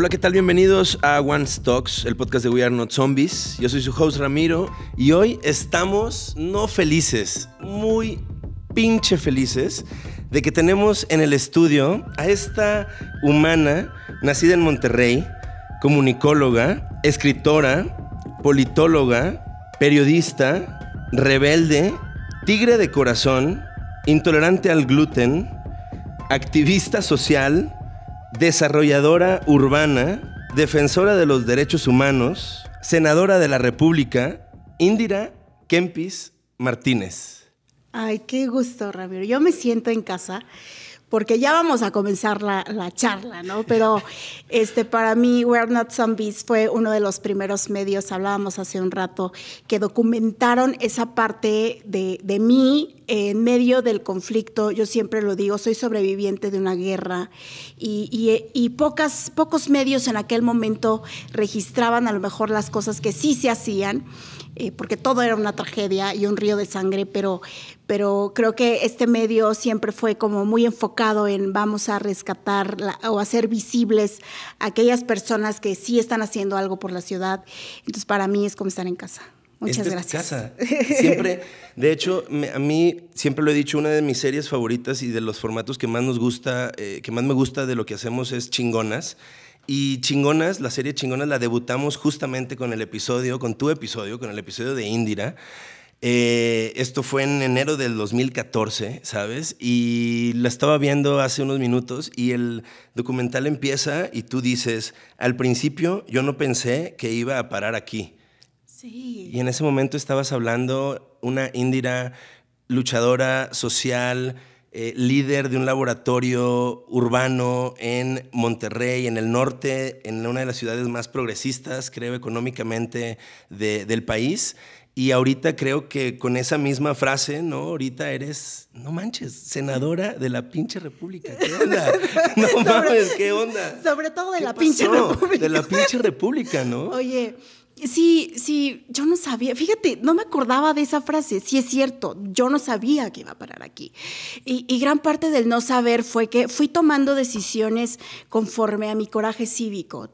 Hola, ¿qué tal? Bienvenidos a One Stocks, el podcast de We Are Not Zombies. Yo soy su host Ramiro y hoy estamos no felices, muy pinche felices de que tenemos en el estudio a esta humana nacida en Monterrey, comunicóloga, escritora, politóloga, periodista, rebelde, tigre de corazón, intolerante al gluten, activista social, desarrolladora urbana, defensora de los derechos humanos, senadora de la República, Indira Kempis Martínez. Ay, qué gusto, Ramiro. Yo me siento en casa porque ya vamos a comenzar la, charla, ¿no? Pero este, para mí, We're Not Zombies fue uno de los primeros medios, hablábamos hace un rato, que documentaron esa parte de, mí en medio del conflicto. Yo siempre lo digo, soy sobreviviente de una guerra y, pocas, pocos medios en aquel momento registraban a lo mejor las cosas que sí se hacían. Eh, porque todo era una tragedia y un río de sangre, pero, pero creo que este medio siempre fue como muy enfocado en vamos a rescatar o hacer visibles a aquellas personas que sí están haciendo algo por la ciudad. Entonces para mí es como estar en casa. Muchas gracias. En casa. Siempre, de hecho, a mí siempre lo he dicho, una de mis series favoritas y de los formatos que más nos gusta, eh, que más me gusta de lo que hacemos es Chingonas y Chingonas, la serie Chingonas la debutamos justamente con el episodio, con tu episodio, con el episodio de Indira. Eh, esto fue en enero del 2014, ¿sabes? Y la estaba viendo hace unos minutos y el documental empieza y tú dices, al principio yo no pensé que iba a parar aquí. Sí. Y en ese momento estabas hablando una Indira luchadora social, eh, líder de un laboratorio urbano en Monterrey, en el norte, en una de las ciudades más progresistas, creo, económicamente del país. Y ahorita creo que con esa misma frase, ¿no? Ahorita eres, no manches, senadora de la pinche república. ¿Qué onda? No mames, ¿qué onda? Sobre todo de la pinche De la pinche república, ¿no? Oye, Sí, sí, yo no sabía, fíjate, no me acordaba de esa frase, sí es cierto, yo no sabía que iba a parar aquí. Y, gran parte del no saber fue que fui tomando decisiones conforme a mi coraje cívico.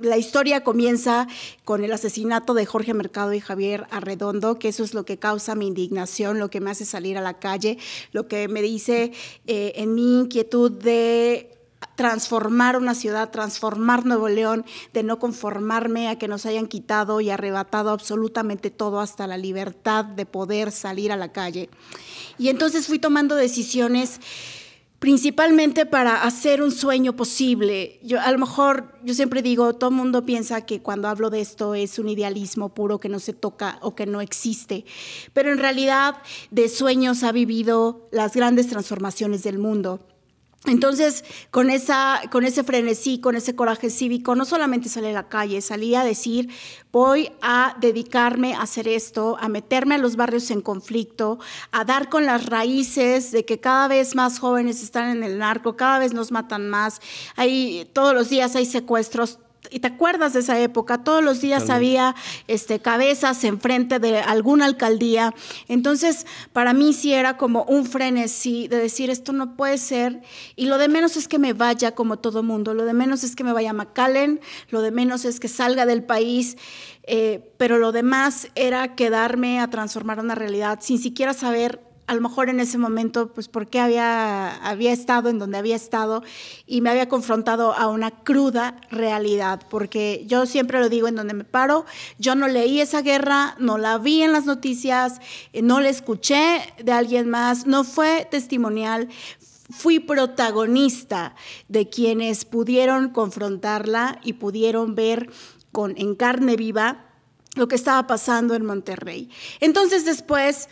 la historia comienza con el asesinato de Jorge Mercado y Javier Arredondo, que eso es lo que causa mi indignación, lo que me hace salir a la calle, lo que me dice eh, en mi inquietud de transformar una ciudad, transformar Nuevo León, de no conformarme a que nos hayan quitado y arrebatado absolutamente todo, hasta la libertad de poder salir a la calle. Y entonces fui tomando decisiones principalmente para hacer un sueño posible. Yo a lo mejor yo siempre digo, todo el mundo piensa que cuando hablo de esto es un idealismo puro que no se toca o que no existe, pero en realidad de sueños ha vivido las grandes transformaciones del mundo. Entonces, con, esa, con ese frenesí, con ese coraje cívico, no solamente salí a la calle, salí a decir, voy a dedicarme a hacer esto, a meterme a los barrios en conflicto, a dar con las raíces de que cada vez más jóvenes están en el narco, cada vez nos matan más, hay, todos los días hay secuestros, y te acuerdas de esa época, todos los días había este, cabezas enfrente de alguna alcaldía. Entonces, para mí sí era como un frenesí de decir, esto no puede ser. Y lo de menos es que me vaya como todo mundo, lo de menos es que me vaya a McAllen, lo de menos es que salga del país. Eh, pero lo demás era quedarme a transformar una realidad sin siquiera saber a lo mejor en ese momento, pues porque había, había estado en donde había estado y me había confrontado a una cruda realidad, porque yo siempre lo digo en donde me paro, yo no leí esa guerra, no la vi en las noticias, eh, no la escuché de alguien más, no fue testimonial, fui protagonista de quienes pudieron confrontarla y pudieron ver con, en carne viva lo que estaba pasando en Monterrey. Entonces después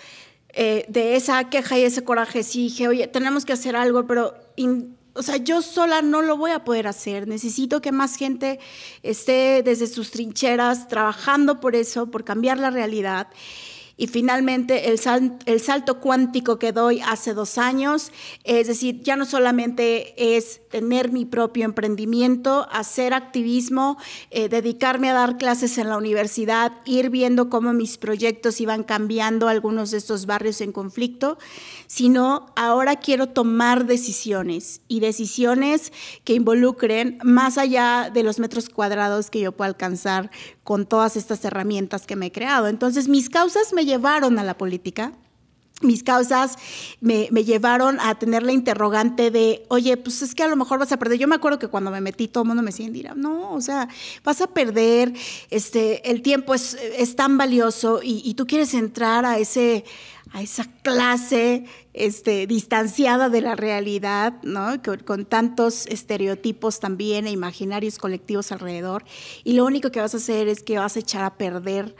eh, de esa queja y ese coraje, sí dije, oye, tenemos que hacer algo, pero o sea, yo sola no lo voy a poder hacer. Necesito que más gente esté desde sus trincheras trabajando por eso, por cambiar la realidad. Y finalmente el, el salto cuántico que doy hace dos años, es decir, ya no solamente es tener mi propio emprendimiento, hacer activismo, eh, dedicarme a dar clases en la universidad, ir viendo cómo mis proyectos iban cambiando algunos de estos barrios en conflicto, sino ahora quiero tomar decisiones y decisiones que involucren más allá de los metros cuadrados que yo puedo alcanzar con todas estas herramientas que me he creado. Entonces, mis causas me llevaron a la política, mis causas me, llevaron a tener la interrogante de, oye, pues es que a lo mejor vas a perder. Yo me acuerdo que cuando me metí todo el mundo me decía, no, o sea, vas a perder, este, el tiempo es, es tan valioso y, tú quieres entrar a ese a esa clase este, distanciada de la realidad, Con, con tantos estereotipos también e imaginarios colectivos alrededor, y lo único que vas a hacer es que vas a echar a perder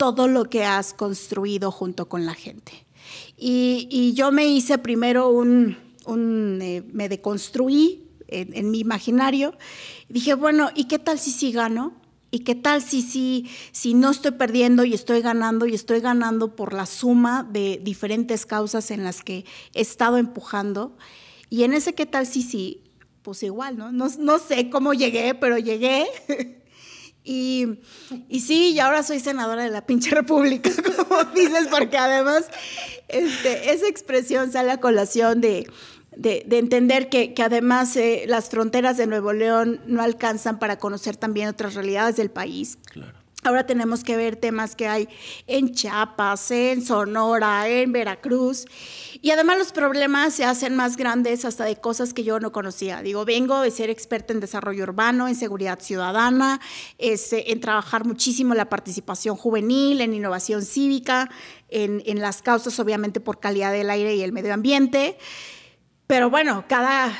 todo lo que has construido junto con la gente. Y, yo me hice primero un, eh, me deconstruí en, mi imaginario. Dije, bueno, ¿y qué tal si sí gano? ¿Y qué tal si, si, si no estoy perdiendo y estoy ganando y estoy ganando por la suma de diferentes causas en las que he estado empujando? Y en ese qué tal si sí, pues igual, ¿no? No, no sé cómo llegué, pero llegué. Y, sí, y ahora soy senadora de la pinche república, como dices, porque además este, esa expresión sale a colación de, de, entender que, que además eh, las fronteras de Nuevo León no alcanzan para conocer también otras realidades del país. Claro. Ahora tenemos que ver temas que hay en Chiapas, en Sonora, en Veracruz. Y además los problemas se hacen más grandes hasta de cosas que yo no conocía. Digo, vengo de ser experta en desarrollo urbano, en seguridad ciudadana, este, en trabajar muchísimo la participación juvenil, en innovación cívica, en, las causas obviamente por calidad del aire y el medio ambiente. Pero bueno, cada,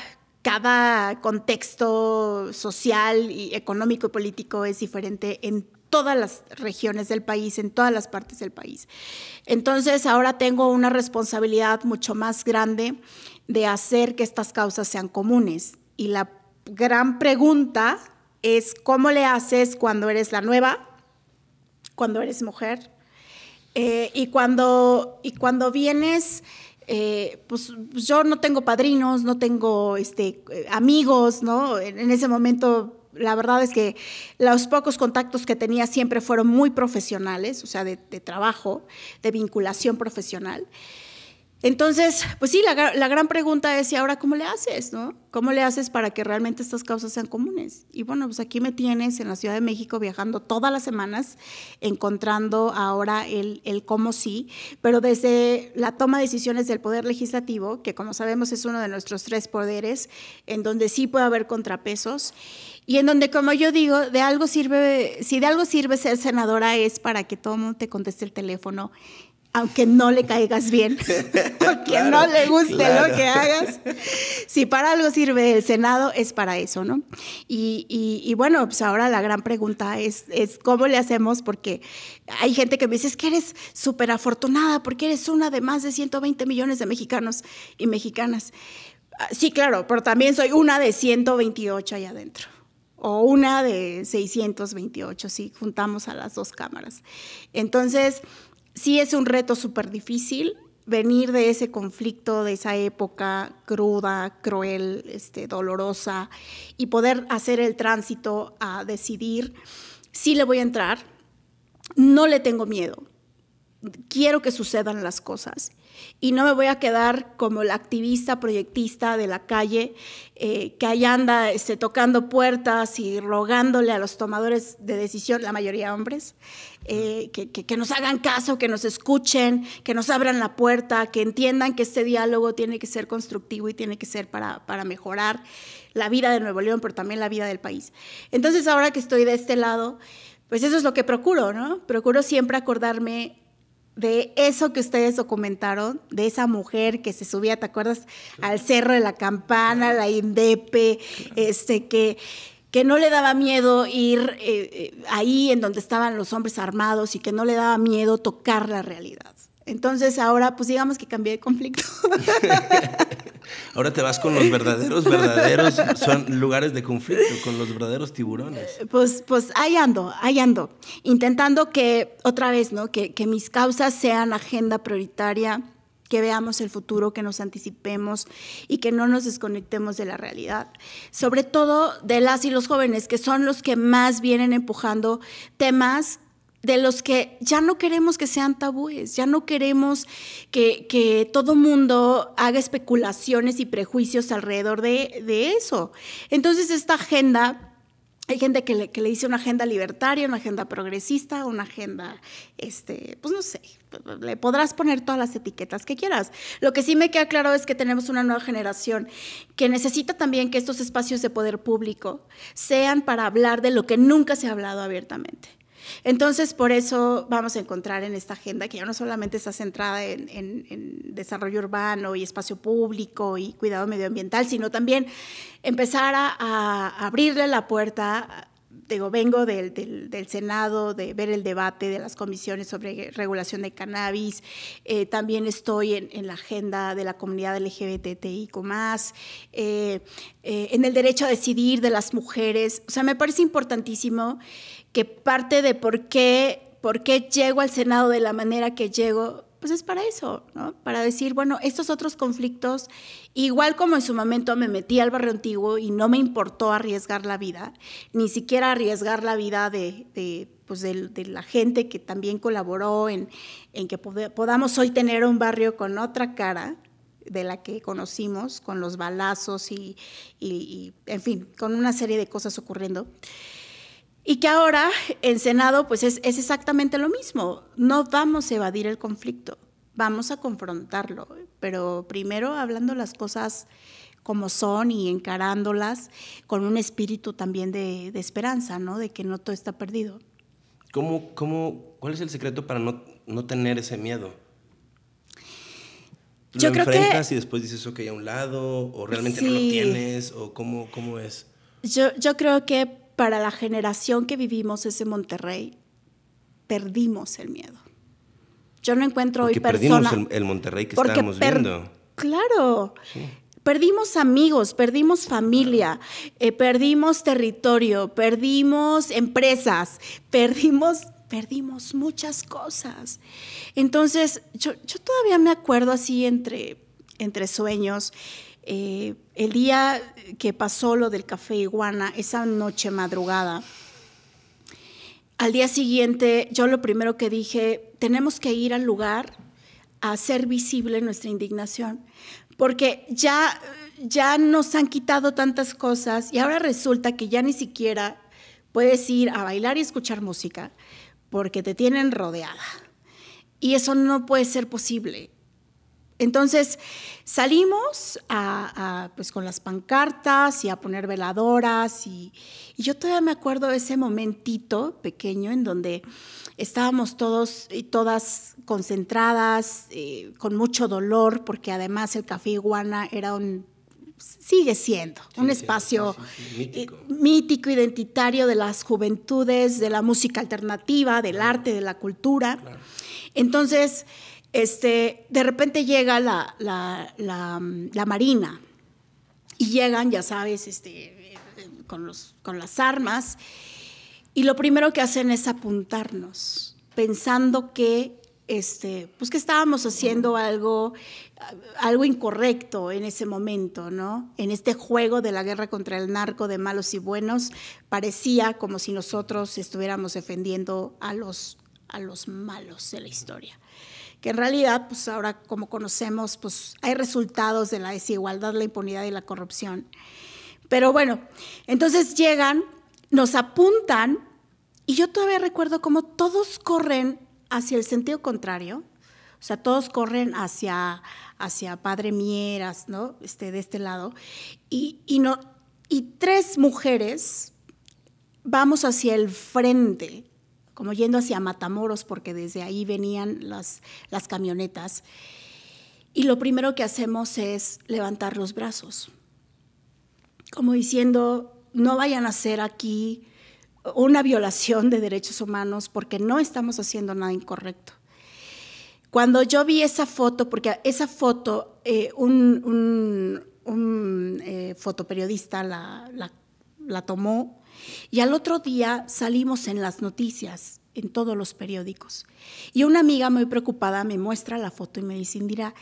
cada contexto social y económico y político es diferente en todas las regiones del país, en todas las partes del país. Entonces, ahora tengo una responsabilidad mucho más grande de hacer que estas causas sean comunes. Y la gran pregunta es cómo le haces cuando eres la nueva, cuando eres mujer, eh, y, cuando, y cuando vienes... Eh, pues yo no tengo padrinos, no tengo este, eh, amigos, ¿no? En ese momento la verdad es que los pocos contactos que tenía siempre fueron muy profesionales, o sea, de, de trabajo, de vinculación profesional. Entonces, pues sí, la, gran pregunta es, ¿y ahora cómo le haces, no? ¿Cómo le haces para que realmente estas causas sean comunes? Y bueno, pues aquí me tienes en la Ciudad de México viajando todas las semanas, encontrando ahora el, cómo sí, pero desde la toma de decisiones del Poder Legislativo, que como sabemos es uno de nuestros tres poderes, en donde sí puede haber contrapesos, y en donde, como yo digo, de algo sirve, si de algo sirve ser senadora es para que todo el mundo te conteste el teléfono aunque no le caigas bien, aunque no le guste lo que hagas. Si para algo sirve el Senado, es para eso, ¿no? Y, bueno, pues ahora la gran pregunta es, es, cómo le hacemos, porque hay gente que me dice, es que eres súper afortunada, porque eres una de más de 120 millones de mexicanos y mexicanas. Ah, sí, claro, pero también soy una de 128 allá adentro o una de 628 si juntamos a las dos cámaras. Entonces, sí es un reto súper difícil venir de ese conflicto, de esa época cruda, cruel, este, dolorosa, y poder hacer el tránsito a decidir si le voy a entrar, no le tengo miedo, quiero que sucedan las cosas y no me voy a quedar como la activista proyectista de la calle eh, que ahí anda este, tocando puertas y rogándole a los tomadores de decisión, la mayoría hombres, eh, que, nos hagan caso, que nos escuchen, que nos abran la puerta, que entiendan que este diálogo tiene que ser constructivo y tiene que ser para, para mejorar la vida de Nuevo León, pero también la vida del país. Entonces, ahora que estoy de este lado, pues eso es lo que procuro, ¿no? Procuro siempre acordarme de eso que ustedes documentaron, de esa mujer que se subía, ¿te acuerdas? Al Cerro de la Campana, la INDEP, este, que, que no le daba miedo ir eh, eh, ahí en donde estaban los hombres armados y que no le daba miedo tocar la realidad. Entonces ahora, pues digamos que cambié de conflicto. ahora te vas con los verdaderos, verdaderos, son lugares de conflicto, con los verdaderos tiburones. Pues, pues ahí ando, ahí ando, intentando que, otra vez, ¿no? Que, que mis causas sean agenda prioritaria, que veamos el futuro, que nos anticipemos y que no nos desconectemos de la realidad. Sobre todo de las y los jóvenes, que son los que más vienen empujando temas de los que ya no queremos que sean tabúes, ya no queremos que, todo mundo haga especulaciones y prejuicios alrededor de, de eso. Entonces esta agenda... Hay gente que le, que le dice una agenda libertaria, una agenda progresista, una agenda, este, pues no sé, le podrás poner todas las etiquetas que quieras. Lo que sí me queda claro es que tenemos una nueva generación que necesita también que estos espacios de poder público sean para hablar de lo que nunca se ha hablado abiertamente. Entonces, por eso vamos a encontrar en esta agenda que ya no solamente está centrada en, desarrollo urbano y espacio público y cuidado medioambiental, sino también empezar a, a abrirle la puerta vengo del, Senado, de ver el debate de las comisiones sobre regulación de cannabis, eh, también estoy en, la agenda de la comunidad LGBTI, eh, eh, en el derecho a decidir de las mujeres. O sea, me parece importantísimo que parte de por qué, por qué llego al Senado de la manera que llego pues es para eso, Para decir, bueno, estos otros conflictos, igual como en su momento me metí al barrio antiguo y no me importó arriesgar la vida, ni siquiera arriesgar la vida de, pues la gente que también colaboró en, que podamos hoy tener un barrio con otra cara de la que conocimos, con los balazos y, y en fin, con una serie de cosas ocurriendo. Y que ahora en Senado pues es, es, exactamente lo mismo. No vamos a evadir el conflicto, vamos a confrontarlo, pero primero hablando las cosas como son y encarándolas con un espíritu también de, de esperanza, ¿no? De que no todo está perdido. ¿Cómo, cómo, ¿Cuál es el secreto para no, no tener ese miedo? ¿Lo Yo enfrentas que, y después dices, ok, a un lado? ¿O realmente no lo tienes? ¿O cómo, cómo es? Yo, yo, creo que para la generación que vivimos ese Monterrey, perdimos el miedo. Yo no encuentro hoy personas. Perdimos el, Monterrey que estábamos viendo. Claro. Perdimos amigos, perdimos familia, eh, perdimos territorio, perdimos empresas, perdimos, perdimos muchas cosas. Entonces, yo, todavía me acuerdo así entre, entre sueños eh, el día que pasó lo del café iguana, esa noche madrugada, al día siguiente yo lo primero que dije, tenemos que ir al lugar a hacer visible nuestra indignación, porque ya, ya nos han quitado tantas cosas y ahora resulta que ya ni siquiera puedes ir a bailar y escuchar música porque te tienen rodeada. Y eso no puede ser posible. Entonces salimos a, pues con las pancartas y a poner veladoras y, yo todavía me acuerdo de ese momentito pequeño en donde estábamos todos y todas concentradas, eh, con mucho dolor, porque además el Café Iguana era un sigue siendo un espacio eh, mítico. identitario de las juventudes, de la música alternativa, del arte, de la cultura. Entonces, este, de repente llega la, marina y llegan, ya sabes, este, eh, con, con las armas y lo primero que hacen es apuntarnos, pensando que este, pues que estábamos haciendo algo, algo incorrecto en ese momento, ¿no? En este juego de la guerra contra el narco de malos y buenos, parecía como si nosotros estuviéramos defendiendo a los, a los malos de la historia que en realidad, pues ahora como conocemos, pues hay resultados de la desigualdad, la impunidad y la corrupción. Pero bueno, entonces llegan, nos apuntan y yo todavía recuerdo como todos corren hacia el sentido contrario, o sea, todos corren hacia, hacia Padre Mieras, ¿no? Este, de este lado, y, no, y tres mujeres vamos hacia el frente, como yendo hacia Matamoros, porque desde ahí venían las, las camionetas. Y lo primero que hacemos es levantar los brazos, como diciendo, no vayan a hacer aquí una violación de derechos humanos porque no estamos haciendo nada incorrecto. Cuando yo vi esa foto, porque esa foto, eh, un, un, eh, fotoperiodista la, la, la tomó y al otro día salimos en las noticias, en todos los periódicos. Y una amiga muy preocupada me muestra la foto y me dice, Indira,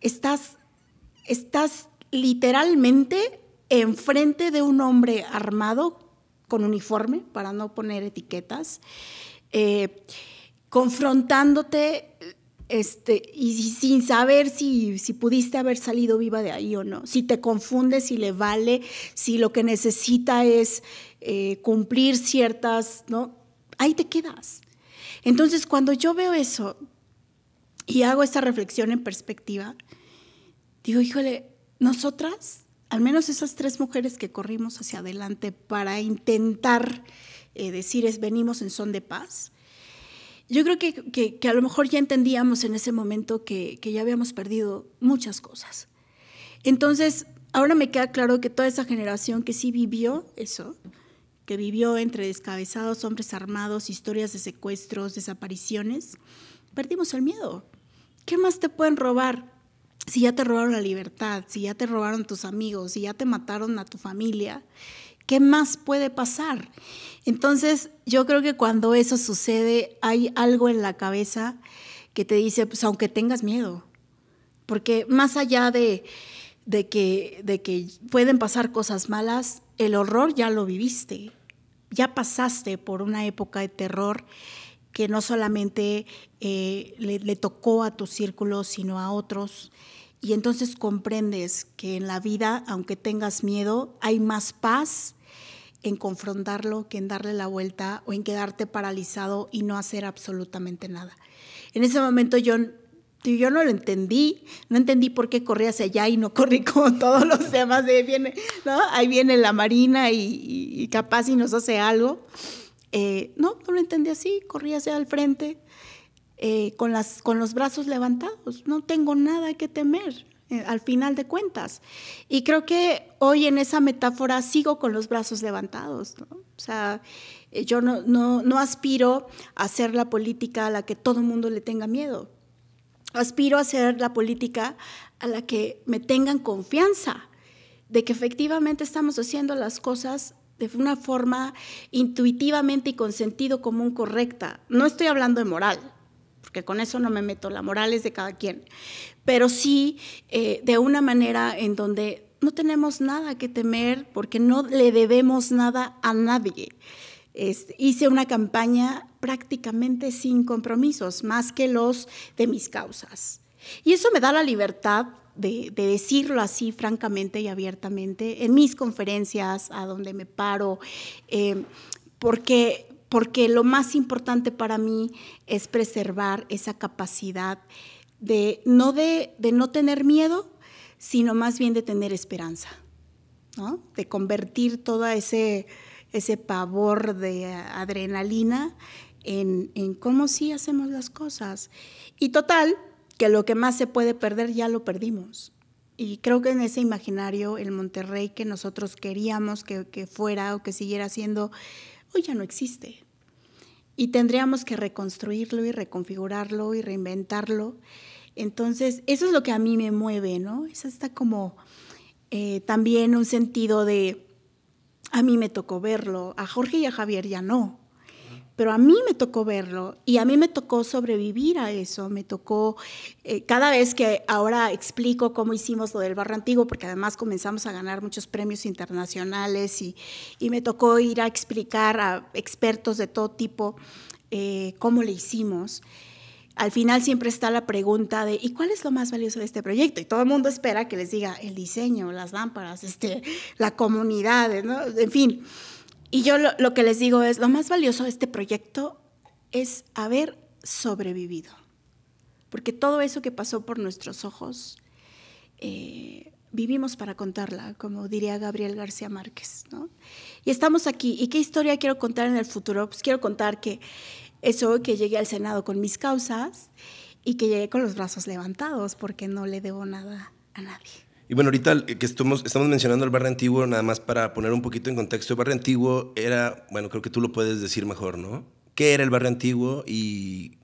estás, literalmente enfrente de un hombre armado con uniforme, para no poner etiquetas, eh, confrontándote este, y, sin saber si, si pudiste haber salido viva de ahí o no, si te confunde, si le vale, si lo que necesita es eh, cumplir ciertas, ¿no? Ahí te quedas. Entonces, cuando yo veo eso y hago esta reflexión en perspectiva, digo, híjole, nosotras, al menos esas tres mujeres que corrimos hacia adelante para intentar eh, decir es venimos en son de paz, yo creo que, a lo mejor ya entendíamos en ese momento que, que ya habíamos perdido muchas cosas. Entonces, ahora me queda claro que toda esa generación que sí vivió eso, que vivió entre descabezados, hombres armados, historias de secuestros, desapariciones, perdimos el miedo. ¿Qué más te pueden robar? Si ya te robaron la libertad, si ya te robaron tus amigos, si ya te mataron a tu familia. ¿Qué más puede pasar? Entonces, yo creo que cuando eso sucede, hay algo en la cabeza que te dice, pues aunque tengas miedo, porque más allá de, que, de que pueden pasar cosas malas, el horror ya lo viviste, ya pasaste por una época de terror que no solamente eh, le, tocó a tu círculo, sino a otros. Y entonces comprendes que en la vida, aunque tengas miedo, hay más paz en confrontarlo que en darle la vuelta o en quedarte paralizado y no hacer absolutamente nada. En ese momento yo, yo no lo entendí, no entendí por qué corrí hacia allá y no corrí como todos los demás, ahí viene, la marina y, capaz y nos hace algo. Eh, no, no lo entendí así, corrí hacia el frente eh, con, las, con los brazos levantados. No tengo nada que temer eh, al final de cuentas. Y creo que hoy en esa metáfora sigo con los brazos levantados. O sea, eh, yo no, no, no aspiro a hacer la política a la que todo el mundo le tenga miedo. Aspiro a hacer la política a la que me tengan confianza de que efectivamente estamos haciendo las cosas de una forma intuitivamente y con sentido común correcta. No estoy hablando de moral, que con eso no me meto, la moral es de cada quien, pero sí eh, de una manera en donde no tenemos nada que temer porque no le debemos nada a nadie. hice una campaña prácticamente sin compromisos, más que los de mis causas. Y eso me da la libertad de, decirlo así francamente y abiertamente en mis conferencias, a donde me paro, eh, porque porque lo más importante para mí es preservar esa capacidad de no, de, no tener miedo, sino más bien de tener esperanza, ¿no? de convertir todo ese, ese pavor de adrenalina en, cómo sí hacemos las cosas. Y total, que lo que más se puede perder ya lo perdimos. Y creo que en ese imaginario, el Monterrey que nosotros queríamos que, que fuera o que siguiera siendo hoy ya no existe. Y tendríamos que reconstruirlo y reconfigurarlo y reinventarlo. Entonces, eso es lo que a mí me mueve, ¿no? Eso está como eh, también un sentido de, a mí me tocó verlo, a Jorge y a Javier ya no pero a mí me tocó verlo y a mí me tocó sobrevivir a eso, me tocó eh, cada vez que ahora explico cómo hicimos lo del barrio antiguo, porque además comenzamos a ganar muchos premios internacionales y, y me tocó ir a explicar a expertos de todo tipo eh, cómo le hicimos. Al final siempre está la pregunta de, ¿y cuál es lo más valioso de este proyecto? Y todo el mundo espera que les diga el diseño, las lámparas, este, la comunidad, ¿no? en fin. Y yo lo, que les digo es, lo más valioso de este proyecto es haber sobrevivido, porque todo eso que pasó por nuestros ojos, eh, vivimos para contarla, como diría Gabriel García Márquez. Y estamos aquí. ¿Y qué historia quiero contar en el futuro? Pues quiero contar que eso, que llegué al Senado con mis causas y que llegué con los brazos levantados, porque no le debo nada a nadie. Y bueno, ahorita que estamos, estamos mencionando el barrio antiguo, nada más para poner un poquito en contexto, el barrio antiguo era, bueno, creo que tú lo puedes decir mejor, ¿no? ¿Qué era el barrio antiguo y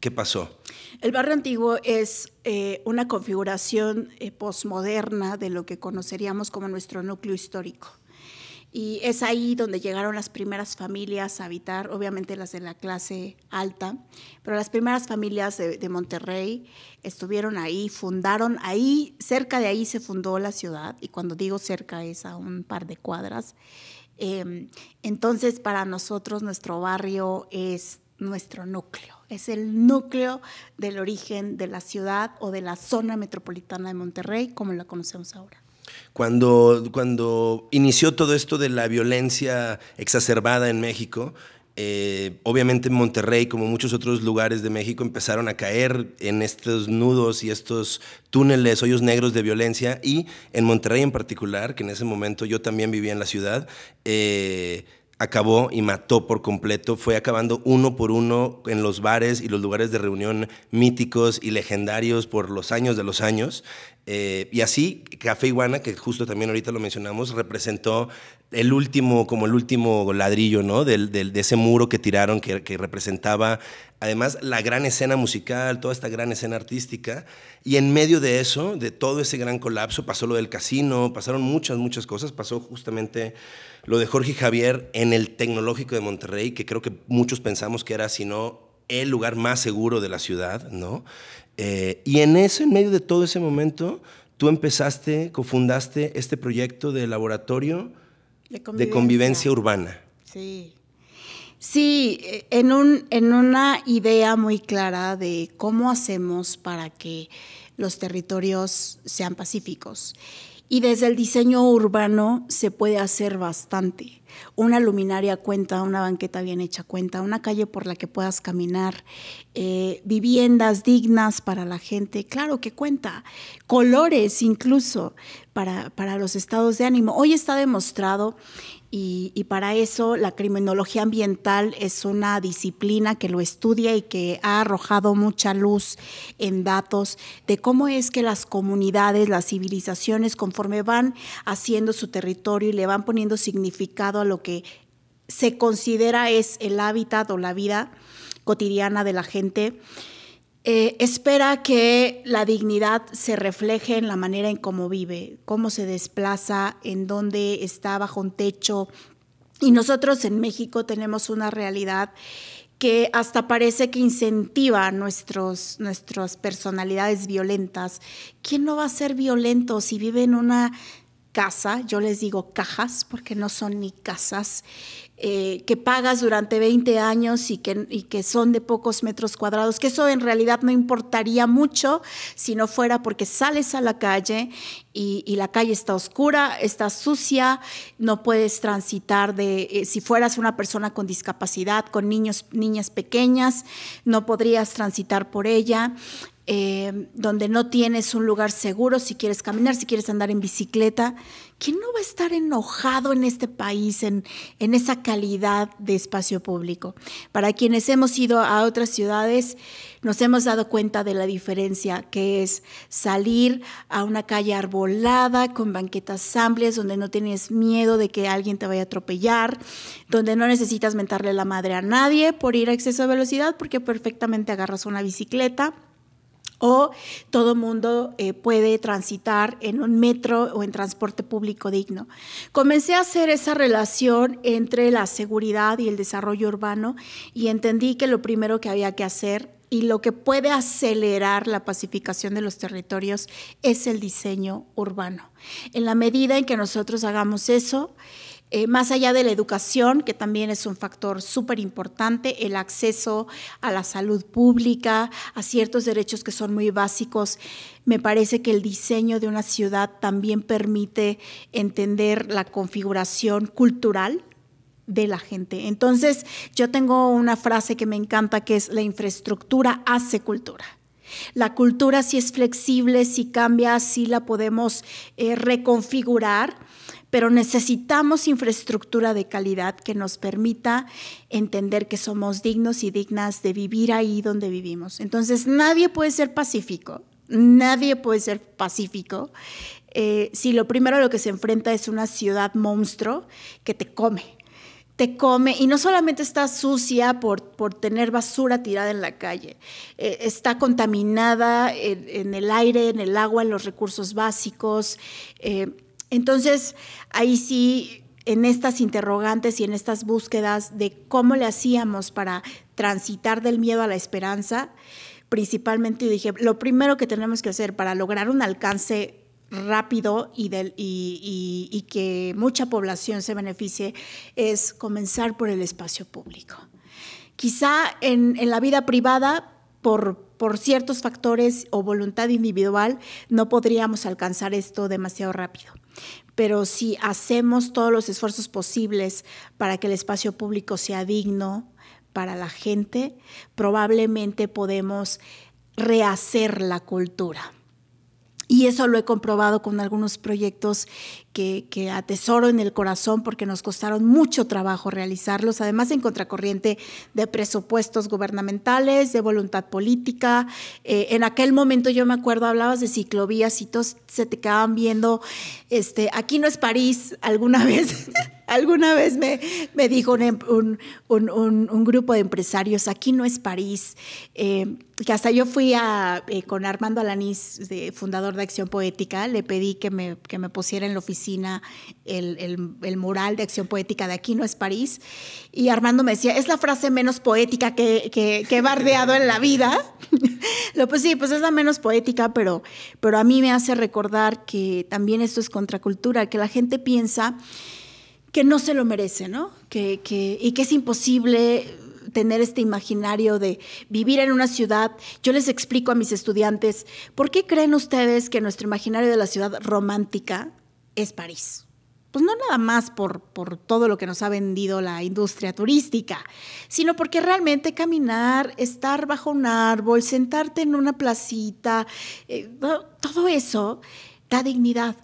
qué pasó? El barrio antiguo es eh, una configuración eh, posmoderna de lo que conoceríamos como nuestro núcleo histórico. Y es ahí donde llegaron las primeras familias a habitar, obviamente las de la clase alta, pero las primeras familias de, Monterrey estuvieron ahí, fundaron ahí, cerca de ahí se fundó la ciudad, y cuando digo cerca es a un par de cuadras. Em, entonces, para nosotros, nuestro barrio es nuestro núcleo, es el núcleo del origen de la ciudad o de la zona metropolitana de Monterrey, como la conocemos ahora. Cuando, inició todo esto de la violencia exacerbada en México, eh, obviamente Monterrey, como muchos otros lugares de México, empezaron a caer en estos nudos y estos túneles, hoyos negros de violencia, y en Monterrey en particular, que en ese momento yo también vivía en la ciudad, eh, acabó y mató por completo, fue acabando uno por uno en los bares y los lugares de reunión míticos y legendarios por los años de los años, eh, y así, Café Iguana, que justo también ahorita lo mencionamos, representó el último, como el último ladrillo, de ese muro que tiraron, que, que, representaba además la gran escena musical, toda esta gran escena artística. Y en medio de eso, de todo ese gran colapso, pasó lo del casino, pasaron muchas, muchas cosas. Pasó justamente lo de Jorge Javier en el Tecnológico de Monterrey, que creo que muchos pensamos que era, si no, el lugar más seguro de la ciudad, ¿no? Eh, y en eso, en medio de todo ese momento, tú empezaste, cofundaste este proyecto de laboratorio de convivencia, de convivencia urbana. Sí. Sí, eh, en, un, en una idea muy clara de cómo hacemos para que los territorios sean pacíficos. Y desde el diseño urbano se puede hacer bastante. Una luminaria cuenta, una banqueta bien hecha cuenta, una calle por la que puedas caminar, eh, viviendas dignas para la gente, claro que cuenta, colores incluso para, para los estados de ánimo. Hoy está demostrado y, para eso la criminología ambiental es una disciplina que lo estudia y que ha arrojado mucha luz en datos de cómo es que las comunidades, las civilizaciones, conforme van haciendo su territorio y le van poniendo significado a lo que se considera es el hábitat o la vida cotidiana de la gente, eh, espera que la dignidad se refleje en la manera en cómo vive, cómo se desplaza, en dónde está bajo un techo. Y nosotros en México tenemos una realidad que hasta parece que incentiva nuestros, nuestras personalidades violentas. ¿Quién no va a ser violento si vive en una casa? Yo les digo cajas porque no son ni casas. Eh, que pagas durante 20 años y que, que son de pocos metros cuadrados, que eso en realidad no importaría mucho si no fuera porque sales a la calle y, la calle está oscura, está sucia, no puedes transitar de, eh, si fueras una persona con discapacidad, con niños, niñas pequeñas, no podrías transitar por ella. Eh, donde no tienes un lugar seguro si quieres caminar, si quieres andar en bicicleta, ¿quién no va a estar enojado en este país, en, esa calidad de espacio público? Para quienes hemos ido a otras ciudades, nos hemos dado cuenta de la diferencia que es salir a una calle arbolada con banquetas amplias donde no tienes miedo de que alguien te vaya a atropellar, donde no necesitas mentarle la madre a nadie por ir a exceso de velocidad porque perfectamente agarras una bicicleta o todo mundo eh, puede transitar en un metro o en transporte público digno. Comencé a hacer esa relación entre la seguridad y el desarrollo urbano y entendí que lo primero que había que hacer y lo que puede acelerar la pacificación de los territorios es el diseño urbano. En la medida en que nosotros hagamos eso, eh, más allá de la educación, que también es un factor súper importante, el acceso a la salud pública, a ciertos derechos que son muy básicos. Me parece que el diseño de una ciudad también permite entender la configuración cultural de la gente. Entonces, yo tengo una frase que me encanta que es la infraestructura hace cultura. La cultura si es flexible, si cambia, si la podemos eh, reconfigurar pero necesitamos infraestructura de calidad que nos permita entender que somos dignos y dignas de vivir ahí donde vivimos. Entonces, nadie puede ser pacífico, nadie puede ser pacífico. Eh, si lo primero a lo que se enfrenta es una ciudad monstruo que te come, te come y no solamente está sucia por, por tener basura tirada en la calle, eh, está contaminada en, el aire, en el agua, en los recursos básicos. Eh, entonces, ahí sí, en estas interrogantes y en estas búsquedas de cómo le hacíamos para transitar del miedo a la esperanza, principalmente dije, lo primero que tenemos que hacer para lograr un alcance rápido y, que mucha población se beneficie es comenzar por el espacio público. Quizá en, la vida privada, por ciertos factores o voluntad individual no podríamos alcanzar esto demasiado rápido pero si hacemos todos los esfuerzos posibles para que el espacio público sea digno para la gente, probablemente podemos rehacer la cultura. Y eso lo he comprobado con algunos proyectos que, atesoro en el corazón porque nos costaron mucho trabajo realizarlos, además en contracorriente de presupuestos gubernamentales, de voluntad política. Eh, en aquel momento yo me acuerdo, hablabas de ciclovías y todos se te quedaban viendo, este, aquí no es París, alguna vez. alguna vez me, me dijo em, un, un, un, grupo de empresarios, aquí no es París, eh, que hasta yo fui a, eh, con Armando Alanís, de, fundador de Acción Poética, le pedí que me, que me pusiera en la oficina el, el, moral de acción poética de aquí no es París. Y Armando me decía, es la frase menos poética que, he bardeado en la vida. pues sí, pues es la menos poética, pero, pero a mí me hace recordar que también esto es contracultura, que la gente piensa que no se lo merece, ¿no? Que, que, y que es imposible tener este imaginario de vivir en una ciudad. Yo les explico a mis estudiantes, ¿por qué creen ustedes que nuestro imaginario de la ciudad romántica es París. Pues no nada más por, todo lo que nos ha vendido la industria turística, sino porque realmente caminar, estar bajo un árbol, sentarte en una placita, eh, todo eso da dignidad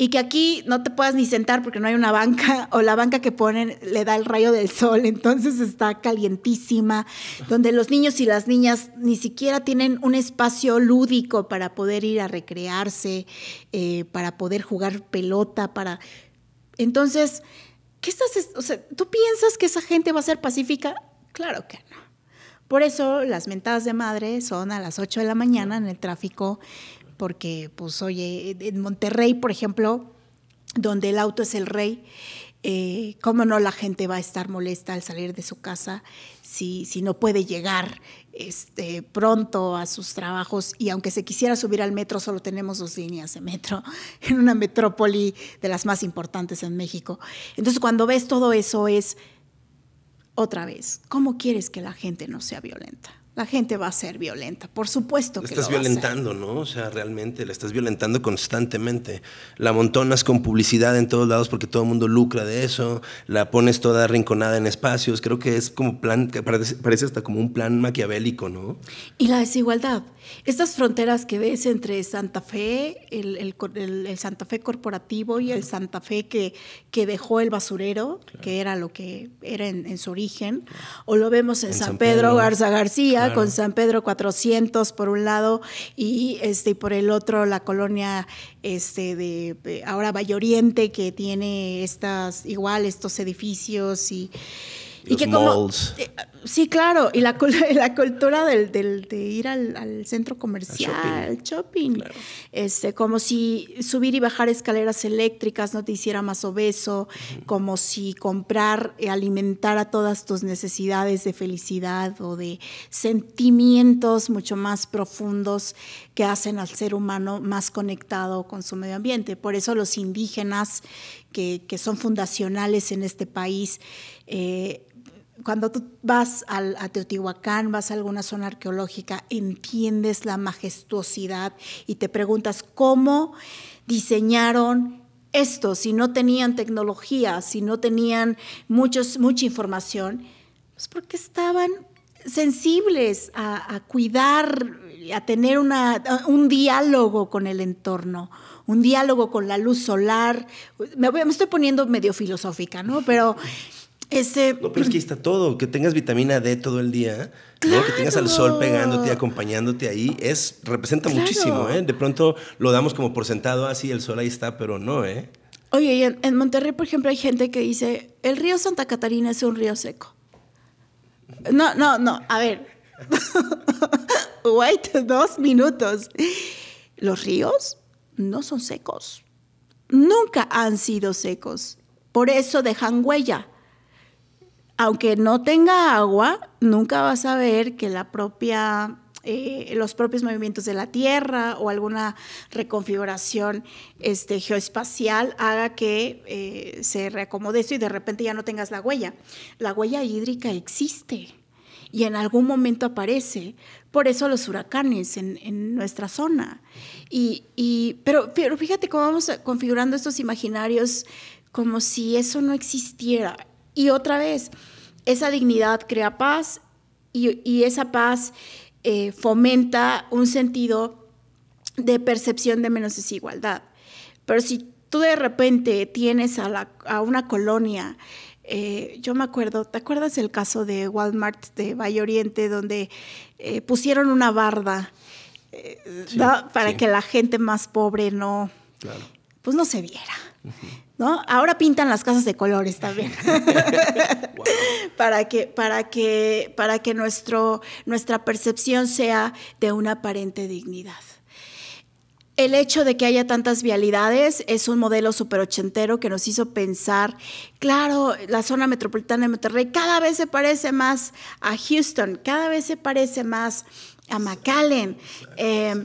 y que aquí no te puedas ni sentar porque no hay una banca o la banca que ponen le da el rayo del sol, entonces está calientísima, donde los niños y las niñas ni siquiera tienen un espacio lúdico para poder ir a recrearse, eh, para poder jugar pelota, para... Entonces, ¿qué estás, o sea, ¿tú piensas que esa gente va a ser pacífica? Claro que no. Por eso las mentadas de madre son a las 8 de la mañana en el tráfico porque pues oye, en Monterrey, por ejemplo, donde el auto es el rey, eh, cómo no la gente va a estar molesta al salir de su casa si, si no puede llegar este, pronto a sus trabajos y aunque se quisiera subir al metro, solo tenemos dos líneas de metro en una metrópoli de las más importantes en México. Entonces cuando ves todo eso es, otra vez, ¿cómo quieres que la gente no sea violenta? la gente va a ser violenta, por supuesto que estás violentando, ¿no? O sea, realmente la estás violentando constantemente. La amontonas con publicidad en todos lados porque todo el mundo lucra de eso, la pones toda arrinconada en espacios, creo que es como plan, parece hasta como un plan maquiavélico, ¿no? Y la desigualdad, estas fronteras que ves entre Santa Fe, el, Santa Fe corporativo y el Santa Fe que, que dejó el basurero, que era lo que era en, su origen, o lo vemos en, San, Pedro, Garza García, con San Pedro 400 por un lado y este, por el otro la colonia este, de, ahora Valle Oriente que tiene estas, igual estos edificios y y que Como, eh, sí, claro, y la, la cultura del, de ir al, centro comercial, al shopping, Este, como si subir y bajar escaleras eléctricas no te hiciera más obeso, como si comprar, y alimentar a todas tus necesidades de felicidad o de sentimientos mucho más profundos que hacen al ser humano más conectado con su medio ambiente. Por eso los indígenas que, son fundacionales en este país, eh, cuando tú vas a Teotihuacán, vas a alguna zona arqueológica, entiendes la majestuosidad y te preguntas cómo diseñaron esto, si no tenían tecnología, si no tenían muchos, mucha información, pues porque estaban sensibles a, cuidar, a tener una, un diálogo con el entorno, un diálogo con la luz solar. Me, estoy poniendo medio filosófica, ¿no? Pero no, pero es que ahí está todo. Que tengas vitamina D todo el día, que tengas al sol pegándote, acompañándote ahí, es representa muchísimo. ¿eh? De pronto lo damos como por sentado, así el sol ahí está, pero no. ¿eh? Oye, en, en, Monterrey, por ejemplo, hay gente que dice, el río Santa Catarina es un río seco. No, no, no, a ver. Wait, dos minutos. Los ríos no son secos. Nunca han sido secos. Por eso dejan huella aunque no tenga agua, nunca vas a ver que eh, los propios movimientos de la Tierra o alguna reconfiguración este, geoespacial haga que eh, se reacomode eso y de repente ya no tengas la huella. La huella hídrica existe y en algún momento aparece. Por eso los huracanes en, nuestra zona. Y, pero, pero fíjate cómo vamos configurando estos imaginarios como si eso no existiera y otra vez, esa dignidad crea paz y, esa paz eh, fomenta un sentido de percepción de menos desigualdad. Pero si tú de repente tienes a, una colonia, eh, yo me acuerdo, ¿te acuerdas el caso de Walmart de Valle Oriente donde eh, pusieron una barda para que la gente más pobre no, pues no se viera? Ahora pintan las casas de colores también. para, que, para, que, para que nuestro, nuestra percepción sea de una aparente dignidad. El hecho de que haya tantas vialidades es un modelo superochentero que nos hizo pensar, claro, la zona metropolitana de Monterrey cada vez se parece más a Houston, cada vez se parece más a McAllen. Eh,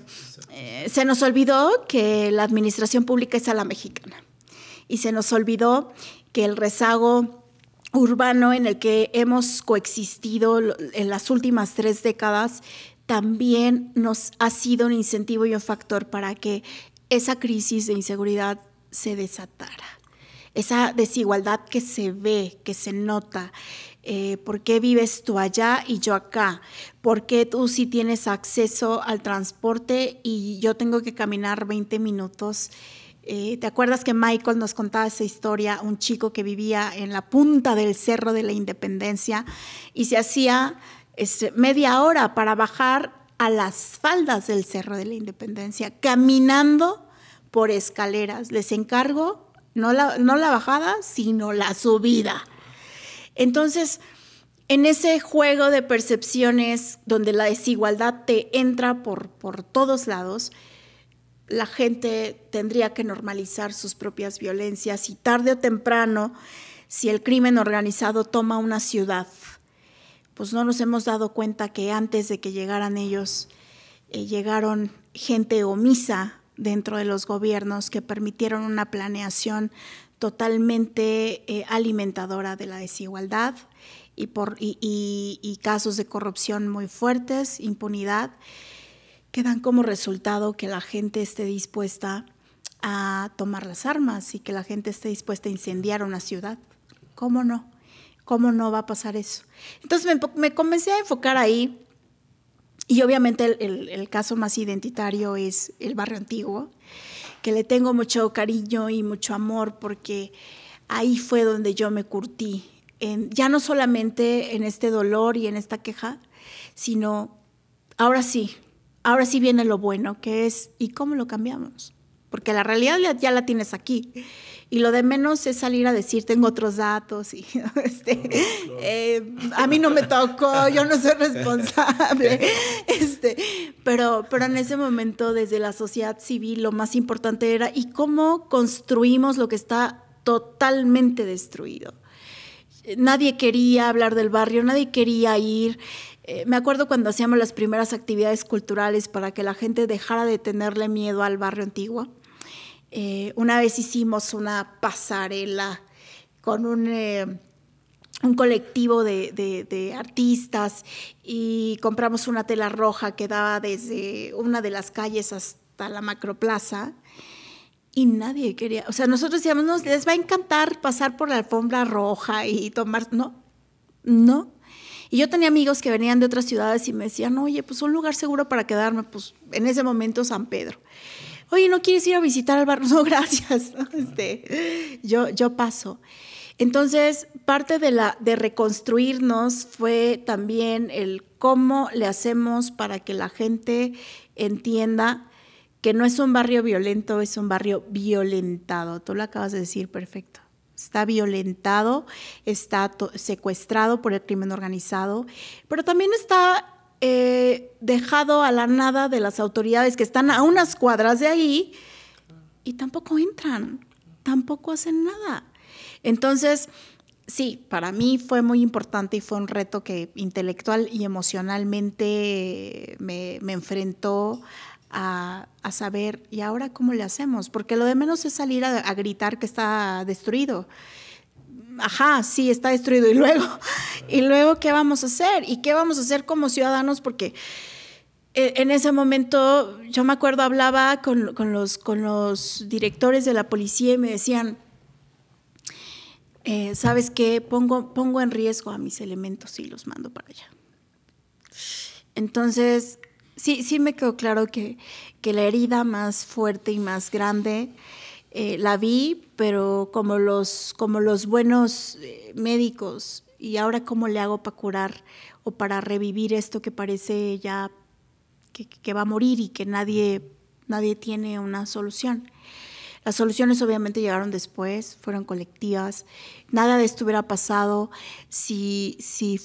eh, se nos olvidó que la administración pública es a la mexicana y se nos olvidó que el rezago urbano en el que hemos coexistido en las últimas tres décadas también nos ha sido un incentivo y un factor para que esa crisis de inseguridad se desatara. Esa desigualdad que se ve, que se nota, eh, ¿por qué vives tú allá y yo acá? ¿Por qué tú sí tienes acceso al transporte y yo tengo que caminar 20 minutos? Eh, ¿Te acuerdas que Michael nos contaba esa historia? Un chico que vivía en la punta del Cerro de la Independencia y se hacía este, media hora para bajar a las faldas del Cerro de la Independencia, caminando por escaleras. Les encargo no la, bajada, sino la subida. Entonces, en ese juego de percepciones donde la desigualdad te entra por todos lados, la gente tendría que normalizar sus propias violencias y tarde o temprano, si el crimen organizado toma una ciudad, pues no nos hemos dado cuenta que antes de que llegaran ellos, eh, llegaron gente omisa dentro de los gobiernos que permitieron una planeación totalmente eh, alimentadora de la desigualdad y, por, y casos de corrupción muy fuertes, impunidad que dan como resultado que la gente esté dispuesta a tomar las armas y que la gente esté dispuesta a incendiar una ciudad. ¿Cómo no? ¿Cómo no va a pasar eso? Entonces me, comencé a enfocar ahí y obviamente el, caso más identitario es el barrio antiguo, que le tengo mucho cariño y mucho amor porque ahí fue donde yo me curtí, en, ya no solamente en este dolor y en esta queja, sino ahora sí, Ahora sí viene lo bueno, que es ¿y cómo lo cambiamos? Porque la realidad ya la tienes aquí. Y lo de menos es salir a decir, tengo otros datos, y este, eh, a mí no me tocó, yo no soy responsable. Este, pero, pero en ese momento, desde la sociedad civil, lo más importante era, ¿y cómo construimos lo que está totalmente destruido? Nadie quería hablar del barrio, nadie quería ir. Eh, me acuerdo cuando hacíamos las primeras actividades culturales para que la gente dejara de tenerle miedo al barrio antiguo. Eh, una vez hicimos una pasarela con un, eh, colectivo de, artistas y compramos una tela roja que daba desde una de las calles hasta la macroplaza y nadie quería, o sea, nosotros decíamos, les va a encantar pasar por la alfombra roja y tomar, no, no, y yo tenía amigos que venían de otras ciudades y me decían, oye, pues un lugar seguro para quedarme, pues en ese momento San Pedro. Oye, ¿no quieres ir a visitar al barrio? No, gracias. Este, yo, yo paso. Entonces, parte de, la, de reconstruirnos fue también el cómo le hacemos para que la gente entienda que no es un barrio violento, es un barrio violentado. Tú lo acabas de decir perfecto está violentado, está secuestrado por el crimen organizado, pero también está eh, dejado a la nada de las autoridades que están a unas cuadras de ahí y tampoco entran, tampoco hacen nada. Entonces, sí, para mí fue muy importante y fue un reto que intelectual y emocionalmente me, me enfrentó a, saber, ¿y ahora cómo le hacemos? Porque lo de menos es salir a, gritar que está destruido. Ajá, sí, está destruido. ¿Y luego? ¿Y luego qué vamos a hacer? ¿Y qué vamos a hacer como ciudadanos? Porque eh, en ese momento, yo me acuerdo, hablaba con, con, los, con los, directores de la policía y me decían, eh, ¿sabes qué? Pongo, pongo en riesgo a mis elementos y los mando para allá. Entonces, sí, sí me quedó claro que, la herida más fuerte y más grande eh, la vi, pero como los, como los buenos eh, médicos, y ahora cómo le hago para curar o para revivir esto que parece ya que, va a morir y que nadie, nadie tiene una solución. Las soluciones obviamente llegaron después, fueron colectivas. Nada de esto hubiera pasado si, si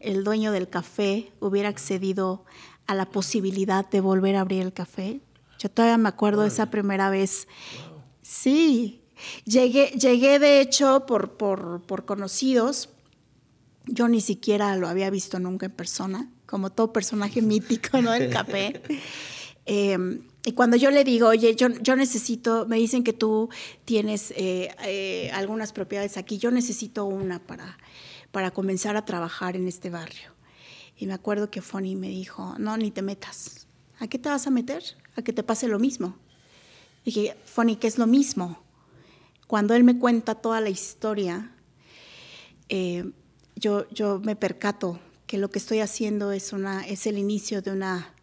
el dueño del café, hubiera accedido la posibilidad de volver a abrir el café. Yo todavía me acuerdo de esa primera vez. Sí, llegué, llegué de hecho por, por, conocidos. Yo ni siquiera lo había visto nunca en persona, como todo personaje mítico, ¿no? El café. Em, y cuando yo le digo, oye, yo, yo necesito, me dicen que tú tienes eh, eh, algunas propiedades aquí, yo necesito una para, para comenzar a trabajar en este barrio. Y me acuerdo que Fonny me dijo, no, ni te metas. ¿A qué te vas a meter? A que te pase lo mismo. Y dije, Fonny, ¿qué es lo mismo? Cuando él me cuenta toda la historia, eh, yo, yo me percato que lo que estoy haciendo es, una, es el inicio de una,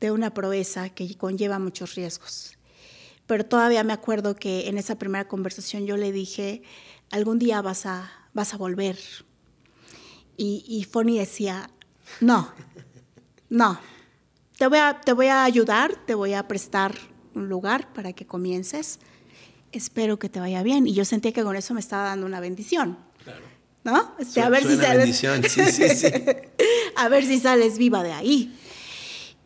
de una proeza que conlleva muchos riesgos. Pero todavía me acuerdo que en esa primera conversación yo le dije, algún día vas a, vas a volver. Y, y Fonny decía, no, no. Te voy, a, te voy a ayudar, te voy a prestar un lugar para que comiences. Espero que te vaya bien. Y yo sentía que con eso me estaba dando una bendición. ¿No? Este, a ver si sales. a ver si sales viva de ahí.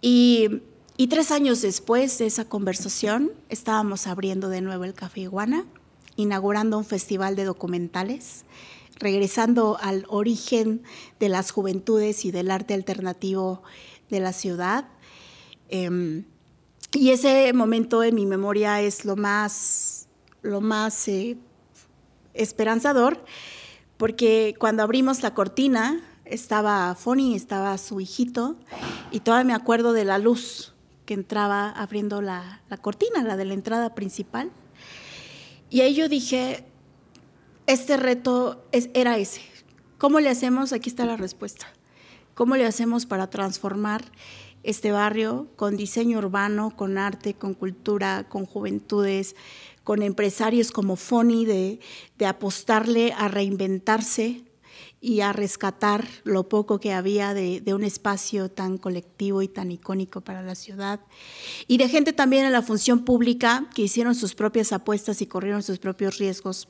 Y, y, tres años después de esa conversación, estábamos abriendo de nuevo el Café Iguana, inaugurando un festival de documentales regresando al origen de las juventudes y del arte alternativo de la ciudad. Em, y ese momento en mi memoria es lo más, lo más eh, esperanzador, porque cuando abrimos la cortina estaba Fonny, estaba su hijito, y todavía me acuerdo de la luz que entraba abriendo la, la cortina, la de la entrada principal. Y ahí yo dije, este reto era ese. ¿Cómo le hacemos? Aquí está la respuesta. ¿Cómo le hacemos para transformar este barrio con diseño urbano, con arte, con cultura, con juventudes, con empresarios como Foni de, apostarle a reinventarse y a rescatar lo poco que había de, de, un espacio tan colectivo y tan icónico para la ciudad. Y de gente también en la función pública que hicieron sus propias apuestas y corrieron sus propios riesgos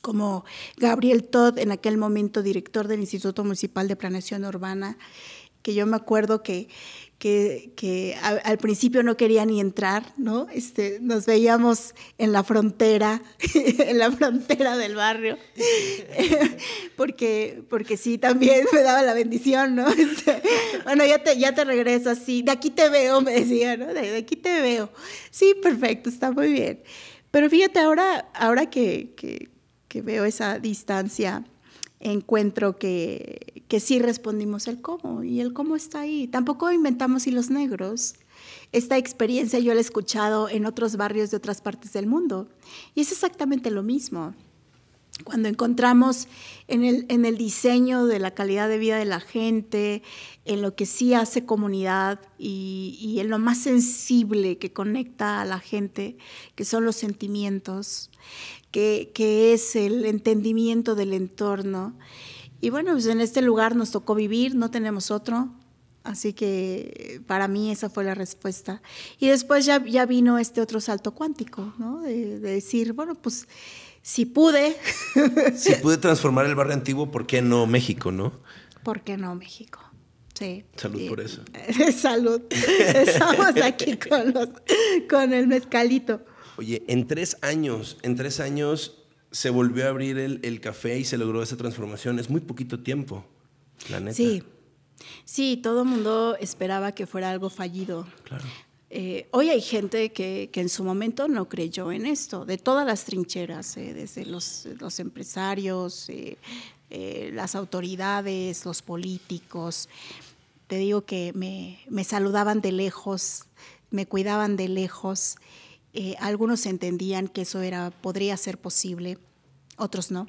como Gabriel Todd, en aquel momento director del Instituto Municipal de Planeación Urbana, que yo me acuerdo que, que, que al principio no quería ni entrar, ¿no? Este, nos veíamos en la frontera, en la frontera del barrio, porque, porque sí, también me daba la bendición, ¿no? Este, bueno, ya te, ya te regreso así, de aquí te veo, me decía, ¿no? De, aquí te veo. Sí, perfecto, está muy bien. Pero fíjate, ahora, ahora que, que que veo esa distancia, encuentro que, sí respondimos el cómo y el cómo está ahí. Tampoco inventamos hilos negros. Esta experiencia yo la he escuchado en otros barrios de otras partes del mundo y es exactamente lo mismo. Cuando encontramos en el, en el diseño de la calidad de vida de la gente, en lo que sí hace comunidad y, y en lo más sensible que conecta a la gente, que son los sentimientos, que, es el entendimiento del entorno. Y bueno, pues en este lugar nos tocó vivir, no tenemos otro. Así que para mí esa fue la respuesta. Y después ya, ya vino este otro salto cuántico, ¿no? De, decir, bueno, pues si pude. si pude transformar el barrio antiguo, ¿por qué no México, no? ¿Por qué no México? Sí. Salud por eh, eso. Salud. Estamos aquí con, con el mezcalito. Oye, en tres años, en tres años se volvió a abrir el, café y se logró esa transformación. Es muy poquito tiempo, la neta. Sí, sí, todo el mundo esperaba que fuera algo fallido. Claro. Eh, hoy hay gente que, en su momento no creyó en esto, de todas las trincheras, eh, desde los, empresarios, eh, las autoridades, los políticos. Te digo que me, me saludaban de lejos, me cuidaban de lejos. Eh, algunos entendían que eso era, podría ser posible, otros no.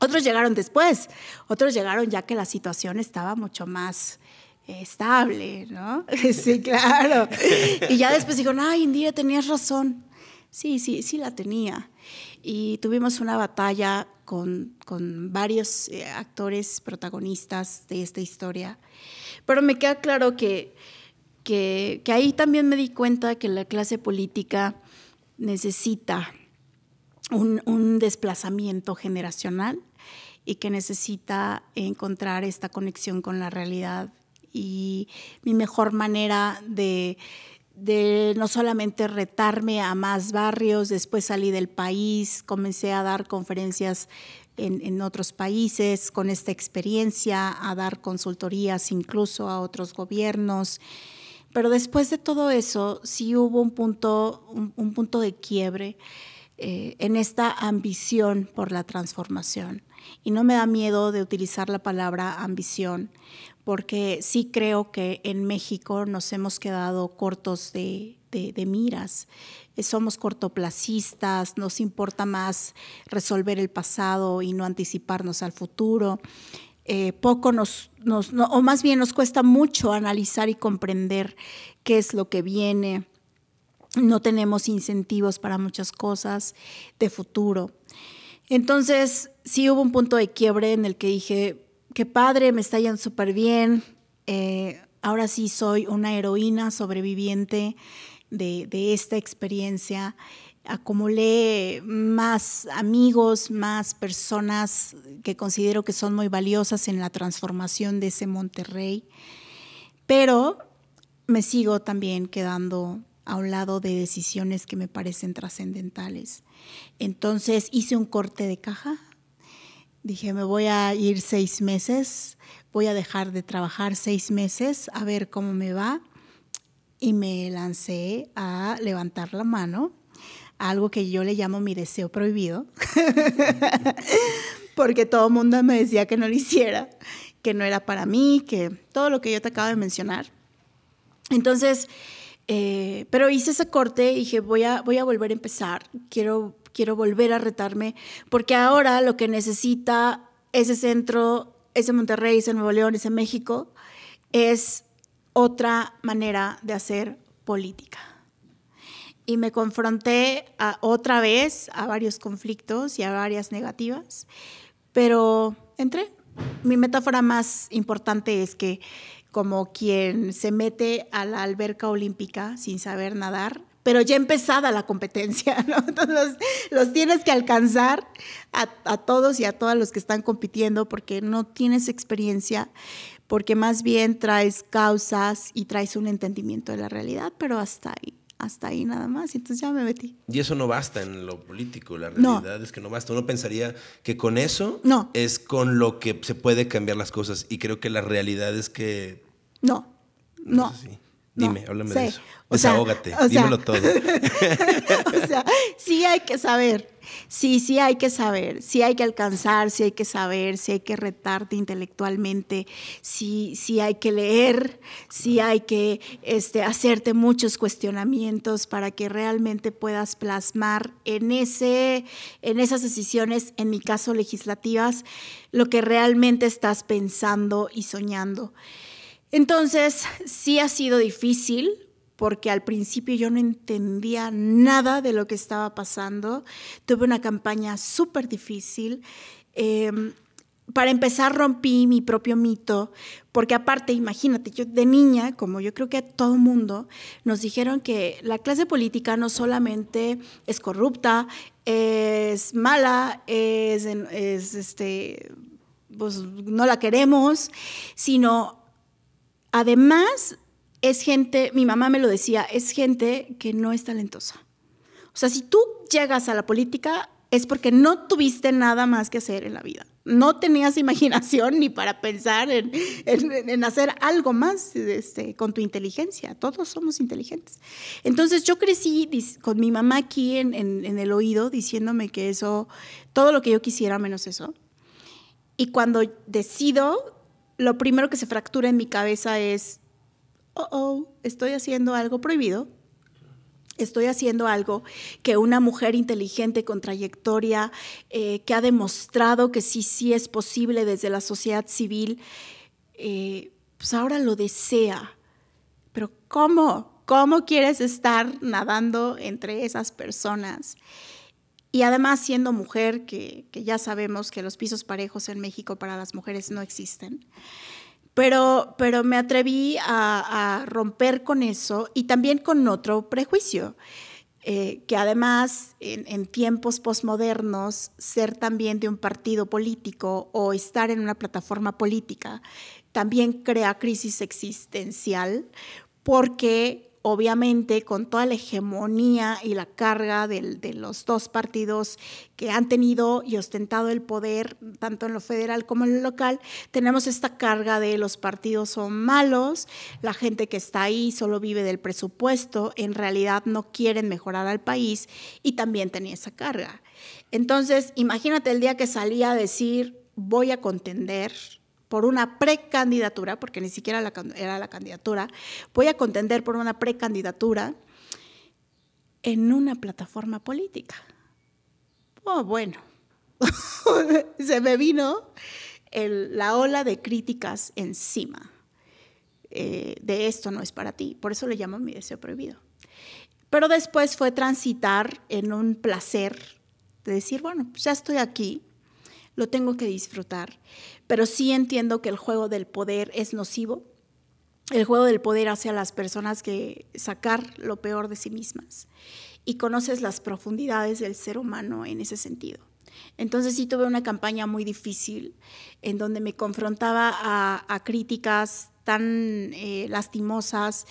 Otros llegaron después, otros llegaron ya que la situación estaba mucho más eh, estable, ¿no? sí, claro. Y ya después dijeron, ay, Indira, tenías razón. Sí, sí, sí la tenía. Y tuvimos una batalla con, con varios eh, actores protagonistas de esta historia. Pero me queda claro que, que, que ahí también me di cuenta que la clase política necesita un, desplazamiento generacional y que necesita encontrar esta conexión con la realidad. Y mi mejor manera de, no solamente retarme a más barrios, después salí del país, comencé a dar conferencias en, otros países con esta experiencia, a dar consultorías incluso a otros gobiernos pero después de todo eso, sí hubo un punto, punto de quiebre eh, en esta ambición por la transformación. Y no me da miedo de utilizar la palabra ambición, porque sí creo que en México nos hemos quedado cortos de, de miras. Eh, somos cortoplacistas, nos importa más resolver el pasado y no anticiparnos al futuro. Eh, poco nos, o más bien nos cuesta mucho analizar y comprender qué es lo que viene. No tenemos incentivos para muchas cosas de futuro. Entonces, sí hubo un punto de quiebre en el que dije, qué padre, me está yendo súper bien, eh, ahora sí soy una heroína sobreviviente de, de esta experiencia acumulé más amigos, más personas que considero que son muy valiosas en la transformación de ese Monterrey, pero me sigo también quedando a un lado de decisiones que me parecen trascendentales. Entonces hice un corte de caja, dije, me voy a ir seis meses, voy a dejar de trabajar seis meses a ver cómo me va, y me lancé a levantar la mano algo que yo le llamo mi deseo prohibido, porque todo el mundo me decía que no lo hiciera, que no era para mí, que todo lo que yo te acabo de mencionar. Entonces, eh, pero hice ese corte y dije, voy a, voy a volver a empezar, quiero, quiero volver a retarme, porque ahora lo que necesita ese centro, ese Monterrey, ese Nuevo León, ese México, es otra manera de hacer política y me confronté otra vez a varios conflictos y a varias negativas, pero entré. Mi metáfora más importante es que como quien se mete a la alberca olímpica sin saber nadar, pero ya empezada la competencia, los, tienes que alcanzar a, a, todos y a todos los que están compitiendo porque no tienes experiencia, porque más bien traes causas y traes un entendimiento de la realidad, pero hasta ahí hasta ahí nada más, y entonces ya me metí. Y eso no basta en lo político, la realidad es que no basta. Uno pensaría que con eso no. es con lo que se puede cambiar las cosas, y creo que la realidad es que... no. no. Dime, háblame de eso. O sea, ahógate, dímelo todo. o sea, sí hay que saber. Sí, sí hay que saber. Sí hay que alcanzar, sí hay que saber, sí hay que retarte intelectualmente, sí, sí hay que leer, sí hay que este, hacerte muchos cuestionamientos para que realmente puedas plasmar en, ese, en esas decisiones, en mi caso legislativas, lo que realmente estás pensando y soñando. Entonces, sí ha sido difícil porque al principio yo no entendía nada de lo que estaba pasando. Tuve una campaña súper difícil. Em, para empezar rompí mi propio mito, porque aparte, imagínate, yo de niña, como yo creo que a todo mundo, nos dijeron que la clase política no solamente es corrupta, es mala, es, es este, pues no la queremos, sino Además, es gente, mi mamá me lo decía, es gente que no es talentosa. O sea, si tú llegas a la política es porque no tuviste nada más que hacer en la vida. No tenías imaginación ni para pensar en, hacer algo más este, con tu inteligencia. Todos somos inteligentes. Entonces yo crecí con mi mamá aquí en el oído diciéndome que eso, todo lo que yo quisiera menos eso. Y cuando decido lo primero que se fractura en mi cabeza es, oh, oh, estoy haciendo algo prohibido, estoy haciendo algo que una mujer inteligente con trayectoria, eh, que ha demostrado que sí, sí es posible desde la sociedad civil, eh, pues ahora lo desea. Pero ¿cómo? ¿Cómo quieres estar nadando entre esas personas? Y además, siendo mujer, que, ya sabemos que los pisos parejos en México para las mujeres no existen, pero, pero me atreví a, romper con eso y también con otro prejuicio, eh, que además en, tiempos posmodernos, ser también de un partido político o estar en una plataforma política también crea crisis existencial porque obviamente con toda la hegemonía y la carga de los dos partidos que han tenido y ostentado el poder, tanto en lo federal como en lo local, tenemos esta carga de los partidos son malos, la gente que está ahí solo vive del presupuesto, en realidad no quieren mejorar al país y también tenía esa carga. Entonces, imagínate el día que salía a decir, voy a contender por una precandidatura, porque ni siquiera era la candidatura, voy a contender por una precandidatura en una plataforma política. Oh, bueno, se me vino la ola de críticas encima. Eh, de esto no es para ti, por eso le llamo mi deseo prohibido. Pero después fue transitar en un placer de decir, bueno, ya estoy aquí, lo tengo que disfrutar pero sí entiendo que el juego del poder es nocivo. El juego del poder hace a las personas que sacar lo peor de sí mismas y conoces las profundidades del ser humano en ese sentido. Entonces sí tuve una campaña muy difícil en donde me confrontaba a, críticas tan eh, lastimosas,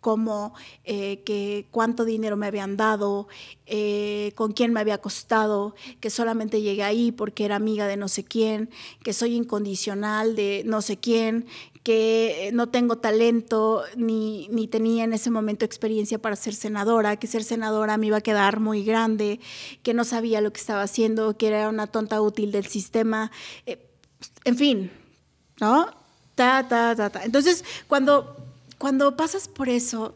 como eh, que cuánto dinero me habían dado, eh, con quién me había costado, que solamente llegué ahí porque era amiga de no sé quién, que soy incondicional de no sé quién, que eh, no tengo talento ni, ni tenía en ese momento experiencia para ser senadora, que ser senadora me iba a quedar muy grande, que no sabía lo que estaba haciendo, que era una tonta útil del sistema, en fin, ¿no? Ta, ta, ta, ta. Entonces, cuando cuando pasas por eso,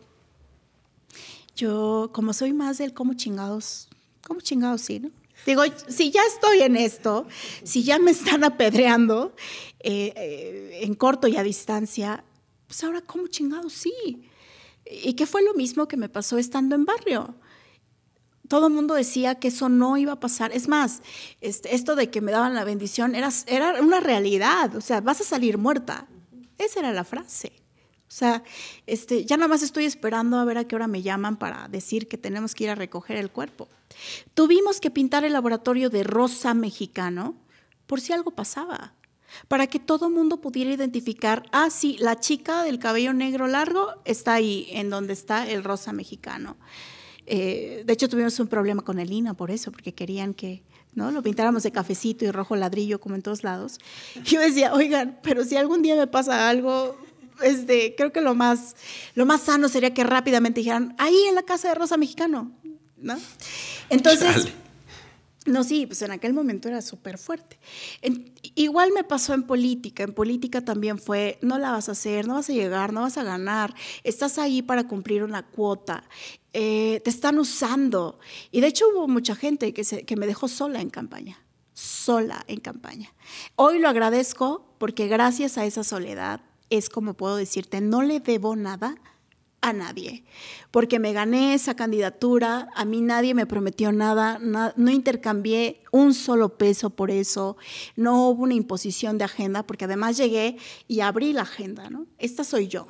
yo como soy más del cómo chingados, cómo chingados, sí, ¿no? Digo, si ya estoy en esto, si ya me están apedreando eh, eh, en corto y a distancia, pues ahora cómo chingados, sí. Y que fue lo mismo que me pasó estando en barrio. Todo el mundo decía que eso no iba a pasar. Es más, este, esto de que me daban la bendición era, era una realidad. O sea, vas a salir muerta. Esa era la frase. O sea, este, ya nada más estoy esperando a ver a qué hora me llaman para decir que tenemos que ir a recoger el cuerpo. Tuvimos que pintar el laboratorio de rosa mexicano por si algo pasaba, para que todo mundo pudiera identificar, ah, sí, la chica del cabello negro largo está ahí, en donde está el rosa mexicano. Eh, de hecho, tuvimos un problema con el por eso, porque querían que, ¿no? Lo pintáramos de cafecito y rojo ladrillo como en todos lados. Yo decía, oigan, pero si algún día me pasa algo, este, creo que lo más, lo más sano sería que rápidamente dijeran, ahí en la casa de Rosa Mexicano, ¿no? Entonces... No, sí, pues en aquel momento era súper fuerte. igual me pasó en política. En política también fue, no la vas a hacer, no vas a llegar, no vas a ganar. Estás ahí para cumplir una cuota. Eh, te están usando. Y de hecho hubo mucha gente que, que me dejó sola en campaña. Sola en campaña. Hoy lo agradezco porque gracias a esa soledad es como puedo decirte, no le debo nada a nadie, porque me gané esa candidatura, a mí nadie me prometió nada, no intercambié un solo peso por eso, no hubo una imposición de agenda, porque además llegué y abrí la agenda, ¿no? Esta soy yo.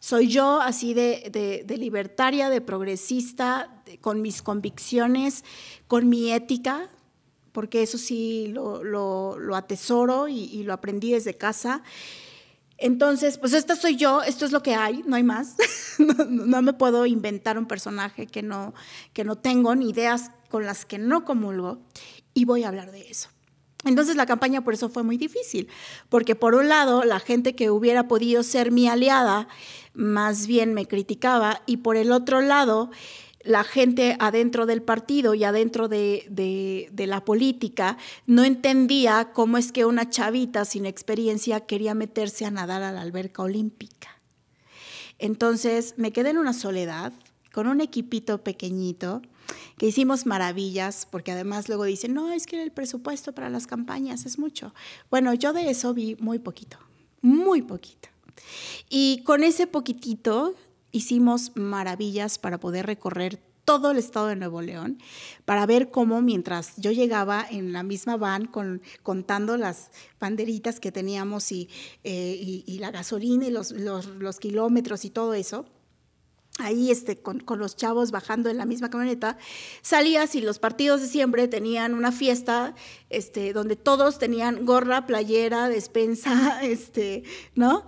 Soy yo así de, libertaria, de progresista, con mis convicciones, con mi ética, porque eso sí lo, atesoro y, y lo aprendí desde casa. Entonces, pues esta soy yo, esto es lo que hay, no hay más. no, me puedo inventar un personaje que no, que no tengo, ni ideas con las que no comulgo, y voy a hablar de eso. Entonces la campaña por eso fue muy difícil, porque por un lado la gente que hubiera podido ser mi aliada más bien me criticaba y por el otro lado la gente adentro del partido y adentro de, la política no entendía cómo es que una chavita sin experiencia quería meterse a nadar a la alberca olímpica. Entonces me quedé en una soledad con un equipito pequeñito que hicimos maravillas, porque además luego dicen, no, es que el presupuesto para las campañas es mucho. Bueno, yo de eso vi muy poquito, muy poquito. Y con ese poquitito hicimos maravillas para poder recorrer todo el estado de Nuevo León para ver cómo mientras yo llegaba en la misma van con, contando las banderitas que teníamos y, eh, y, la gasolina y los, los, kilómetros y todo eso, ahí este, con, con, los chavos bajando en la misma camioneta, salías si los partidos de siempre tenían una fiesta este, donde todos tenían gorra, playera, despensa, este, ¿no?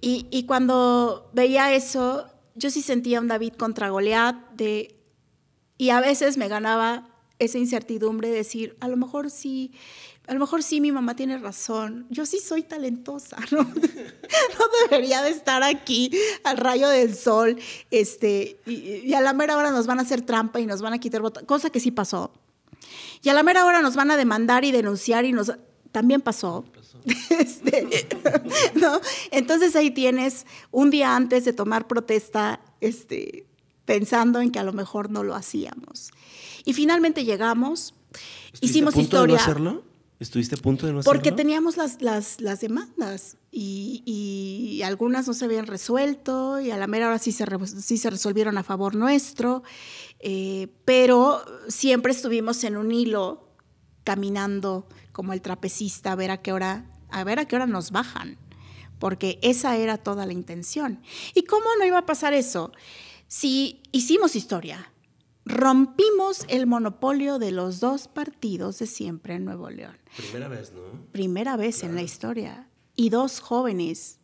Y, y cuando veía eso, yo sí sentía un David contra Goliat de, y a veces me ganaba esa incertidumbre de decir, a lo mejor sí, a lo mejor sí mi mamá tiene razón, yo sí soy talentosa, no, debería de estar aquí al rayo del sol, este, y, a la mera hora nos van a hacer trampa y nos van a quitar botas, cosa que sí pasó. Y a la mera hora nos van a demandar y denunciar y nos, también pasó. Este, ¿no? Entonces ahí tienes un día antes de tomar protesta, este, pensando en que a lo mejor no lo hacíamos. Y finalmente llegamos, hicimos historia. De hacerlo? ¿Estuviste a punto de no hacerlo? Porque teníamos las, las, las demandas y, algunas no se habían resuelto y a la mera hora sí se, sí se resolvieron a favor nuestro, eh, pero siempre estuvimos en un hilo caminando como el trapecista a ver a qué hora a ver a qué hora nos bajan, porque esa era toda la intención. ¿Y cómo no iba a pasar eso? Si hicimos historia, rompimos el monopolio de los dos partidos de siempre en Nuevo León. Primera vez, ¿no? Primera vez en la historia. Y dos jóvenes.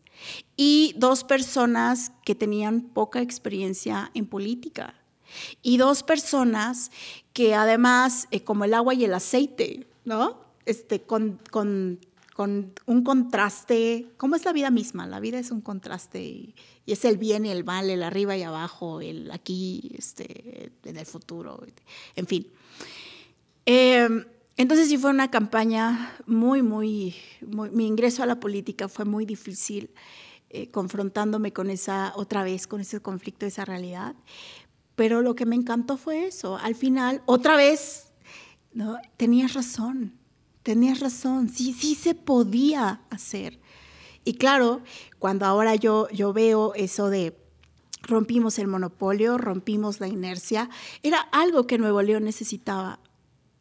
Y dos personas que tenían poca experiencia en política. Y dos personas que además, eh, como el agua y el aceite, ¿no? Este, con con un contraste, como es la vida misma, la vida es un contraste y, es el bien y el mal, el arriba y abajo, el aquí, este, en el futuro, en fin. Em, entonces sí fue una campaña muy, muy, mi ingreso a la política fue muy difícil, eh, confrontándome con esa, otra vez, con ese conflicto, esa realidad, pero lo que me encantó fue eso, al final, otra vez, ¿no? tenías razón, tenías razón, sí, sí se podía hacer. Y claro, cuando ahora yo, yo veo eso de rompimos el monopolio, rompimos la inercia, era algo que Nuevo León necesitaba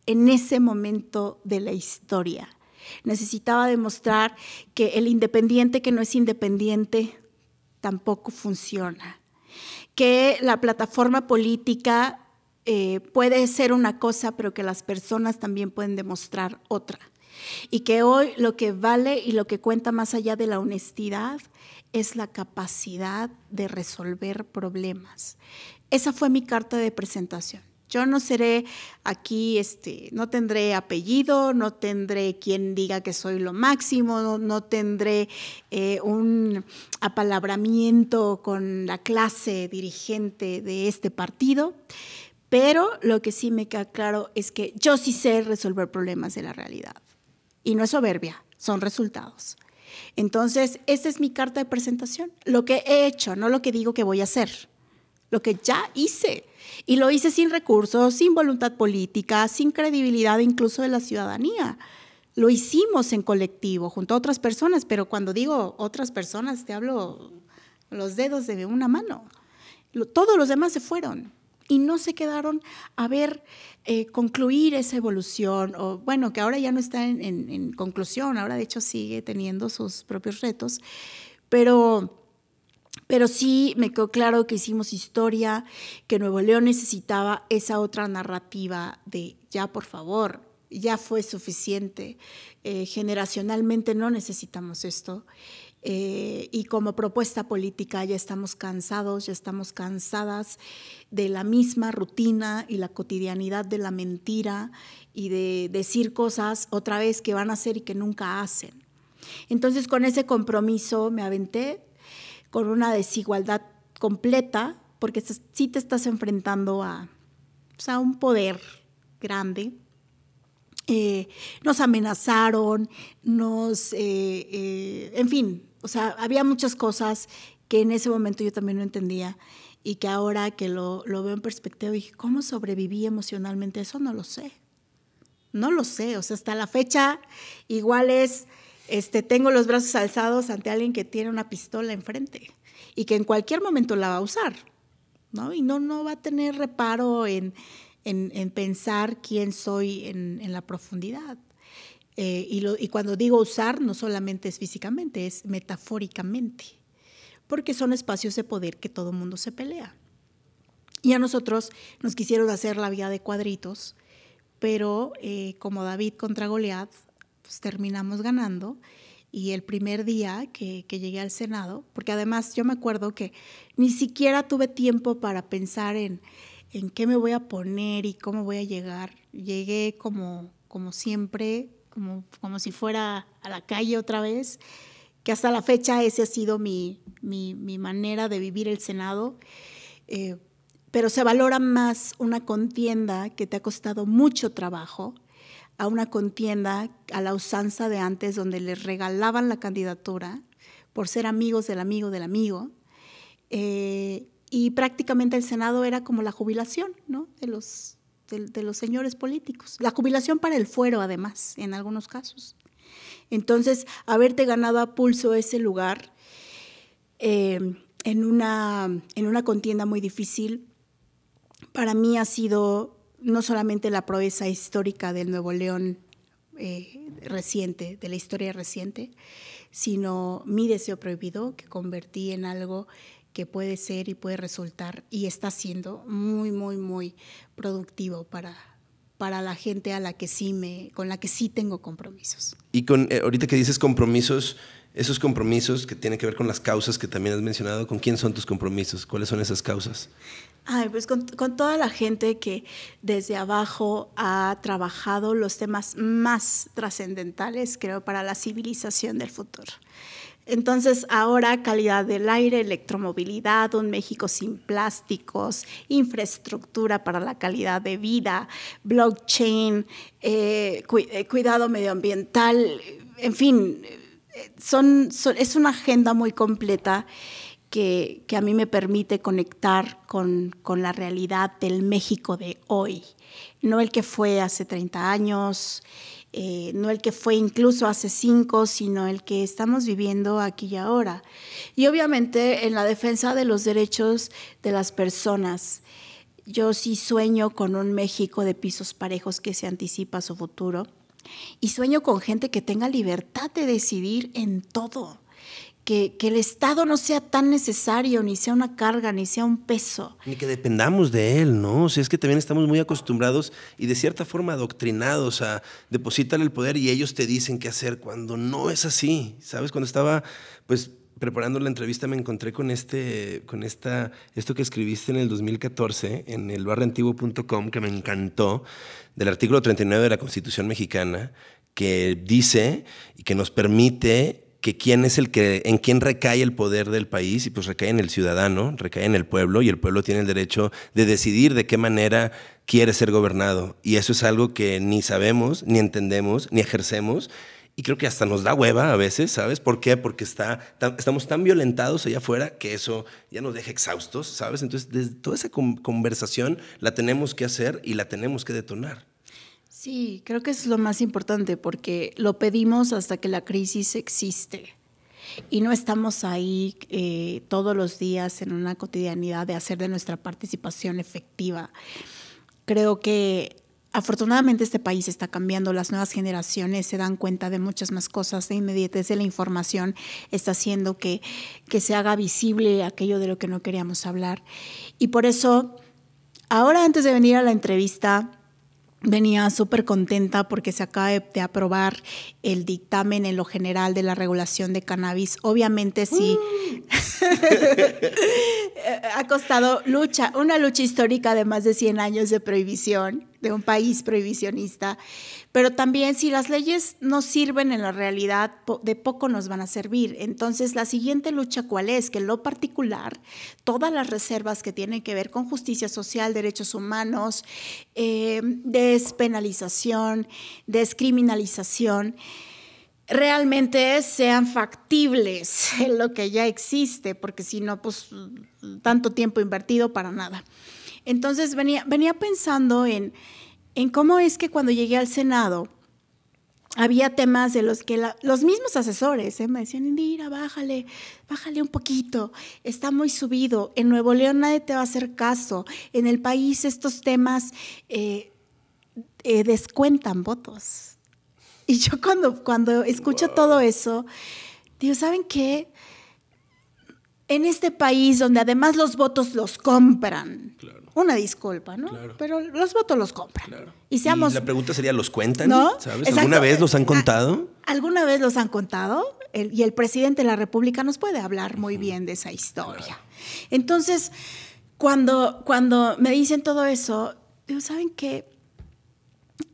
en ese momento de la historia. Necesitaba demostrar que el independiente que no es independiente tampoco funciona, que la plataforma política eh, puede ser una cosa, pero que las personas también pueden demostrar otra. Y que hoy lo que vale y lo que cuenta más allá de la honestidad es la capacidad de resolver problemas. Esa fue mi carta de presentación. Yo no seré aquí, este, no tendré apellido, no tendré quien diga que soy lo máximo, no, tendré eh, un apalabramiento con la clase dirigente de este partido, pero lo que sí me queda claro es que yo sí sé resolver problemas de la realidad. Y no es soberbia, son resultados. Entonces, esta es mi carta de presentación. Lo que he hecho, no lo que digo que voy a hacer. Lo que ya hice. Y lo hice sin recursos, sin voluntad política, sin credibilidad incluso de la ciudadanía. Lo hicimos en colectivo, junto a otras personas, pero cuando digo otras personas, te hablo los dedos de una mano. Todos los demás se fueron y no se quedaron a ver eh, concluir esa evolución, o bueno, que ahora ya no está en, conclusión, ahora de hecho sigue teniendo sus propios retos, pero... Pero sí me quedó claro que hicimos historia, que Nuevo León necesitaba esa otra narrativa de ya por favor, ya fue suficiente, eh, generacionalmente no necesitamos esto. Eh, y como propuesta política ya estamos cansados, ya estamos cansadas de la misma rutina y la cotidianidad de la mentira y de decir cosas otra vez que van a hacer y que nunca hacen. Entonces con ese compromiso me aventé con una desigualdad completa, porque sí te estás enfrentando a, pues, a un poder grande. Eh, nos amenazaron, nos, eh, en fin, o sea, había muchas cosas que en ese momento yo también no entendía y que ahora que lo, veo en perspectiva dije, ¿cómo sobreviví emocionalmente? Eso no lo sé. No lo sé, o sea, hasta la fecha igual es, este, tengo los brazos alzados ante alguien que tiene una pistola enfrente y que en cualquier momento la va a usar, ¿no? Y no, no va a tener reparo en, pensar quién soy en, en la profundidad. Eh, y, cuando digo usar, no solamente es físicamente, es metafóricamente, porque son espacios de poder que todo mundo se pelea. Y a nosotros nos quisieron hacer la vida de cuadritos, pero eh, como David contra Goliat, pues terminamos ganando. Y el primer día que, que, llegué al Senado, porque además yo me acuerdo que ni siquiera tuve tiempo para pensar en, en qué me voy a poner y cómo voy a llegar. Llegué como, como siempre, como, si fuera a la calle otra vez, que hasta la fecha esa ha sido mi, manera de vivir el Senado. Eh, pero se valora más una contienda que te ha costado mucho trabajo a una contienda a la usanza de antes donde les regalaban la candidatura por ser amigos del amigo del amigo. Eh, y prácticamente el Senado era como la jubilación ¿no? de los de, los señores políticos. La jubilación para el fuero, además, en algunos casos. Entonces, haberte ganado a pulso ese lugar em, en, una, en una contienda muy difícil, para mí ha sido no solamente la proeza histórica del Nuevo León eh, reciente, de la historia reciente, sino mi deseo prohibido que convertí en algo que puede ser y puede resultar y está siendo muy, muy, muy productivo para, para la gente a la que sí me, con la que sí tengo compromisos. Y con eh, ahorita que dices compromisos, esos compromisos que tienen que ver con las causas que también has mencionado, ¿con quién son tus compromisos? ¿Cuáles son esas causas? pues con, con, toda la gente que desde abajo ha trabajado los temas más trascendentales, creo, para la civilización del futuro. Entonces, ahora calidad del aire, electromovilidad, un México sin plásticos, infraestructura para la calidad de vida, blockchain, eh, eh, cuidado medioambiental, en fin, es una agenda muy completa que, a mí me permite conectar con, con, la realidad del México de hoy, no el que fue hace 30 años. Eh, no el que fue incluso hace cinco, sino el que estamos viviendo aquí y ahora. Y obviamente en la defensa de los derechos de las personas. Yo sí sueño con un México de pisos parejos que se anticipa su futuro y sueño con gente que tenga libertad de decidir en todo que, el Estado no sea tan necesario, ni sea una carga, ni sea un peso. Ni que dependamos de él, ¿no? O sea, es que también estamos muy acostumbrados y de cierta forma adoctrinados a depositar el poder y ellos te dicen qué hacer cuando no es así. ¿Sabes? Cuando estaba, pues, preparando la entrevista me encontré con este, con esta, esto que escribiste en el 2014 en el barreantiguo.com que me encantó del artículo 39 de la Constitución Mexicana que dice y que nos permite que quién es el que, en quién recae el poder del país, y pues recae en el ciudadano, recae en el pueblo, y el pueblo tiene el derecho de decidir de qué manera quiere ser gobernado. Y eso es algo que ni sabemos, ni entendemos, ni ejercemos. Y creo que hasta nos da hueva a veces, ¿sabes? ¿Por qué? Porque está, estamos tan violentados allá afuera que eso ya nos deja exhaustos, ¿sabes? Entonces, toda esa conversación la tenemos que hacer y la tenemos que detonar. Sí, creo que es lo más importante porque lo pedimos hasta que la crisis existe y no estamos ahí eh, todos los días en una cotidianidad de hacer de nuestra participación efectiva. Creo que afortunadamente este país está cambiando, las nuevas generaciones se dan cuenta de muchas más cosas, de inmediatez de la información está haciendo que, que se haga visible aquello de lo que no queríamos hablar. Y por eso, ahora antes de venir a la entrevista, Venía súper contenta porque se acaba de, aprobar el dictamen en lo general de la regulación de cannabis. Obviamente sí mm. ha costado lucha, una lucha histórica de más de 100 años de prohibición de un país prohibicionista, pero también si las leyes no sirven en la realidad, de poco nos van a servir. Entonces, la siguiente lucha cuál es? Que lo particular, todas las reservas que tienen que ver con justicia social, derechos humanos, eh, despenalización, descriminalización, realmente sean factibles en lo que ya existe, porque si no, pues tanto tiempo invertido para nada. Entonces venía, venía pensando en, cómo es que cuando llegué al Senado, había temas de los que los mismos asesores ¿eh? me decían, Indira, bájale, bájale un poquito, está muy subido, en Nuevo León nadie te va a hacer caso, en el país estos temas eh, eh, descuentan votos. Y yo cuando, cuando escucho todo eso, digo, ¿saben qué? En este país donde además los votos los compran, una disculpa, ¿no? Pero los votos los compran. Y seamos. la pregunta sería, ¿los cuentan? ¿No? ¿Alguna vez los han ah, contado? ¿Alguna vez los han contado? y el presidente de la República nos puede hablar muy bien de esa historia. Entonces, cuando, cuando me dicen todo eso, ¿saben qué?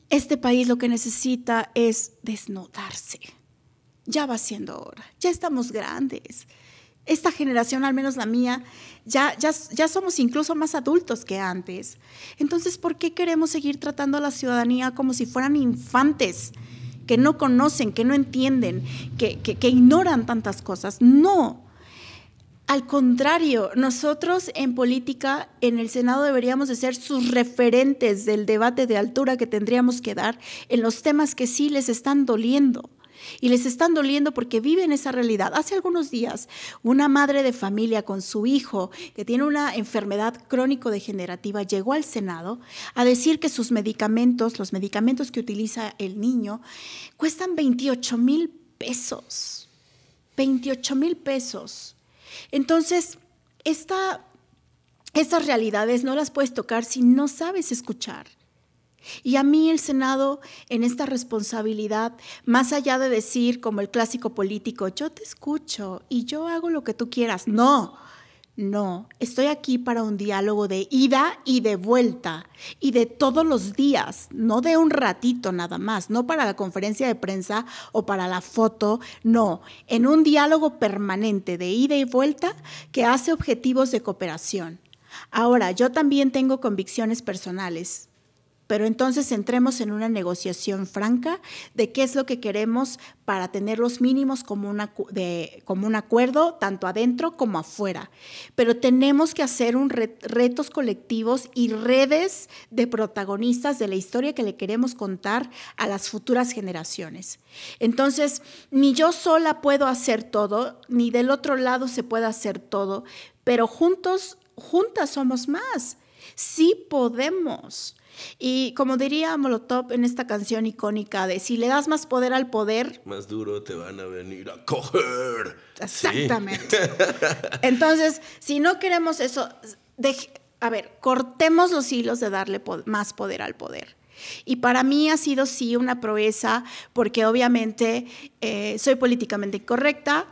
Este país lo que necesita es desnudarse. Ya va siendo hora. Ya estamos grandes. Esta generación, al menos la mía, ya, somos incluso más adultos que antes. Entonces, ¿por qué queremos seguir tratando a la ciudadanía como si fueran infantes? que no conocen, que no entienden, que, ignoran tantas cosas. No, al contrario, nosotros en política, en el Senado deberíamos de ser sus referentes del debate de altura que tendríamos que dar en los temas que sí les están doliendo y les están doliendo porque viven esa realidad. Hace algunos días, una madre de familia con su hijo que tiene una enfermedad crónico-degenerativa llegó al Senado a decir que sus medicamentos, los medicamentos que utiliza el niño, cuestan 28 mil pesos. 28 mil pesos. Entonces, estas realidades no las puedes tocar si no sabes escuchar y a mí el Senado, en esta responsabilidad, más allá de decir como el clásico político, yo te escucho y yo hago lo que tú quieras, no. No, estoy aquí para un diálogo de ida y de vuelta y de todos los días, no de un ratito nada más, no para la conferencia de prensa o para la foto, no, en un diálogo permanente de ida y vuelta que hace objetivos de cooperación. Ahora, yo también tengo convicciones personales, pero entonces entremos en una negociación franca de qué es lo que queremos para tener los mínimos como, un acuerdo, tanto adentro como afuera. Pero tenemos que hacer un retos colectivos y redes de protagonistas de la historia que le queremos contar a las futuras generaciones. Entonces, ni yo sola puedo hacer todo, ni del otro lado se puede hacer todo, pero juntos, juntas somos más. Sí podemos. Y como diría Molotov en esta canción icónica de si le das más poder al poder, más duro te van a venir a coger. Exactamente. Entonces, si no queremos eso, a ver, cortemos los hilos de darle más poder al poder. Y para mí ha sido sí una proeza, porque obviamente eh, soy políticamente incorrecta,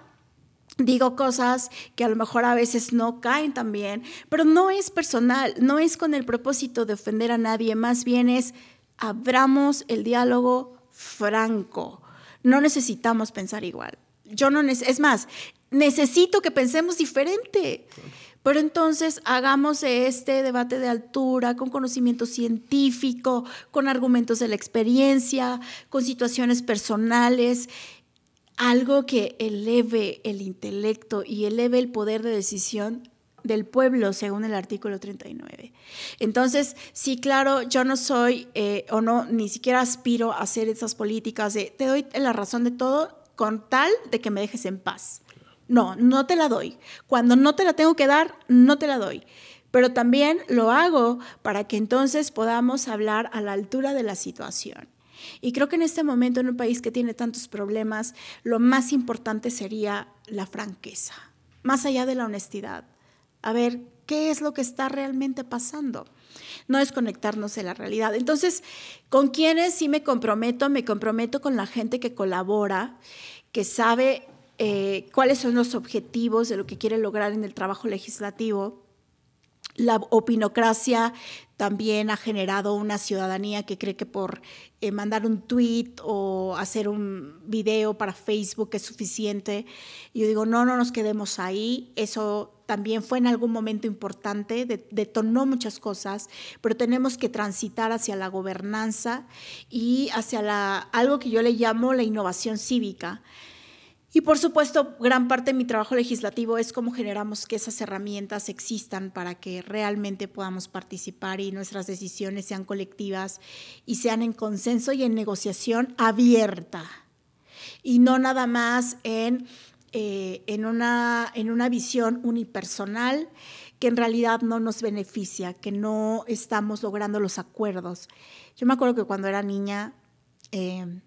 digo cosas que a lo mejor a veces no caen también, pero no es personal, no es con el propósito de ofender a nadie, más bien es abramos el diálogo franco. No necesitamos pensar igual. Yo no es más, necesito que pensemos diferente. Pero entonces hagamos este debate de altura, con conocimiento científico, con argumentos de la experiencia, con situaciones personales algo que eleve el intelecto y eleve el poder de decisión del pueblo, según el artículo 39. Entonces, sí, claro, yo no soy eh, o no, ni siquiera aspiro a hacer esas políticas de te doy la razón de todo con tal de que me dejes en paz. No, no te la doy. Cuando no te la tengo que dar, no te la doy. Pero también lo hago para que entonces podamos hablar a la altura de la situación. Y creo que en este momento, en un país que tiene tantos problemas, lo más importante sería la franqueza, más allá de la honestidad. A ver, ¿qué es lo que está realmente pasando? no desconectarnos de la realidad. Entonces, ¿con quiénes sí me comprometo? Me comprometo con la gente que colabora, que sabe eh, cuáles son los objetivos de lo que quiere lograr en el trabajo legislativo la opinocracia también ha generado una ciudadanía que cree que por eh, mandar un tweet o hacer un video para Facebook es suficiente. yo digo, no, no nos quedemos ahí. Eso también fue en algún momento importante, detonó muchas cosas, pero tenemos que transitar hacia la gobernanza y hacia la, algo que yo le llamo la innovación cívica y por supuesto, gran parte de mi trabajo legislativo es cómo generamos que esas herramientas existan para que realmente podamos participar y nuestras decisiones sean colectivas y sean en consenso y en negociación abierta. Y no nada más en, eh, en, una, en una visión unipersonal que en realidad no nos beneficia, que no estamos logrando los acuerdos. Yo me acuerdo que cuando era niña, eh,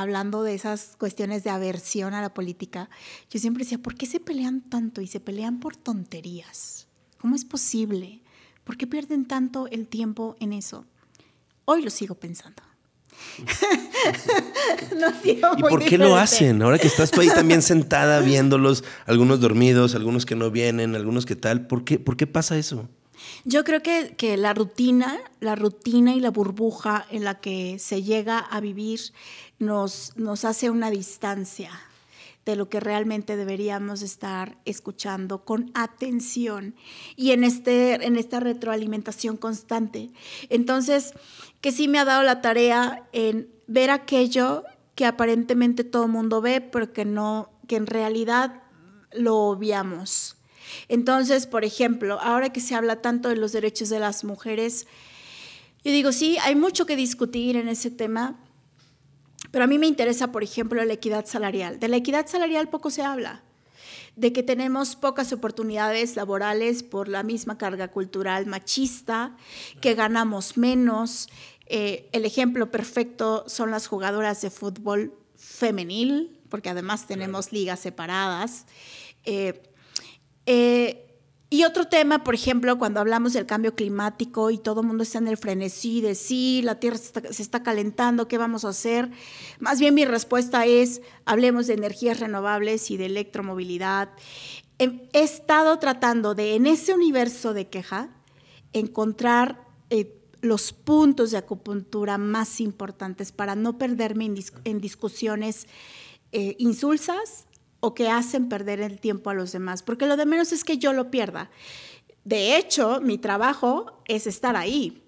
hablando de esas cuestiones de aversión a la política, yo siempre decía, ¿por qué se pelean tanto y se pelean por tonterías? ¿Cómo es posible? ¿Por qué pierden tanto el tiempo en eso? Hoy lo sigo pensando. ¿Y por qué lo hacen? Ahora que estás tú ahí también sentada viéndolos, algunos dormidos, algunos que no vienen, algunos que tal, por qué pasa eso? Yo creo que, la rutina, la rutina y la burbuja en la que se llega a vivir nos, hace una distancia de lo que realmente deberíamos estar escuchando con atención y en, este, en esta retroalimentación constante. Entonces, que sí me ha dado la tarea en ver aquello que aparentemente todo el mundo ve, pero que no, que en realidad lo obviamos. Entonces, por ejemplo, ahora que se habla tanto de los derechos de las mujeres, yo digo, sí, hay mucho que discutir en ese tema, pero a mí me interesa, por ejemplo, la equidad salarial. De la equidad salarial poco se habla de que tenemos pocas oportunidades laborales por la misma carga cultural machista, que ganamos menos. Eh, el ejemplo perfecto son las jugadoras de fútbol femenil, porque además tenemos ligas separadas. Eh, eh, y otro tema, por ejemplo, cuando hablamos del cambio climático y todo el mundo está en el frenesí de sí, la Tierra se está, calentando, ¿qué vamos a hacer? Más bien mi respuesta es, hablemos de energías renovables y de electromovilidad. He, estado tratando de, en ese universo de queja, encontrar eh, los puntos de acupuntura más importantes para no perderme en, discusiones eh, insulsas o que hacen perder el tiempo a los demás, porque lo de menos es que yo lo pierda. De hecho, mi trabajo es estar ahí,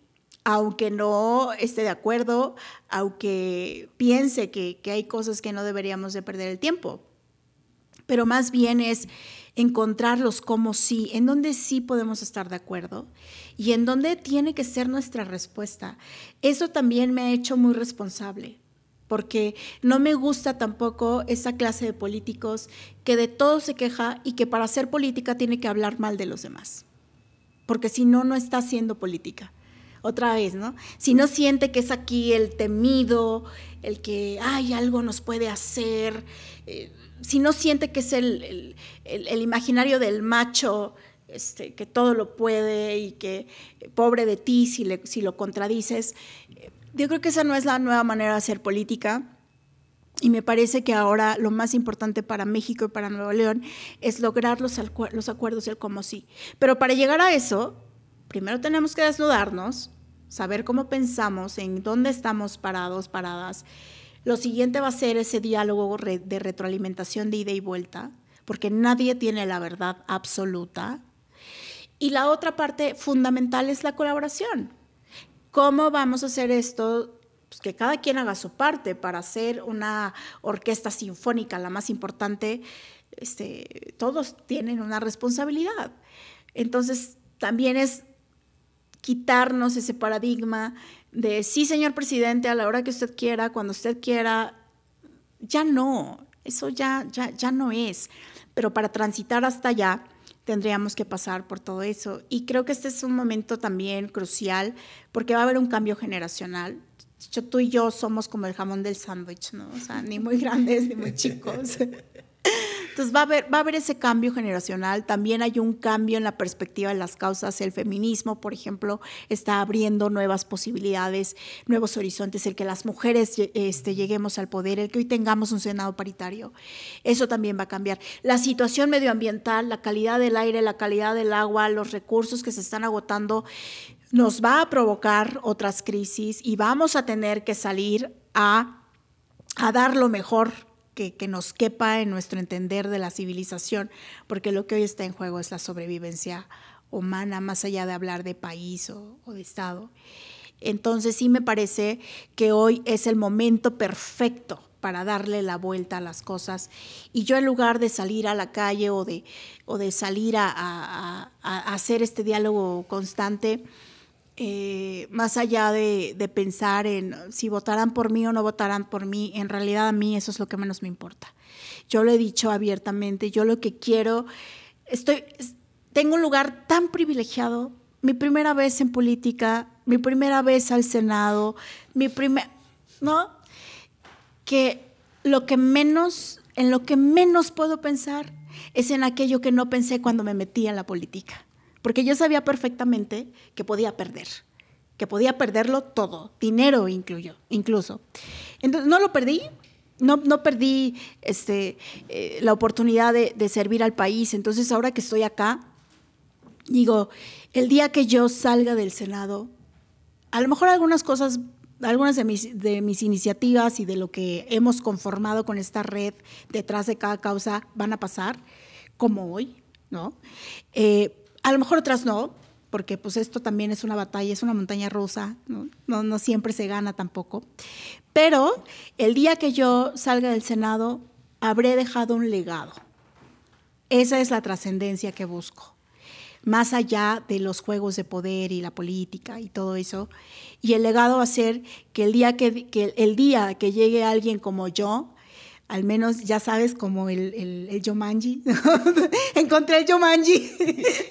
aunque no esté de acuerdo, aunque piense que, que hay cosas que no deberíamos de perder el tiempo, pero más bien es encontrarlos como sí, en donde sí podemos estar de acuerdo y en donde tiene que ser nuestra respuesta. Eso también me ha hecho muy responsable porque no me gusta tampoco esa clase de políticos que de todo se queja y que para hacer política tiene que hablar mal de los demás, porque si no, no está haciendo política otra vez, ¿no? Si no siente que es aquí el temido, el que, ay, algo nos puede hacer, eh, si no siente que es el, imaginario del macho, este, que todo lo puede y que eh, pobre de ti si, si lo contradices, eh, yo creo que esa no es la nueva manera de hacer política. Y me parece que ahora lo más importante para México y para Nuevo León es lograr los, acuerdos del como sí. Pero para llegar a eso, primero tenemos que desnudarnos, saber cómo pensamos, en dónde estamos parados, paradas. Lo siguiente va a ser ese diálogo de retroalimentación de ida y vuelta, porque nadie tiene la verdad absoluta. Y la otra parte fundamental es la colaboración. ¿Cómo vamos a hacer esto? Pues, que cada quien haga su parte para hacer una orquesta sinfónica, la más importante. Este, todos tienen una responsabilidad. Entonces, también es quitarnos ese paradigma de, sí, señor presidente, a la hora que usted quiera, cuando usted quiera, ya no, eso ya, ya, ya no es. Pero para transitar hasta allá, tendríamos que pasar por todo eso. Y creo que este es un momento también crucial porque va a haber un cambio generacional. Yo, tú y yo somos como el jamón del sándwich, ¿no? O sea, ni muy grandes ni muy chicos. Entonces va a, haber, ese cambio generacional, también hay un cambio en la perspectiva de las causas, el feminismo, por ejemplo, está abriendo nuevas posibilidades, nuevos horizontes, el que las mujeres eh, este, lleguemos al poder, el que hoy tengamos un Senado paritario, eso también va a cambiar. La situación medioambiental, la calidad del aire, la calidad del agua, los recursos que se están agotando, nos va a provocar otras crisis y vamos a tener que salir a, a dar lo mejor que, nos quepa en nuestro entender de la civilización, porque lo que hoy está en juego es la sobrevivencia humana, más allá de hablar de país o, de Estado. Entonces sí me parece que hoy es el momento perfecto para darle la vuelta a las cosas. Y yo en lugar de salir a la calle o de, salir a hacer este diálogo constante, eh, más allá de, pensar en si votarán por mí o no votarán por mí, en realidad a mí eso es lo que menos me importa. Yo lo he dicho abiertamente, yo lo que quiero, estoy, tengo un lugar tan privilegiado, mi primera vez en política, mi primera vez al Senado, mi primer, ¿no? Que lo que menos, en lo que menos puedo pensar es en aquello que no pensé cuando me metí en la política porque yo sabía perfectamente que podía perder, que podía perderlo todo, dinero incluyó, incluso. Entonces, no lo perdí, no, no perdí este, eh, la oportunidad de, servir al país. Entonces, ahora que estoy acá, digo, el día que yo salga del Senado, a lo mejor algunas cosas algunas de mis, de mis, iniciativas y de lo que hemos conformado con esta red detrás de cada causa van a pasar, como hoy, ¿no? Eh, a lo mejor otras no, porque pues esto también es una batalla, es una montaña rusa, no, siempre se gana tampoco. Pero el día que yo salga del Senado, habré dejado un legado. Esa es la trascendencia que busco, más allá de los juegos de poder y la política y todo eso. Y el legado va a ser el día que, que, el día que llegue alguien como yo, al menos ya sabes como el, el, el Encontré el manji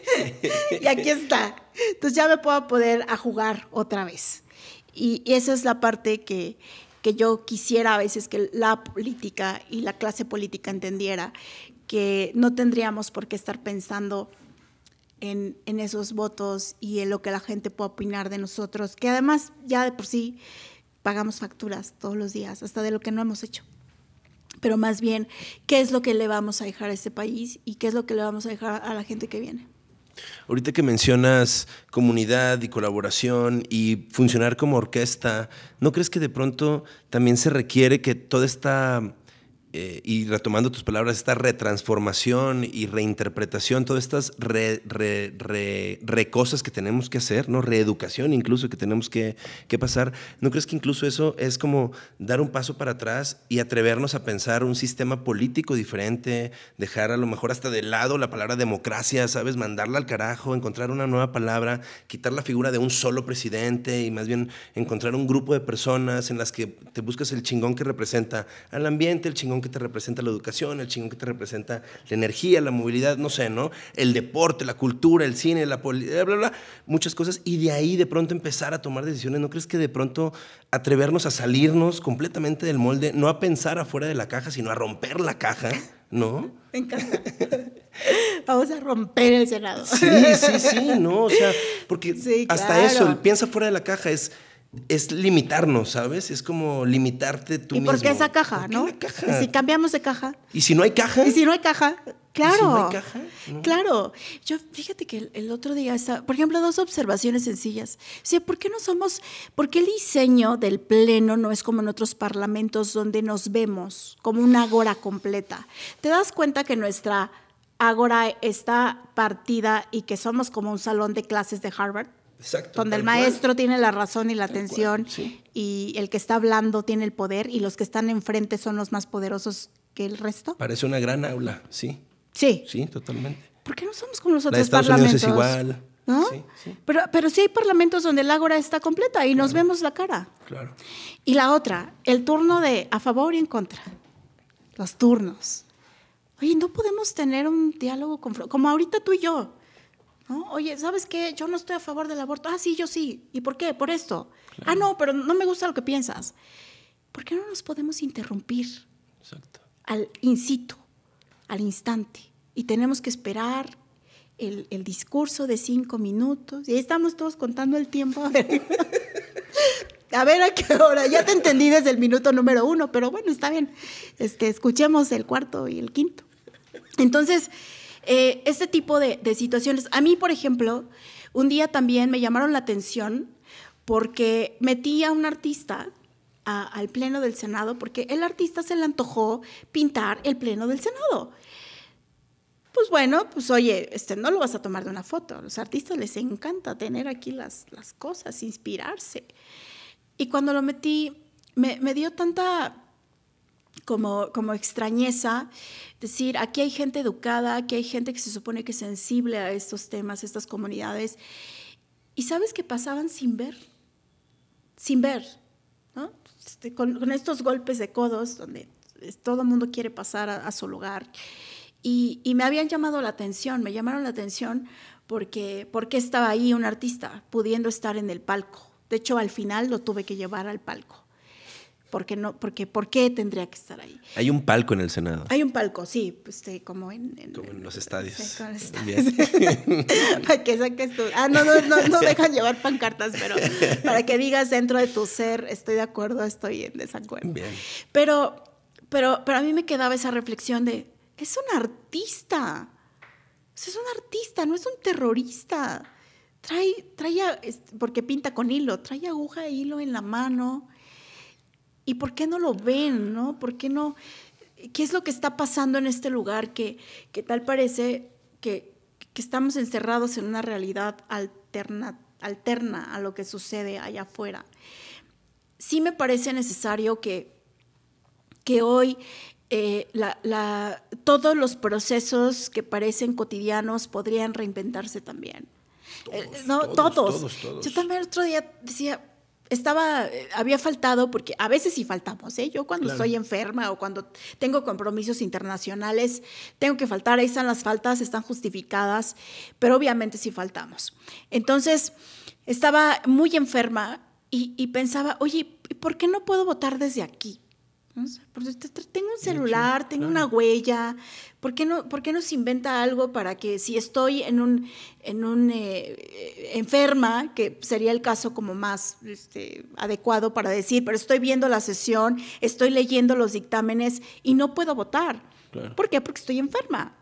y aquí está. Entonces ya me puedo poder a jugar otra vez. Y, esa es la parte que, yo quisiera a veces que la política y la clase política entendiera, que no tendríamos por qué estar pensando en, en, esos votos y en lo que la gente pueda opinar de nosotros, que además ya de por sí pagamos facturas todos los días, hasta de lo que no hemos hecho pero más bien qué es lo que le vamos a dejar a este país y qué es lo que le vamos a dejar a la gente que viene. Ahorita que mencionas comunidad y colaboración y funcionar como orquesta, ¿no crees que de pronto también se requiere que toda esta eh, y retomando tus palabras, esta retransformación y reinterpretación, todas estas re, re, re, cosas que tenemos que hacer, ¿no? Reeducación incluso que tenemos que, que, pasar. ¿No crees que incluso eso es como dar un paso para atrás y atrevernos a pensar un sistema político diferente, dejar a lo mejor hasta de lado la palabra democracia, ¿sabes? Mandarla al carajo, encontrar una nueva palabra, quitar la figura de un solo presidente y más bien encontrar un grupo de personas en las que te buscas el chingón que representa al ambiente, el chingón que te representa la educación, el chingón que te representa la energía, la movilidad, no sé, ¿no? El deporte, la cultura, el cine, la política, bla, bla, muchas cosas. Y de ahí de pronto empezar a tomar decisiones. ¿No crees que de pronto atrevernos a salirnos completamente del molde, no a pensar afuera de la caja, sino a romper la caja, ¿no? En Vamos a romper el cerrado. Sí, sí, sí, no, o sea, porque hasta eso, el piensa fuera de la caja es es limitarnos, ¿sabes? Es como limitarte tú mismo. ¿Y por qué esa caja, no? si cambiamos de caja? ¿Y si no hay caja? ¿Y si no hay caja? Claro. ¿Y si no hay caja? Claro. Yo, fíjate que el, otro día, estaba, por ejemplo, dos observaciones sencillas. ¿por qué no somos, por qué el diseño del pleno no es como en otros parlamentos donde nos vemos, como una agora completa? ¿Te das cuenta que nuestra agora está partida y que somos como un salón de clases de Harvard? Exacto, donde el maestro tiene la razón y la atención y el que está hablando tiene el poder y los que están enfrente son los más poderosos que el resto. Parece una gran aula, sí. Sí. Sí, totalmente. ¿Por qué no somos como los otros la de es igual. ¿No? Sí, Pero, pero sí hay parlamentos donde el ágora está completa y nos vemos la cara. Claro. Y la otra, el turno de a favor y en contra. Los turnos. Oye, no podemos tener un diálogo con, como ahorita tú y yo. Oye, ¿sabes qué? Yo no estoy a favor del aborto. Ah, sí, yo sí. ¿Y por qué? Por esto. Ah, no, pero no me gusta lo que piensas. ¿Por qué no nos podemos interrumpir? Exacto. Al incito, al instante. Y tenemos que esperar el, discurso de cinco minutos. Y ahí estamos todos contando el tiempo. A ver, a ver qué hora. Ya te entendí desde el minuto número uno, pero bueno, está bien. Este, escuchemos el cuarto y el quinto. Entonces, eh, este tipo de, situaciones. A mí, por ejemplo, un día también me llamaron la atención porque metí a un artista al Pleno del Senado porque el artista se le antojó pintar el Pleno del Senado. Pues bueno, pues oye, este, no lo vas a tomar de una foto. A los artistas les encanta tener aquí las, las cosas, inspirarse. Y cuando lo metí, me, me dio tanta como, extrañeza, decir, aquí hay gente educada, aquí hay gente que se supone que es sensible a estos temas, estas comunidades, y sabes que pasaban sin ver, sin ver, este, con, estos golpes de codos donde todo el mundo quiere pasar a, su lugar. Y, y, me habían llamado la atención, me llamaron la atención porque, porque estaba ahí un artista pudiendo estar en el palco. De hecho, al final lo tuve que llevar al palco porque no, porque ¿por qué tendría que estar ahí? Hay un palco en el Senado. Hay un palco, sí, pues, este, como en, como en los estadios. en los estadios. para que saques tu, ah, no, no, no, no dejan llevar pancartas, pero para que digas dentro de tu ser estoy de acuerdo, estoy en desacuerdo. Bien. Pero, pero, pero a mí me quedaba esa reflexión de es un artista, es un artista, no es un terrorista. Trae, trae, porque pinta con hilo, trae aguja e hilo en la mano ¿Y por qué no lo ven? ¿no? ¿Por qué no? ¿Qué es lo que está pasando en este lugar que, que tal parece que, estamos encerrados en una realidad alterna, a lo que sucede allá afuera? Sí me parece necesario que, que hoy eh, todos los procesos que parecen cotidianos podrían reinventarse también. Eh, no, todos, todos. Yo también el otro día decía, estaba, eh, había faltado, porque a veces sí faltamos, ¿eh? Yo cuando estoy enferma o cuando tengo compromisos internacionales, tengo que faltar, ahí están las faltas, están justificadas, pero obviamente sí faltamos. Entonces, estaba muy enferma y, y pensaba, oye, ¿por qué no puedo votar desde aquí? Tengo un celular, tengo una huella, ¿por qué no, por qué se inventa algo para que si estoy en un, en un eh, eh, enferma, que sería el caso como más este, adecuado para decir, pero estoy viendo la sesión, estoy leyendo los dictámenes y no puedo votar? ¿Por qué? Porque estoy enferma.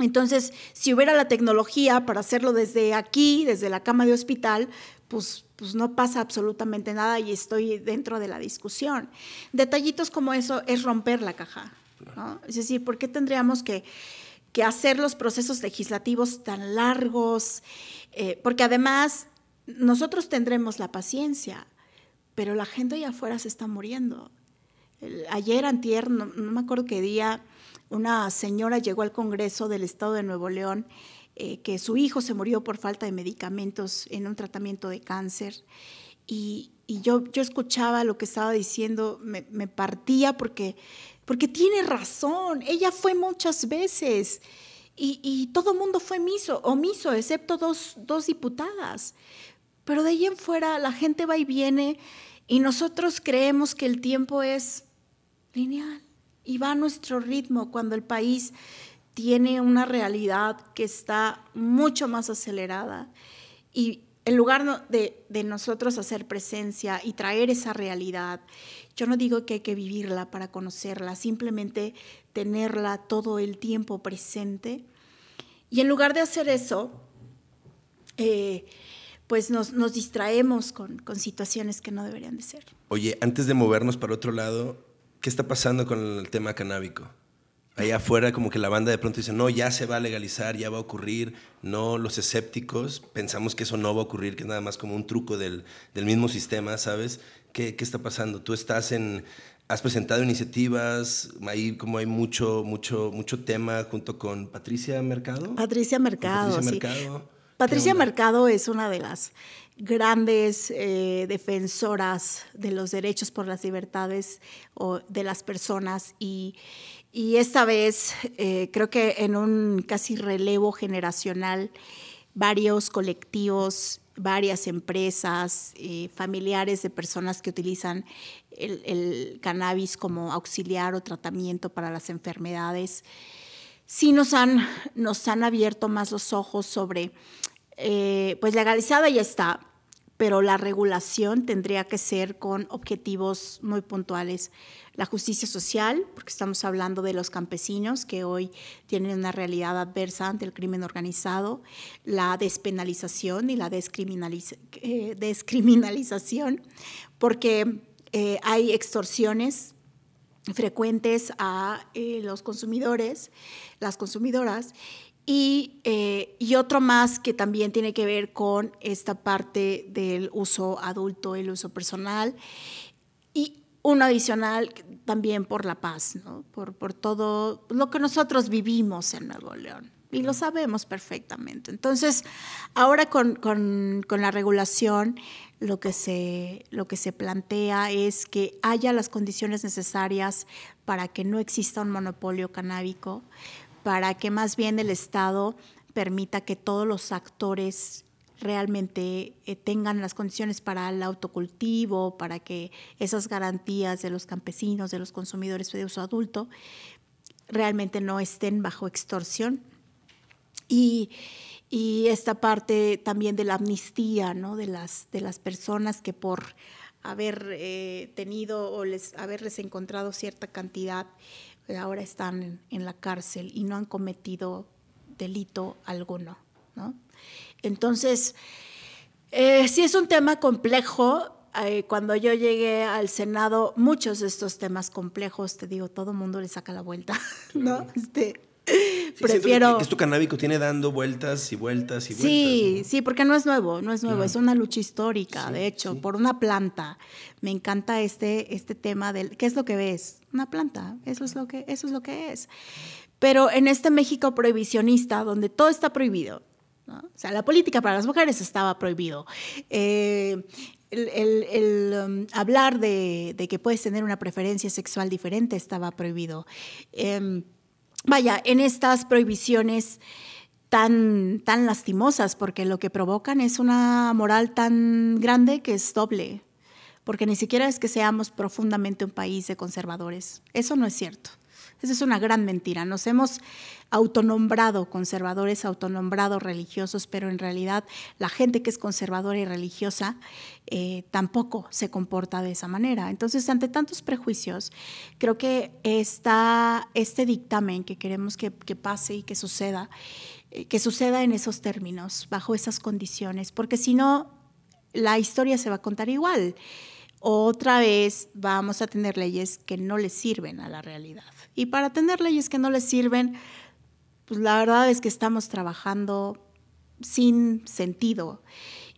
Entonces, si hubiera la tecnología para hacerlo desde aquí, desde la cama de hospital, pues pues no pasa absolutamente nada y estoy dentro de la discusión. Detallitos como eso es romper la caja. Es decir, ¿por qué tendríamos que, hacer los procesos legislativos tan largos? Eh, porque además nosotros tendremos la paciencia, pero la gente allá afuera se está muriendo. ayer, antier, no me acuerdo qué día, una señora llegó al Congreso del Estado de Nuevo León eh, que su hijo se murió por falta de medicamentos en un tratamiento de cáncer. Y, y yo, yo escuchaba lo que estaba diciendo, me, me, partía porque, porque tiene razón, ella fue muchas veces. Y, y todo el mundo fue miso, omiso, excepto dos, dos diputadas. Pero de ahí en fuera la gente va y viene y nosotros creemos que el tiempo es lineal y va a nuestro ritmo cuando el país tiene una realidad que está mucho más acelerada y en lugar de, nosotros hacer presencia y traer esa realidad, yo no digo que hay que vivirla para conocerla, simplemente tenerla todo el tiempo presente. Y en lugar de hacer eso, eh, pues nos, distraemos con, con situaciones que no deberían de ser. Oye, antes de movernos para otro lado, ¿qué está pasando con el tema canábico? allá afuera como que la banda de pronto dice, no, ya se va a legalizar, ya va a ocurrir, no, los escépticos pensamos que eso no va a ocurrir, que es nada más como un truco del, mismo sistema, ¿sabes? ¿Qué, está pasando? Tú estás en, has presentado iniciativas, ahí como hay mucho, mucho, mucho tema junto con Patricia Mercado. Patricia Mercado, Patricia sí. Mercado. Patricia Mercado es una de las grandes eh, defensoras de los derechos por las libertades o de las personas y y esta vez eh, creo que en un casi relevo generacional, varios colectivos, varias empresas, eh, familiares de personas que utilizan el, cannabis como auxiliar o tratamiento para las enfermedades, sí nos han, nos han abierto más los ojos sobre, eh, pues legalizada ya está, pero la regulación tendría que ser con objetivos muy puntuales. La justicia social, porque estamos hablando de los campesinos que hoy tienen una realidad adversa ante el crimen organizado, la despenalización y la eh, descriminalización, porque eh, hay extorsiones frecuentes a eh, los consumidores, las consumidoras, eh, y, otro más que también tiene que ver con esta parte del uso adulto, el uso personal. Y uno adicional también por la paz, ¿no? por, por todo lo que nosotros vivimos en Nuevo León. Y lo sabemos perfectamente. Entonces, ahora con, la regulación, lo que, se, lo que se plantea es que haya las condiciones necesarias para que no exista un monopolio canábico, para que más bien el Estado permita que todos los actores realmente eh, tengan las condiciones para el autocultivo, para que esas garantías de los campesinos, de los consumidores de uso adulto, realmente no estén bajo extorsión. Y, esta parte también de la amnistía, de, las, personas que por haber eh, tenido o les, haberles encontrado cierta cantidad ahora están en, la cárcel y no han cometido delito alguno. ¿no? Entonces, eh, sí es un tema complejo. Eh, cuando yo llegué al Senado, muchos de estos temas complejos, te digo, todo mundo le saca la vuelta, ¿no? Este, prefiero... Que esto canábico tiene dando vueltas y vueltas y vueltas. Sí, sí, porque no es nuevo, no es nuevo, es una lucha histórica, de hecho, por una planta. Me encanta este, este tema del, ¿qué es lo que ves? una planta, eso es lo que, eso es, lo que es. Pero en este México prohibicionista, donde todo está prohibido, o sea, la política para las mujeres estaba prohibido. Eh, el, um, hablar de, que puedes tener una preferencia sexual diferente estaba prohibido. Em, vaya, en estas prohibiciones tan, tan lastimosas, porque lo que provocan es una moral tan grande que es doble, porque ni siquiera es que seamos profundamente un país de conservadores. Eso no es cierto. Esa es una gran mentira. Nos hemos autonombrado conservadores, autonombrado religiosos, pero en realidad la gente que es conservadora y religiosa eh, tampoco se comporta de esa manera. Entonces, ante tantos prejuicios, creo que está este dictamen que queremos que, pase y que suceda, eh, que suceda en esos términos, bajo esas condiciones, porque si no, la historia se va a contar igual otra vez vamos a tener leyes que no les sirven a la realidad. Y para tener leyes que no les sirven, pues la verdad es que estamos trabajando sin sentido.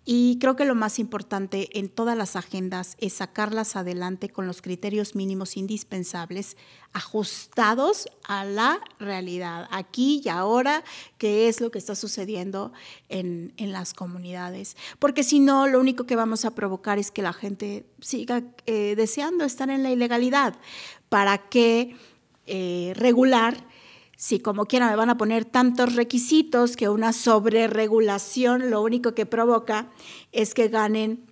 Y creo que lo más importante en todas las agendas es sacarlas adelante con los criterios mínimos indispensables ajustados a la realidad, aquí y ahora, que es lo que está sucediendo en, las comunidades. Porque si no, lo único que vamos a provocar es que la gente siga eh, deseando estar en la ilegalidad. ¿Para que eh, regular si como quiera me van a poner tantos requisitos que una sobreregulación lo único que provoca es que ganen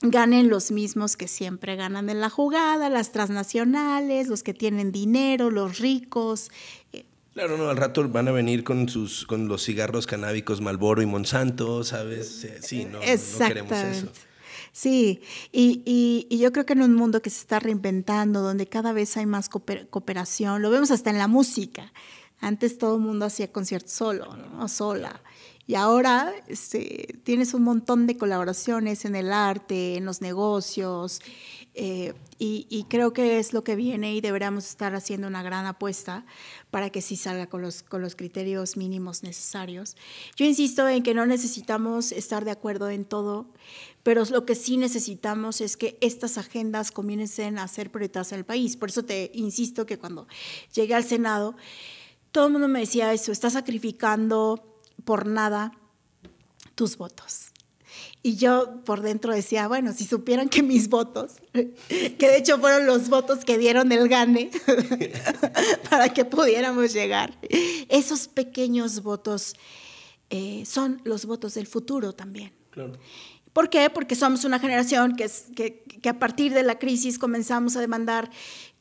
ganen los mismos que siempre ganan en la jugada, las transnacionales, los que tienen dinero, los ricos, eh. Claro, no, al rato van a venir con sus con los cigarros canábicos Malboro y Monsanto, ¿sabes? Eh, sí, no, no queremos eso. Sí, y, y, yo creo que en un mundo que se está reinventando, donde cada vez hay más cooperación, lo vemos hasta en la música. Antes todo el mundo hacía conciertos solo, ¿no? sola. Y ahora este, tienes un montón de colaboraciones en el arte, en los negocios, eh, y, creo que es lo que viene y deberíamos estar haciendo una gran apuesta para que sí salga con los, criterios mínimos necesarios. Yo insisto en que no necesitamos estar de acuerdo en todo, pero lo que sí necesitamos es que estas agendas comiencen a ser prioritarias en el país. Por eso te insisto que cuando llegué al Senado, todo el mundo me decía eso, estás sacrificando por nada tus votos. Y yo por dentro decía, bueno, si supieran que mis votos, que de hecho fueron los votos que dieron el GANE para que pudiéramos llegar, esos pequeños votos eh, son los votos del futuro también. Claro. ¿Por qué? Porque somos una generación que, que, a partir de la crisis comenzamos a demandar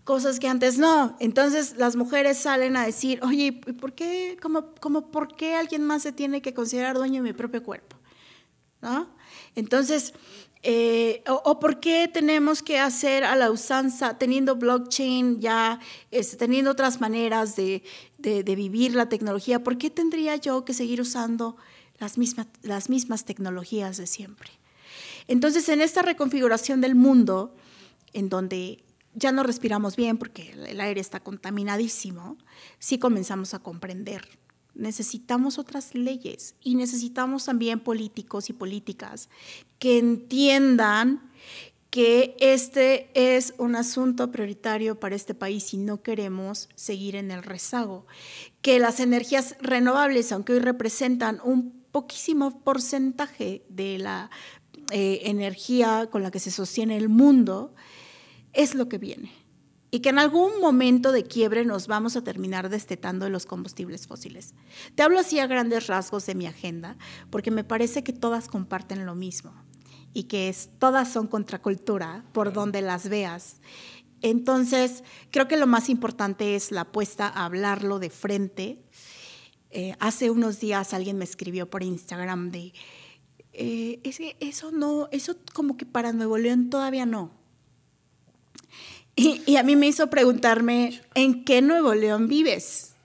cosas que antes no. Entonces las mujeres salen a decir, oye, ¿por qué, como, como, ¿por qué alguien más se tiene que considerar dueño de mi propio cuerpo? ¿No? Entonces, eh, o, por qué tenemos que hacer a la usanza, teniendo blockchain ya, este, teniendo otras maneras de, vivir la tecnología, ¿por qué tendría yo que seguir usando las mismas, las mismas tecnologías de siempre? Entonces, en esta reconfiguración del mundo, en donde ya no respiramos bien porque el aire está contaminadísimo, sí comenzamos a comprender Necesitamos otras leyes y necesitamos también políticos y políticas que entiendan que este es un asunto prioritario para este país y no queremos seguir en el rezago. Que las energías renovables, aunque hoy representan un poquísimo porcentaje de la eh, energía con la que se sostiene el mundo, es lo que viene y que en algún momento de quiebre nos vamos a terminar destetando de los combustibles fósiles. Te hablo así a grandes rasgos de mi agenda, porque me parece que todas comparten lo mismo y que es, todas son contracultura por donde las veas. Entonces, creo que lo más importante es la apuesta a hablarlo de frente. Eh, hace unos días alguien me escribió por Instagram de, eh, eso no, eso como que para Nuevo León todavía no. Y, a mí me hizo preguntarme, ¿en qué Nuevo León vives?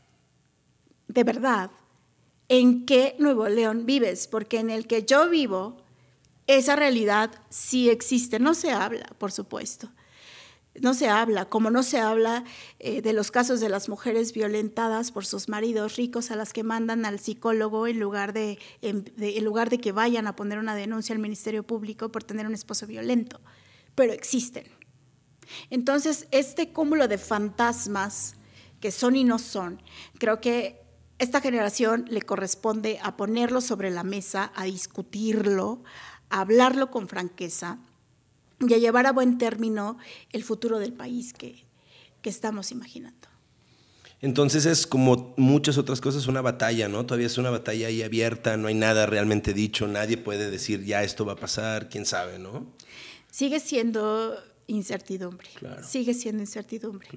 De verdad, ¿en qué Nuevo León vives? Porque en el que yo vivo, esa realidad sí existe. No se habla, por supuesto. No se habla, como no se habla eh, de los casos de las mujeres violentadas por sus maridos ricos a las que mandan al psicólogo en lugar de, en lugar de que vayan a poner una denuncia al Ministerio Público por tener un esposo violento. Pero existen entonces, este cúmulo de fantasmas que son y no son, creo que esta generación le corresponde a ponerlo sobre la mesa, a discutirlo, a hablarlo con franqueza y a llevar a buen término el futuro del país que, que estamos imaginando. Entonces es como muchas otras cosas una batalla, ¿no? Todavía es una batalla ahí abierta, no hay nada realmente dicho, nadie puede decir ya esto va a pasar, quién sabe, ¿no? Sigue siendo incertidumbre. Sigue siendo incertidumbre.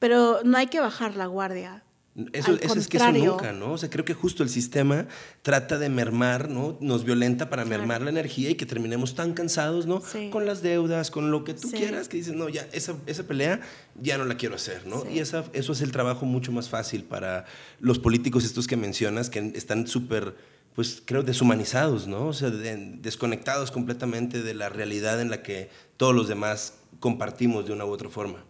Pero no hay que bajar la guardia. Eso, es. eso es que eso ¿no? O sea, creo que justo el sistema trata de mermar, ¿no? Nos violenta para mermar la energía y que terminemos tan cansados, ¿no? Con las deudas, con lo que tú quieras, que dices, no, ya, esa, pelea ya no la quiero hacer, ¿no? Y esa, eso es el trabajo mucho más fácil para los políticos estos que mencionas, que están súper, pues creo, deshumanizados, ¿no? O sea, desconectados completamente de la realidad en la que todos los demás compartimos de una u otra forma.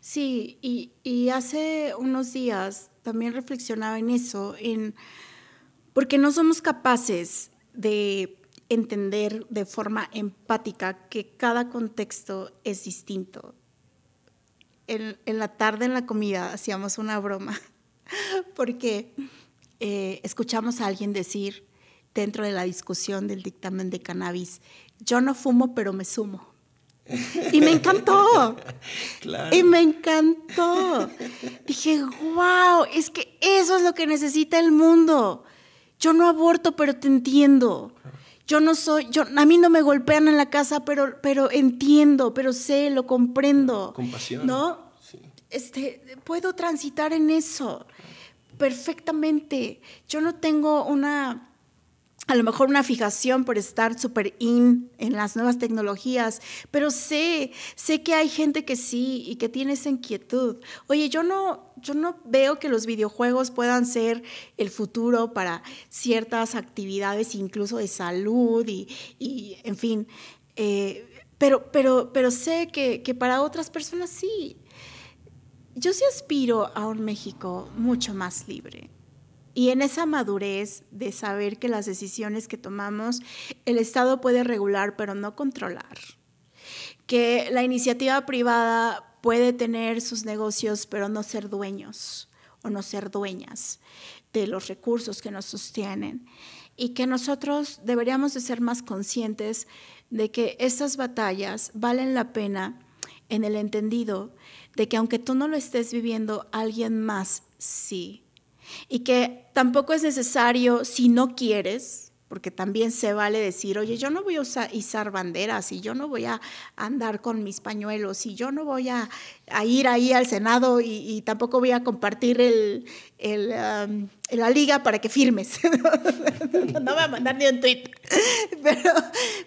Sí, y, hace unos días también reflexionaba en eso, en porque no somos capaces de entender de forma empática que cada contexto es distinto. En, la tarde en la comida hacíamos una broma porque eh, escuchamos a alguien decir dentro de la discusión del dictamen de cannabis, yo no fumo pero me sumo. Y me encantó. Y me encantó. Dije, wow, es que eso es lo que necesita el mundo. Yo no aborto, pero te entiendo. Yo no soy, yo, a mí no me golpean en la casa, pero, pero entiendo, pero sé, lo comprendo. Compasión. ¿No? Este, puedo transitar en eso perfectamente. Yo no tengo una a lo mejor una fijación por estar súper in en las nuevas tecnologías, pero sé, sé que hay gente que sí y que tiene esa inquietud. Oye, yo no, yo no veo que los videojuegos puedan ser el futuro para ciertas actividades, incluso de salud y, en fin, eh, pero, pero, sé que, que para otras personas sí. Yo sí aspiro a un México mucho más libre y en esa madurez de saber que las decisiones que tomamos, el Estado puede regular, pero no controlar. Que la iniciativa privada puede tener sus negocios, pero no ser dueños o no ser dueñas de los recursos que nos sostienen. Y que nosotros deberíamos de ser más conscientes de que estas batallas valen la pena en el entendido de que aunque tú no lo estés viviendo, alguien más sí y que tampoco es necesario si no quieres, porque también se vale decir, oye, yo no voy a usar, izar banderas y yo no voy a andar con mis pañuelos y yo no voy a a ir ahí al Senado y, tampoco voy a compartir el, um, la liga para que firmes. no voy a mandar ni un tweet. Pero,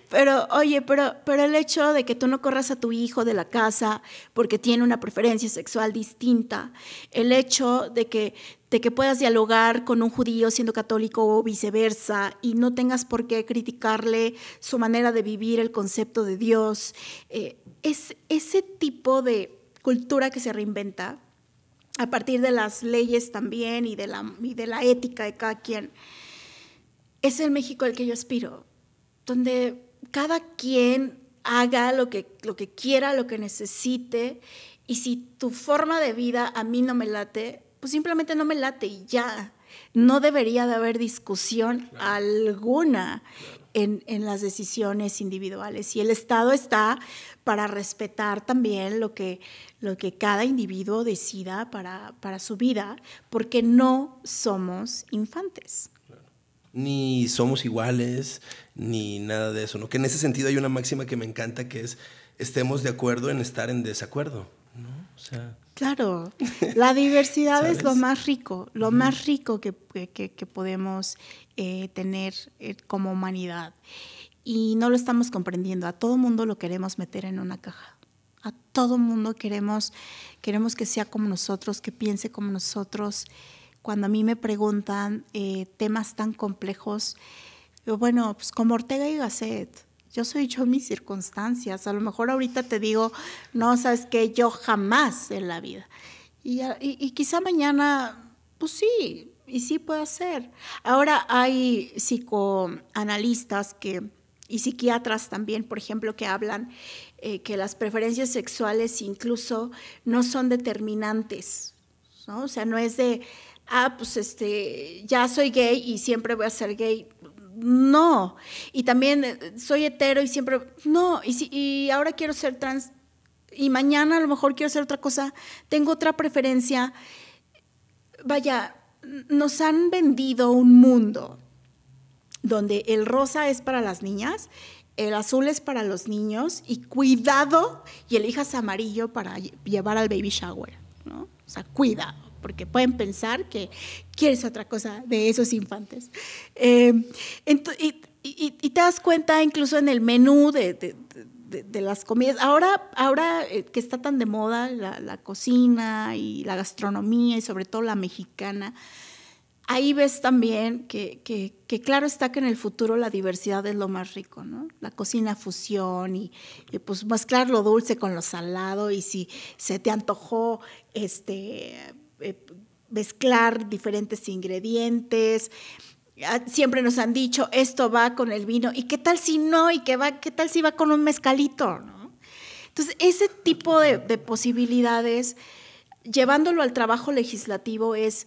pero oye, pero, pero el hecho de que tú no corras a tu hijo de la casa porque tiene una preferencia sexual distinta, el hecho de que, que puedas dialogar con un judío siendo católico o viceversa y no tengas por qué criticarle su manera de vivir el concepto de Dios, eh, es ese tipo de cultura que se reinventa a partir de las leyes también y de la, de la ética de cada quien. Es el México al que yo aspiro, donde cada quien haga lo que, lo que quiera, lo que necesite, y si tu forma de vida a mí no me late, pues simplemente no me late y ya. No debería de haber discusión alguna en, las decisiones individuales. Y el Estado está para respetar también lo que, lo que cada individuo decida para, para su vida, porque no somos infantes. Ni somos iguales, ni nada de eso. ¿no? Que en ese sentido hay una máxima que me encanta, que es estemos de acuerdo en estar en desacuerdo. ¿no? O sea, Claro, la diversidad es lo más rico, lo más rico que, podemos eh, tener eh, como humanidad. Y no lo estamos comprendiendo, a todo mundo lo queremos meter en una caja. A todo mundo queremos, queremos que sea como nosotros, que piense como nosotros. Cuando a mí me preguntan eh, temas tan complejos, bueno, pues como Ortega y Gasset, yo soy yo mis circunstancias. A lo mejor ahorita te digo, no, sabes que yo jamás en la vida. Y, quizá mañana, pues sí, y sí puede ser. Ahora hay psicoanalistas que, y psiquiatras también, por ejemplo, que hablan eh, que las preferencias sexuales incluso no son determinantes, O sea, no es de, ah, pues este, ya soy gay y siempre voy a ser gay no. Y también eh, soy hetero y siempre, no, y, si, y ahora quiero ser trans y mañana a lo mejor quiero hacer otra cosa, tengo otra preferencia. Vaya, nos han vendido un mundo donde el rosa es para las niñas, el azul es para los niños y cuidado y elijas amarillo para llevar al baby shower, ¿no? O sea, cuidado porque pueden pensar que quieres otra cosa de esos infantes. Eh, y, te das cuenta incluso en el menú de, las comidas. Ahora, ahora eh, que está tan de moda la, cocina y la gastronomía y sobre todo la mexicana, ahí ves también que, claro está que en el futuro la diversidad es lo más rico, ¿no? La cocina fusión y, y, pues mezclar lo dulce con lo salado y si se te antojó este eh, mezclar diferentes ingredientes. Ah, siempre nos han dicho, esto va con el vino, ¿y qué tal si no? ¿Y qué, va, qué tal si va con un mezcalito? Entonces, ese tipo de, posibilidades, llevándolo al trabajo legislativo, es,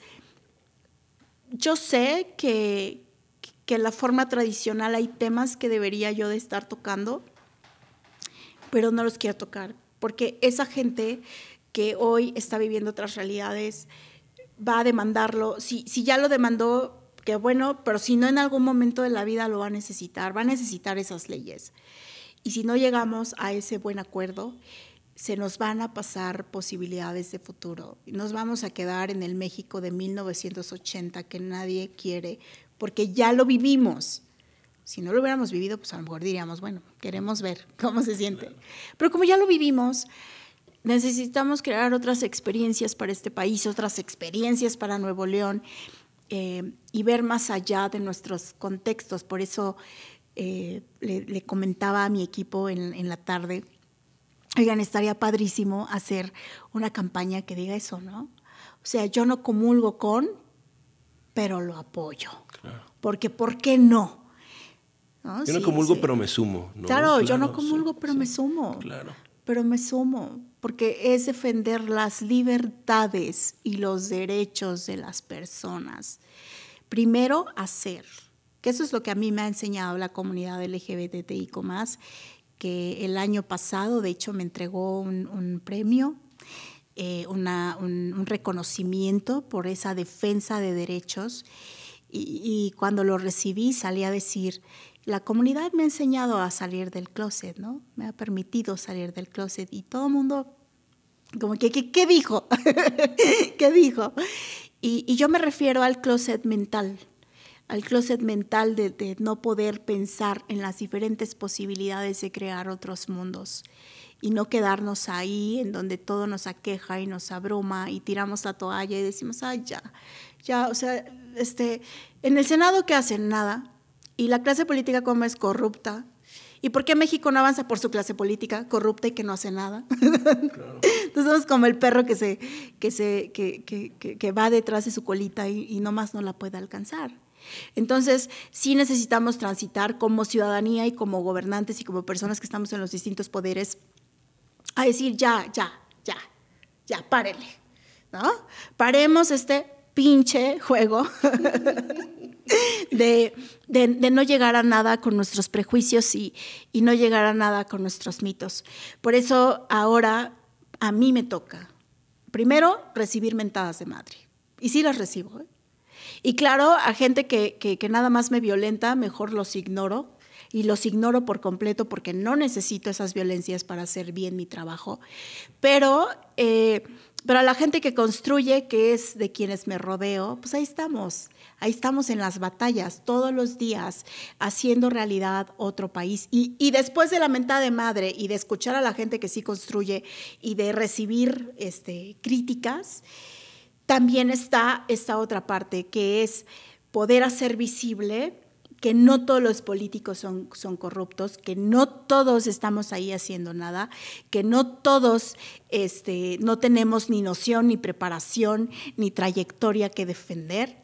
yo sé que, que en la forma tradicional hay temas que debería yo de estar tocando, pero no los quiero tocar, porque esa gente que hoy está viviendo otras realidades, va a demandarlo. Si, si ya lo demandó, que bueno, pero si no en algún momento de la vida lo va a necesitar, va a necesitar esas leyes. Y si no llegamos a ese buen acuerdo, se nos van a pasar posibilidades de futuro. Nos vamos a quedar en el México de 1980 que nadie quiere, porque ya lo vivimos. Si no lo hubiéramos vivido, pues a lo mejor diríamos, bueno, queremos ver cómo se siente. Pero como ya lo vivimos, necesitamos crear otras experiencias para este país, otras experiencias para Nuevo León eh, y ver más allá de nuestros contextos. Por eso eh, le, comentaba a mi equipo en, la tarde, oigan, estaría padrísimo hacer una campaña que diga eso, ¿no? O sea, yo no comulgo con, pero lo apoyo. Porque, ¿por qué no? ¿No? Yo no comulgo, pero me sumo. Claro, yo no comulgo, pero me sumo. Claro. Pero me sumo porque es defender las libertades y los derechos de las personas. Primero, hacer, que eso es lo que a mí me ha enseñado la comunidad LGBTIQ que el año pasado, de hecho, me entregó un, premio, eh, un, reconocimiento por esa defensa de derechos. Y, y cuando lo recibí salí a decir la comunidad me ha enseñado a salir del closet, ¿no? Me ha permitido salir del closet y todo el mundo como que, ¿qué, dijo? ¿Qué dijo? Y, yo me refiero al closet mental, al closet mental de, no poder pensar en las diferentes posibilidades de crear otros mundos y no quedarnos ahí en donde todo nos aqueja y nos abruma y tiramos la toalla y decimos, ah, ya, ya, o sea, este, en el Senado, que hacen? Nada y la clase política como es corrupta. ¿Y por qué México no avanza por su clase política corrupta y que no hace nada? Entonces somos como el perro que, se, que, se, que, que, que va detrás de su colita y, y nomás no la puede alcanzar. Entonces, sí necesitamos transitar como ciudadanía y como gobernantes y como personas que estamos en los distintos poderes a decir ya, ya, ya, ya, párele, ¿no? Paremos este pinche juego de, no llegar a nada con nuestros prejuicios y, y no llegar a nada con nuestros mitos. Por eso ahora a mí me toca, primero, recibir mentadas de madre. Y sí las recibo. ¿eh? Y claro, a gente que, nada más me violenta, mejor los ignoro y los ignoro por completo porque no necesito esas violencias para hacer bien mi trabajo. Pero eh, pero a la gente que construye, que es de quienes me rodeo, pues ahí estamos, ahí estamos en las batallas todos los días, haciendo realidad otro país. Y, después de la mentada de madre y de escuchar a la gente que sí construye y de recibir este, críticas, también está esta otra parte, que es poder hacer visible que no todos los políticos son, son corruptos, que no todos estamos ahí haciendo nada, que no todos este, no tenemos ni noción, ni preparación, ni trayectoria que defender,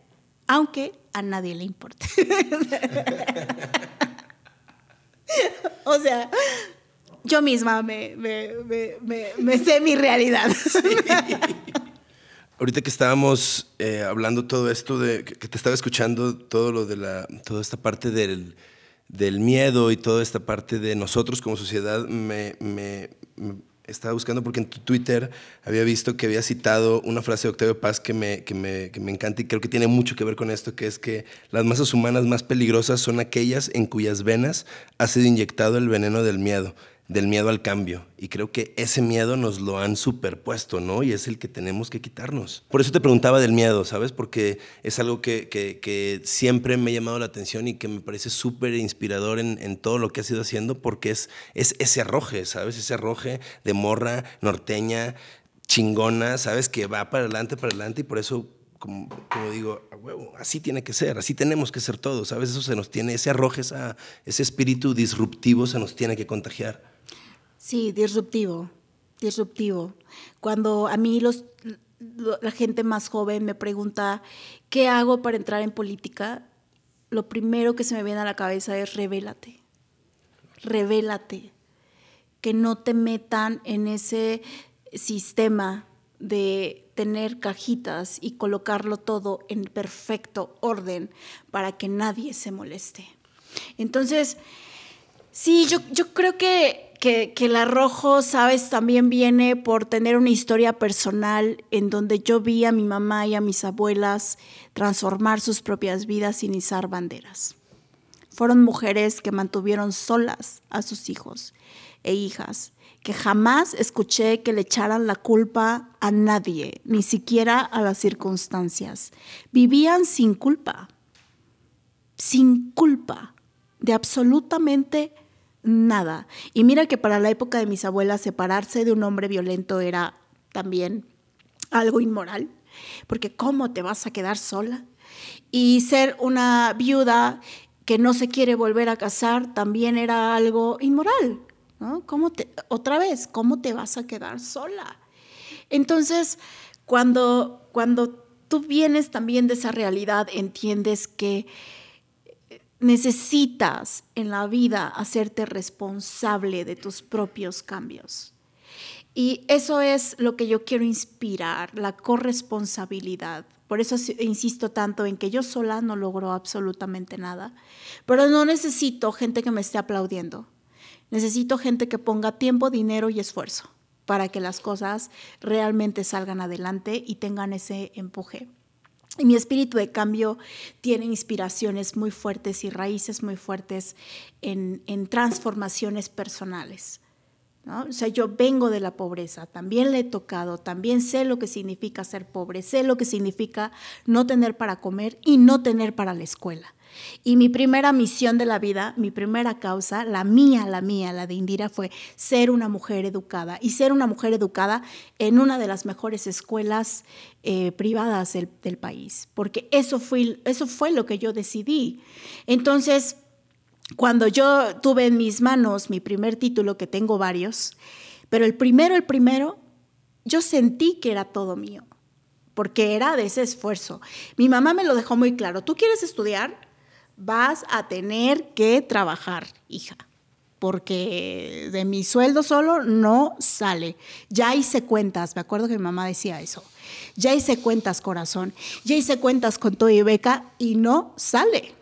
aunque a nadie le importa. o sea, yo misma me, me, sé mi realidad. Ahorita que estábamos eh, hablando todo esto, de, que te estaba escuchando todo lo de la, toda esta parte del, miedo y toda esta parte de nosotros como sociedad, me, estaba buscando porque en tu Twitter había visto que había citado una frase de Octavio Paz que me, que me encanta y creo que tiene mucho que ver con esto, que es que las masas humanas más peligrosas son aquellas en cuyas venas ha sido inyectado el veneno del miedo del miedo al cambio. Y creo que ese miedo nos lo han superpuesto, ¿no? Y es el que tenemos que quitarnos. Por eso te preguntaba del miedo, ¿sabes? Porque es algo que, siempre me ha llamado la atención y que me parece súper inspirador en, todo lo que has ido haciendo, porque es, es ese arroje, ¿sabes? Ese arroje de morra norteña, chingona, ¿sabes? Que va para adelante, para adelante, y por eso como, digo, huevo, así tiene que ser, así tenemos que ser todos, ¿sabes? Eso se nos tiene, ese arroje, ese espíritu disruptivo se nos tiene que contagiar. Sí, disruptivo, disruptivo. Cuando a mí los, la gente más joven me pregunta, ¿qué hago para entrar en política? Lo primero que se me viene a la cabeza es revélate, revélate, que no te metan en ese sistema de tener cajitas y colocarlo todo en perfecto orden para que nadie se moleste. Entonces, Sí, yo, creo que, que, el arrojo, sabes, también viene por tener una historia personal en donde yo vi a mi mamá y a mis abuelas transformar sus propias vidas sin izar banderas. Fueron mujeres que mantuvieron solas a sus hijos e hijas, que jamás escuché que le echaran la culpa a nadie, ni siquiera a las circunstancias. Vivían sin culpa, sin culpa de absolutamente nada. Y mira que para la época de mis abuelas separarse de un hombre violento era también algo inmoral, porque ¿cómo te vas a quedar sola? Y ser una viuda que no se quiere volver a casar también era algo inmoral, ¿no? ¿Cómo te, otra vez, ¿cómo te vas a quedar sola? Entonces, cuando, cuando tú vienes también de esa realidad, entiendes que Necesitas en la vida hacerte responsable de tus propios cambios. Y eso es lo que yo quiero inspirar, la corresponsabilidad. Por eso insisto tanto en que yo sola no logro absolutamente nada, pero no necesito gente que me esté aplaudiendo. Necesito gente que ponga tiempo, dinero y esfuerzo para que las cosas realmente salgan adelante y tengan ese empuje. Y mi espíritu de cambio tiene inspiraciones muy fuertes y raíces muy fuertes en, transformaciones personales. O sea, yo vengo de la pobreza, también le he tocado, también sé lo que significa ser pobre, sé lo que significa no tener para comer y no tener para la escuela. Y mi primera misión de la vida, mi primera causa, la mía, la mía, la de Indira, fue ser una mujer educada. Y ser una mujer educada en una de las mejores escuelas eh, privadas del, país. Porque eso eso fue lo que yo decidí. Entonces, cuando yo tuve en mis manos mi primer título, que tengo varios, pero el primero, el primero, yo sentí que era todo mío porque era de ese esfuerzo. Mi mamá me lo dejó muy claro. ¿Tú quieres estudiar? vas a tener que trabajar, hija, porque de mi sueldo solo no sale. Ya hice cuentas, me acuerdo que mi mamá decía eso. Ya hice cuentas, corazón. Ya hice cuentas con todo y beca y no sale.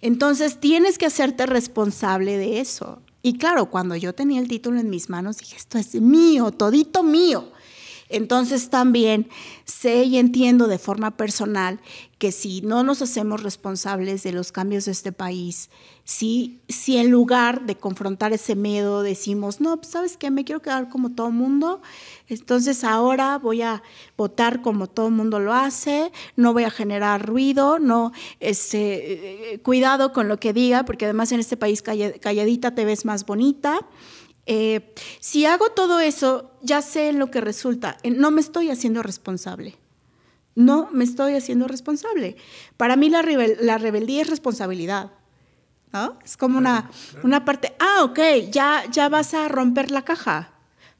Entonces tienes que hacerte responsable de eso. Y claro, cuando yo tenía el título en mis manos, dije, esto es mío, todito mío. Entonces también sé y entiendo de forma personal que si no nos hacemos responsables de los cambios de este país, si, si en lugar de confrontar ese miedo decimos, no, pues, sabes qué, me quiero quedar como todo mundo, entonces ahora voy a votar como todo mundo lo hace, no voy a generar ruido, no, este, eh, cuidado con lo que diga, porque además en este país calladita te ves más bonita. Eh, si hago todo eso, ya sé en lo que resulta, no me estoy haciendo responsable. No me estoy haciendo responsable. Para mí la, la rebeldía es responsabilidad. ¿no? Es como una, una parte, ah, ok, ya, ya vas a romper la caja.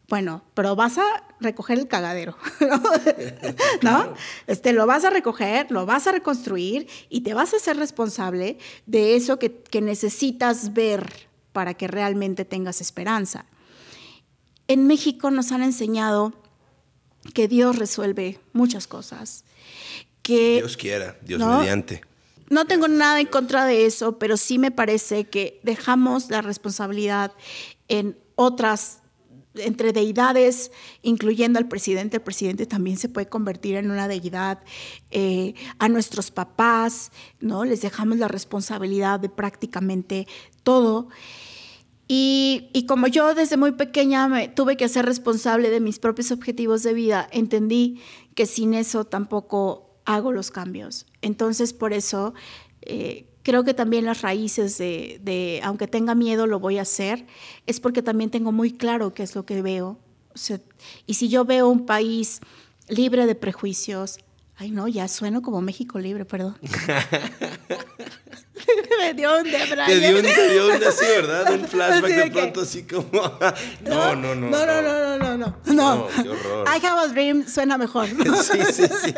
Bueno, pero vas a recoger el cagadero, ¿no? Este, lo vas a recoger, lo vas a reconstruir y te vas a ser responsable de eso que, que necesitas ver para que realmente tengas esperanza. En México nos han enseñado que Dios resuelve muchas cosas. Que, Dios quiera, Dios mediante. No tengo nada en contra de eso, pero sí me parece que dejamos la responsabilidad en otras entre deidades, incluyendo al presidente. El presidente también se puede convertir en una deidad. Eh, a nuestros papás, ¿no? Les dejamos la responsabilidad de prácticamente todo. Y, como yo desde muy pequeña me tuve que ser responsable de mis propios objetivos de vida, entendí que sin eso tampoco hago los cambios. Entonces, por eso eh, creo que también las raíces de, aunque tenga miedo, lo voy a hacer, es porque también tengo muy claro qué es lo que veo. y si yo veo un país libre de prejuicios, ay no, ya sueno como México libre, perdón. me dio un de Te dio un, te dio así, ¿verdad? Un flashback de, pronto así como... no, no, no. No, no, no, no, no, no. qué horror. I Have a Dream suena mejor. sí, sí, sí.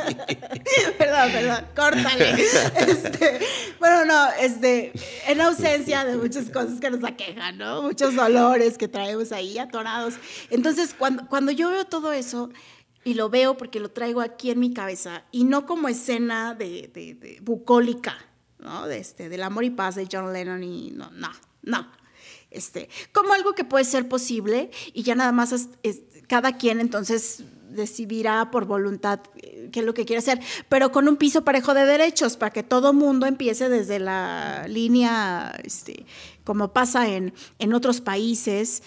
perdón, perdón, córtale. Este, bueno, no, este, en ausencia de muchas cosas que nos aquejan, ¿no? Muchos dolores que traemos ahí atorados. Entonces, cuando, cuando yo veo todo eso y lo veo porque lo traigo aquí en mi cabeza y no como escena de bucólica, ¿no? este, del amor y paz de John Lennon y no, no, no. Este, como algo que puede ser posible y ya nada más cada quien entonces decidirá por voluntad eh, qué es lo que quiere hacer, pero con un piso parejo de derechos para que todo mundo empiece desde la línea, este, como pasa en, en otros países.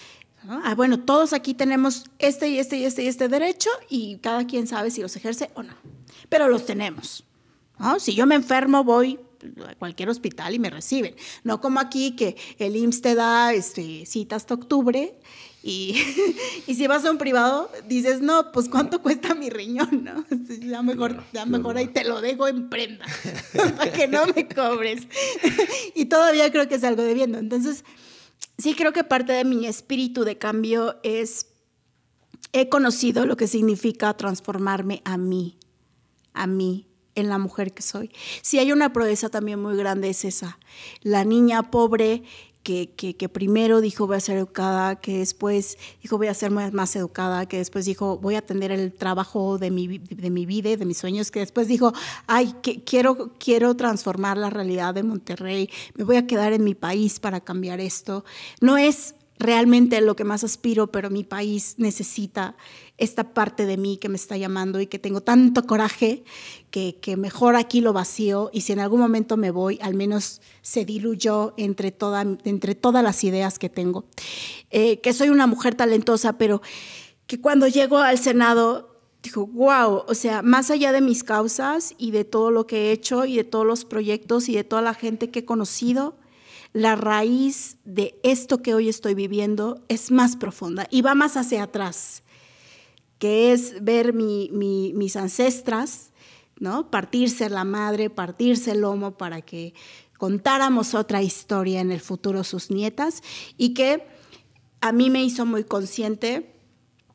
Ah, bueno, todos aquí tenemos este y este y este y este derecho y cada quien sabe si los ejerce o no, pero los tenemos. Si yo me enfermo, voy a cualquier hospital y me reciben. No como aquí que el IMSS te da este, cita hasta octubre y, si vas a un privado dices, no, pues ¿cuánto cuesta mi riñón? ¿no? Ya mejor, mejor ahí te lo dejo en prenda para que no me cobres. y todavía creo que es salgo debiendo. Entonces, sí creo que parte de mi espíritu de cambio es... He conocido lo que significa transformarme a mí, a mí, en la mujer que soy. Si hay una proeza también muy grande es esa, la niña pobre que, que, primero dijo voy a ser educada, que después dijo voy a ser más, más educada, que después dijo voy a atender el trabajo de mi, de mi vida, de mis sueños, que después dijo, ay, que, quiero, quiero transformar la realidad de Monterrey, me voy a quedar en mi país para cambiar esto. No es realmente lo que más aspiro, pero mi país necesita esta parte de mí que me está llamando y que tengo tanto coraje que, mejor aquí lo vacío y si en algún momento me voy, al menos se diluyó entre, entre todas las ideas que tengo. Eh, que soy una mujer talentosa, pero que cuando llego al Senado digo, wow, o sea, más allá de mis causas y de todo lo que he hecho y de todos los proyectos y de toda la gente que he conocido, la raíz de esto que hoy estoy viviendo es más profunda y va más hacia atrás, que es ver mis ancestras, ¿no? Partirse la madre, partirse el lomo para que contáramos otra historia en el futuro sus nietas y que a mí me hizo muy consciente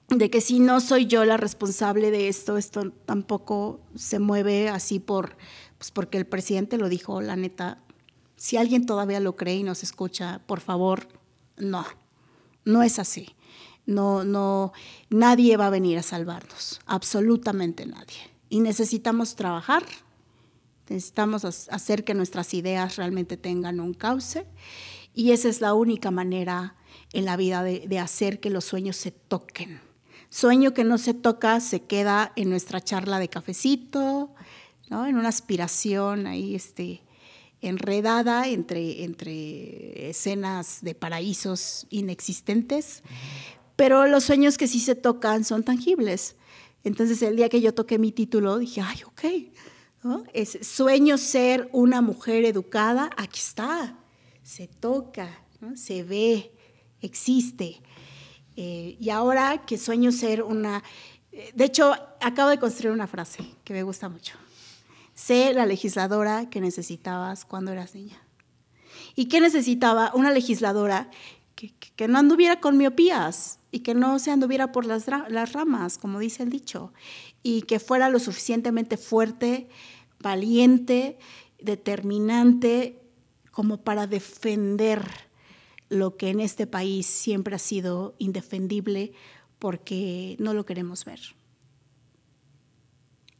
de que si no soy yo la responsable de esto, esto tampoco se mueve así por, pues, porque el presidente lo dijo, la neta, si alguien todavía lo cree y nos escucha, por favor, no, no es así. No, no, nadie va a venir a salvarnos, absolutamente nadie y necesitamos trabajar, necesitamos hacer que nuestras ideas realmente tengan un cauce y esa es la única manera en la vida de, hacer que los sueños se toquen. Sueño que no se toca se queda en nuestra charla de cafecito, ¿no? en una aspiración ahí este, enredada entre, entre escenas de paraísos inexistentes, pero los sueños que sí se tocan son tangibles. Entonces el día que yo toqué mi título dije, ay, ok, es, sueño ser una mujer educada, aquí está, se toca, se ve, existe. Eh, y ahora que sueño ser una... Eh, de hecho, acabo de construir una frase que me gusta mucho. Sé la legisladora que necesitabas cuando eras niña. ¿Y qué necesitaba una legisladora que, no anduviera con miopías y que no se anduviera por las, las ramas, como dice el dicho, y que fuera lo suficientemente fuerte, valiente, determinante, como para defender lo que en este país siempre ha sido indefendible porque no lo queremos ver.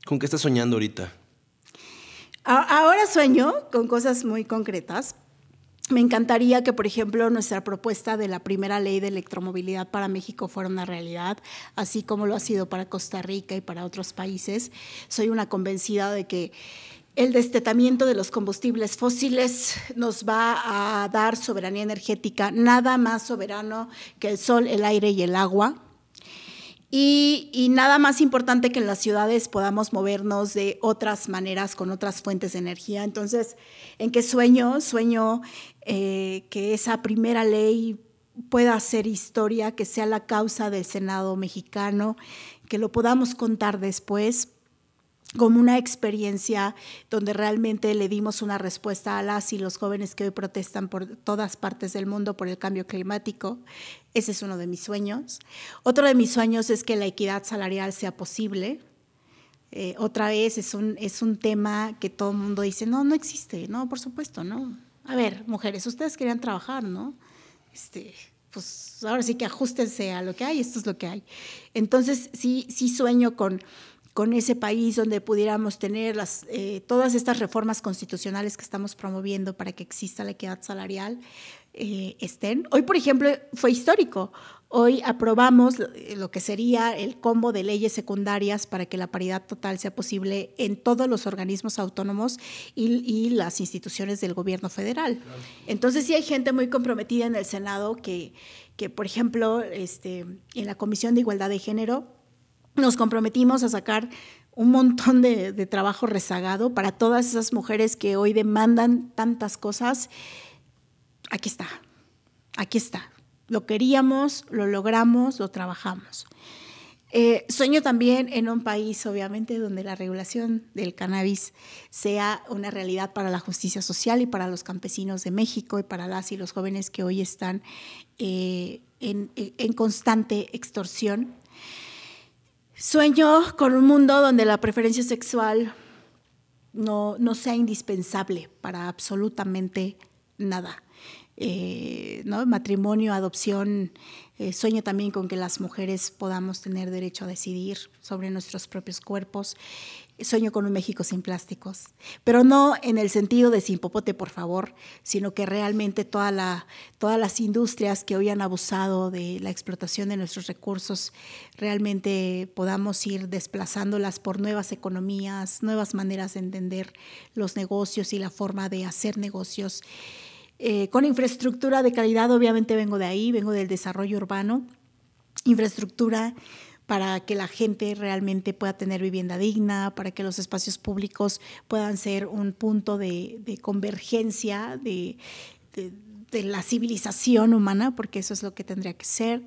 ¿Con qué estás soñando ahorita? Ahora sueño con cosas muy concretas, me encantaría que, por ejemplo, nuestra propuesta de la primera ley de electromovilidad para México fuera una realidad, así como lo ha sido para Costa Rica y para otros países. Soy una convencida de que el destetamiento de los combustibles fósiles nos va a dar soberanía energética, nada más soberano que el sol, el aire y el agua. Y, nada más importante que en las ciudades podamos movernos de otras maneras, con otras fuentes de energía. Entonces, ¿en qué sueño? Sueño eh, que esa primera ley pueda ser historia, que sea la causa del Senado mexicano, que lo podamos contar después, como una experiencia donde realmente le dimos una respuesta a las y los jóvenes que hoy protestan por todas partes del mundo por el cambio climático. Ese es uno de mis sueños. Otro de mis sueños es que la equidad salarial sea posible. Eh, otra vez es un, es un tema que todo el mundo dice, no, no existe, no, por supuesto, no. A ver, mujeres, ustedes querían trabajar, ¿no? Este, pues ahora sí que ajustense a lo que hay, esto es lo que hay. Entonces, sí, sí sueño con con ese país donde pudiéramos tener las, eh, todas estas reformas constitucionales que estamos promoviendo para que exista la equidad salarial, eh, estén. Hoy, por ejemplo, fue histórico. Hoy aprobamos eh, lo que sería el combo de leyes secundarias para que la paridad total sea posible en todos los organismos autónomos y, las instituciones del gobierno federal. Entonces sí hay gente muy comprometida en el Senado que, que por ejemplo, este, en la Comisión de Igualdad de Género, nos comprometimos a sacar un montón de, trabajo rezagado para todas esas mujeres que hoy demandan tantas cosas. Aquí está, aquí está. Lo queríamos, lo logramos, lo trabajamos. Eh, sueño también en un país, obviamente, donde la regulación del cannabis sea una realidad para la justicia social y para los campesinos de México y para las y los jóvenes que hoy están eh, en, en constante extorsión. Sueño con un mundo donde la preferencia sexual no, sea indispensable para absolutamente nada. Eh, ¿no? matrimonio, adopción. Eh, sueño también con que las mujeres podamos tener derecho a decidir sobre nuestros propios cuerpos sueño con un México sin plásticos, pero no en el sentido de sin popote, por favor, sino que realmente todas las industrias que hoy han abusado de la explotación de nuestros recursos, realmente podamos ir desplazándolas por nuevas economías, nuevas maneras de entender los negocios y la forma de hacer negocios. Eh, con infraestructura de calidad, obviamente vengo de ahí, vengo del desarrollo urbano, infraestructura para que la gente realmente pueda tener vivienda digna, para que los espacios públicos puedan ser un punto de, convergencia de, la civilización humana, porque eso es lo que tendría que ser.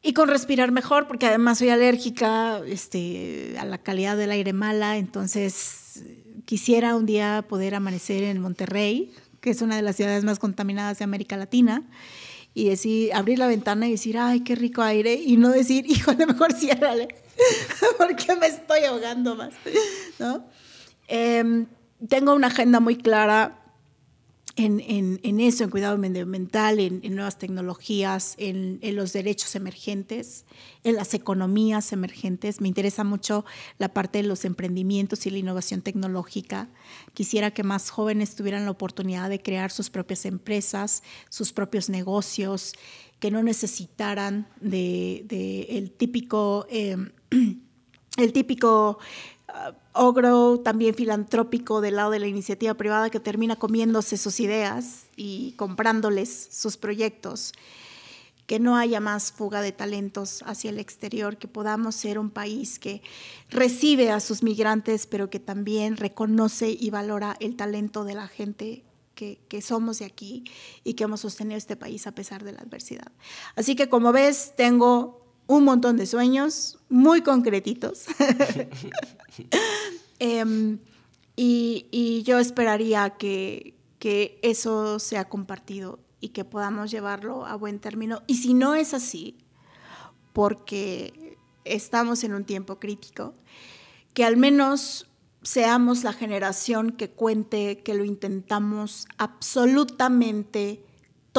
Y con respirar mejor, porque además soy alérgica este, a la calidad del aire mala, entonces quisiera un día poder amanecer en Monterrey, que es una de las ciudades más contaminadas de América Latina, y decir, abrir la ventana y decir, ay, qué rico aire, y no decir, híjole, mejor ciérrale, porque me estoy ahogando más, ¿no? Em, tengo una agenda muy clara en, en, eso, en cuidado medioambiental, en, nuevas tecnologías, en, los derechos emergentes, en las economías emergentes. Me interesa mucho la parte de los emprendimientos y la innovación tecnológica. Quisiera que más jóvenes tuvieran la oportunidad de crear sus propias empresas, sus propios negocios, que no necesitaran de, el típico... Em, el típico ah, ogro también filantrópico del lado de la iniciativa privada que termina comiéndose sus ideas y comprándoles sus proyectos, que no haya más fuga de talentos hacia el exterior, que podamos ser un país que recibe a sus migrantes, pero que también reconoce y valora el talento de la gente que, que, somos de aquí y que hemos sostenido este país a pesar de la adversidad. Así que como ves, tengo un montón de sueños muy concretitos. Em, y, yo esperaría que, que eso sea compartido y que podamos llevarlo a buen término. Y si no es así, porque estamos en un tiempo crítico, que al menos seamos la generación que cuente que lo intentamos absolutamente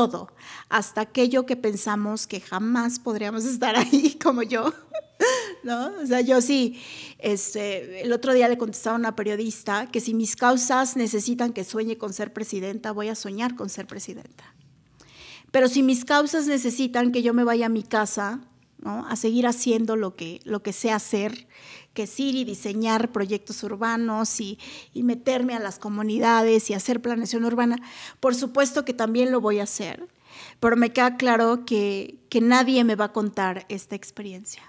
todo, hasta aquello que pensamos que jamás podríamos estar ahí como yo. ¿No? O sea, yo sí, este, el otro día le contestaba a una periodista que si mis causas necesitan que sueñe con ser presidenta, voy a soñar con ser presidenta. Pero si mis causas necesitan que yo me vaya a mi casa a seguir haciendo lo que, lo que sé hacer, que ir y diseñar proyectos urbanos y, meterme a las comunidades y hacer planeación urbana. Por supuesto que también lo voy a hacer, pero me queda claro que, nadie me va a contar esta experiencia.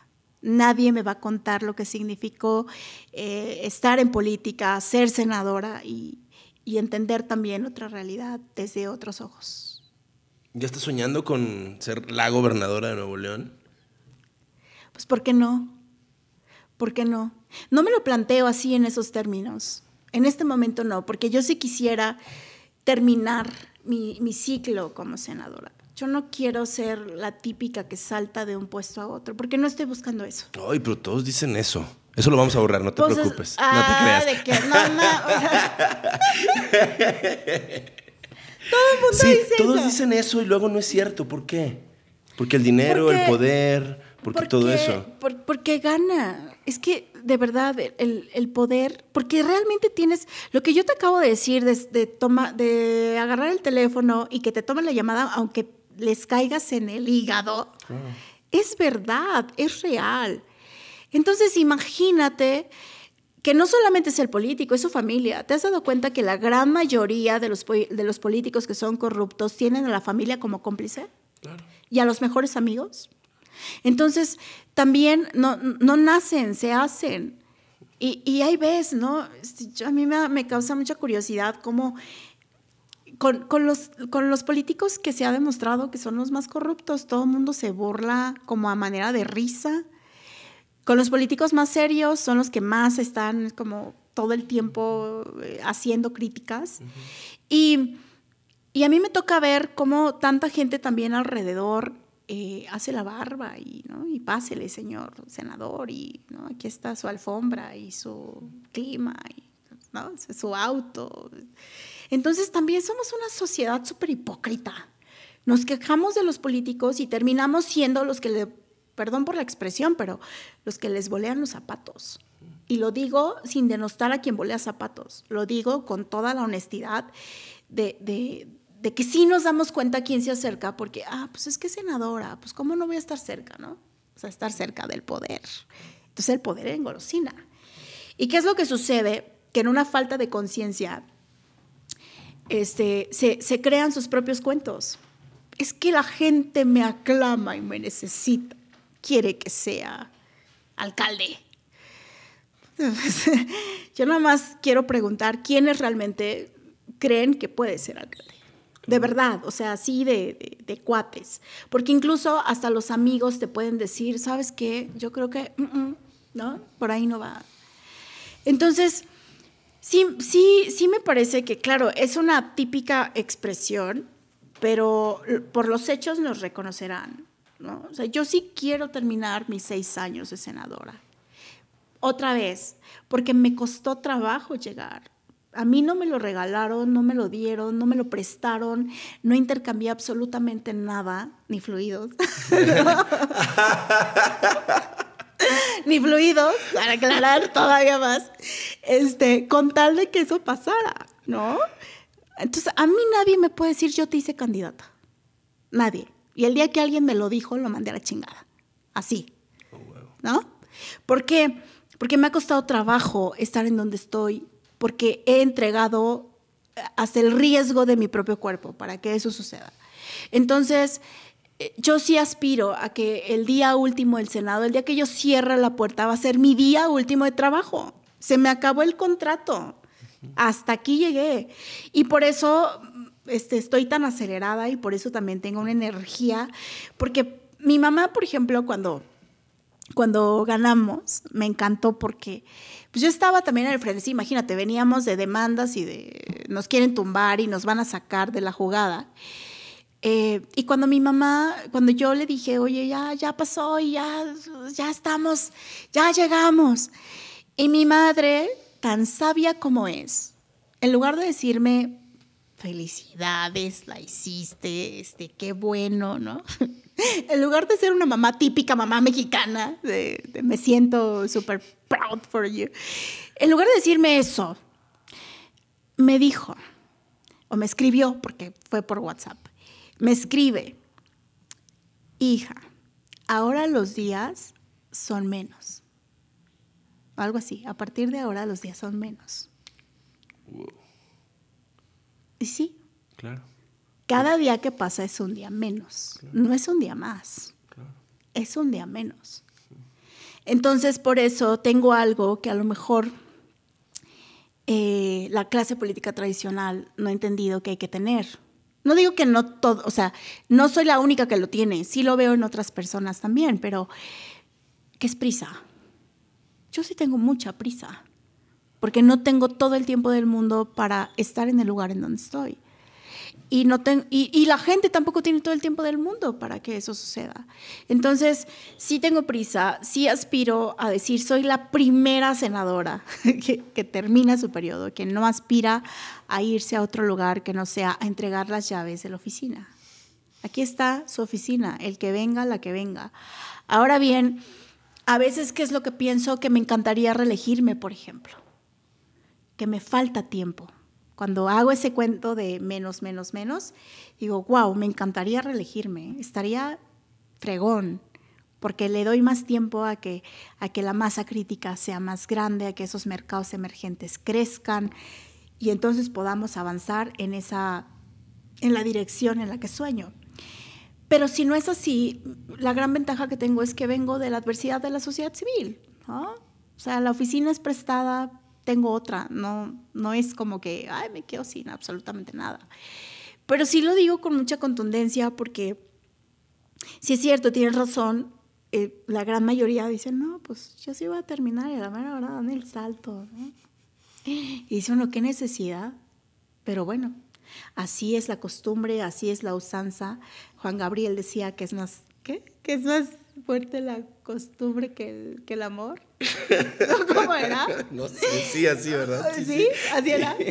Nadie me va a contar lo que significó eh, estar en política, ser senadora y, y, entender también otra realidad desde otros ojos. ¿Ya estás soñando con ser la gobernadora de Nuevo León? Pues, ¿por qué no? ¿Por qué no? No me lo planteo así en esos términos. En este momento no, porque yo sí quisiera terminar mi, ciclo como senadora. Yo no quiero ser la típica que salta de un puesto a otro, porque no estoy buscando eso. Ay, pero todos dicen eso. Eso lo vamos a borrar, no te preocupes. no te ah, creas. De no, no, o todo el mundo dice todos eso. Todos dicen eso y luego no es cierto. ¿Por qué? Porque el dinero, el poder porque, todo eso? porque gana. Es que, de verdad, el, poder, porque realmente tienes, lo que yo te acabo de decir, de, de agarrar el teléfono y que te tomen la llamada, aunque les caigas en el hígado, es verdad, es real. Entonces, imagínate que no solamente es el político, es su familia. ¿Te has dado cuenta que la gran mayoría de los, de los políticos que son corruptos tienen a la familia como cómplice? Claro. ¿Y a los mejores amigos? Entonces, también no, no nacen, se hacen. Y, y ahí ves, ¿no? a mí me, causa mucha curiosidad cómo con, los, con los políticos que se ha demostrado que son los más corruptos, todo el mundo se burla como a manera de risa. Con los políticos más serios son los que más están como todo el tiempo eh, haciendo críticas. y, y a mí me toca ver cómo tanta gente también alrededor eh, hace la barba y, ¿no? pásele, señor senador, y aquí está su alfombra y su clima y su auto. Entonces también somos una sociedad súper hipócrita. Nos quejamos de los políticos y terminamos siendo los que le, perdón por la expresión, pero los que les bolean los zapatos. Y lo digo sin denostar a quien bolea zapatos, lo digo con toda la honestidad de de que sí nos damos cuenta quién se acerca, porque, ah, pues es que senadora, pues cómo no voy a estar cerca, ¿no? O sea, estar cerca del poder. Entonces el poder engolosina. ¿Y qué es lo que sucede? Que en una falta de conciencia este, se, se crean sus propios cuentos. Es que la gente me aclama y me necesita, quiere que sea alcalde. Yo nada más quiero preguntar quiénes realmente creen que puede ser alcalde de verdad, o sea, así de, cuates. Porque incluso hasta los amigos te pueden decir, ¿sabes qué? Yo creo que, mm, mm, ¿no? Por ahí no va. Entonces, sí, sí, sí me parece que, claro, es una típica expresión, pero por los hechos nos reconocerán, ¿no? O sea, yo sí quiero terminar mis seis años de senadora. Otra vez, porque me costó trabajo llegar a mí no me lo regalaron, no me lo dieron, no me lo prestaron, no intercambié absolutamente nada, ni fluidos. ni fluidos, para aclarar todavía más, este, con tal de que eso pasara, ¿no? Entonces, a mí nadie me puede decir yo te hice candidata. Nadie. Y el día que alguien me lo dijo, lo mandé a la chingada. Así. Oh, ¿No? ¿Por qué? Porque me ha costado trabajo estar en donde estoy, porque he entregado eh, hasta el riesgo de mi propio cuerpo para que eso suceda. Entonces, eh, yo sí aspiro a que el día último del Senado, el día que yo cierre la puerta, va a ser mi día último de trabajo. Se me acabó el contrato. Hasta aquí llegué. Y por eso mm, este, estoy tan acelerada y por eso también tengo una energía, porque mi mamá, por ejemplo, cuando, cuando ganamos, me encantó porque pues yo estaba también en el frente, imagínate, veníamos de demandas y de nos quieren tumbar y nos van a sacar de la jugada. Eh, y cuando mi mamá, cuando yo le dije, oye, ya, ya pasó y ya, ya estamos, ya llegamos. Y mi madre, tan sabia como es, en lugar de decirme, felicidades, la hiciste, este, qué bueno, ¿no? en lugar de ser una mamá típica, mamá mexicana, me siento súper proud for you, en lugar de decirme eso, me dijo, o me escribió, porque fue por WhatsApp, me escribe, hija, ahora los días son menos. Algo así, a partir de ahora los días son menos. Wow. Y sí. Claro. Cada día que pasa es un día menos, no es un día más, es un día menos. Entonces, por eso tengo algo que a lo mejor eh, la clase política tradicional no ha entendido que hay que tener. No digo que no todo, o sea, no soy la única que lo tiene, sí lo veo en otras personas también, pero ¿qué es prisa? Yo sí tengo mucha prisa porque no tengo todo el tiempo del mundo para estar en el lugar en donde estoy. Y, no y, la gente tampoco tiene todo el tiempo del mundo para que eso suceda. Entonces, sí tengo prisa, sí aspiro a decir, soy la primera senadora que, que termina su periodo, que no aspira a irse a otro lugar que no sea a entregar las llaves de la oficina. Aquí está su oficina, el que venga, la que venga. Ahora bien, a veces, ¿qué es lo que pienso que me encantaría reelegirme, por ejemplo? que me falta tiempo. Cuando hago ese cuento de menos, menos, menos, digo, wow, me encantaría reelegirme, estaría fregón, porque le doy más tiempo a que, a que la masa crítica sea más grande, a que esos mercados emergentes crezcan y entonces podamos avanzar en, esa, en la dirección en la que sueño. Pero si no es así, la gran ventaja que tengo es que vengo de la adversidad de la sociedad civil. O sea, la oficina es prestada tengo otra, no, no es como que, ay, me quedo sin absolutamente nada. Pero sí lo digo con mucha contundencia porque, si es cierto, tienes razón, eh, la gran mayoría dicen, no, pues yo sí voy a terminar y a la mera hora dan el salto. Y dice uno, qué necesidad, pero bueno, así es la costumbre, así es la usanza. Juan Gabriel decía que es más, ¿qué? Que es más fuerte la costumbre que el, que el amor. ¿Cómo era? No, sí, sí, así, ¿verdad? Sí, así era.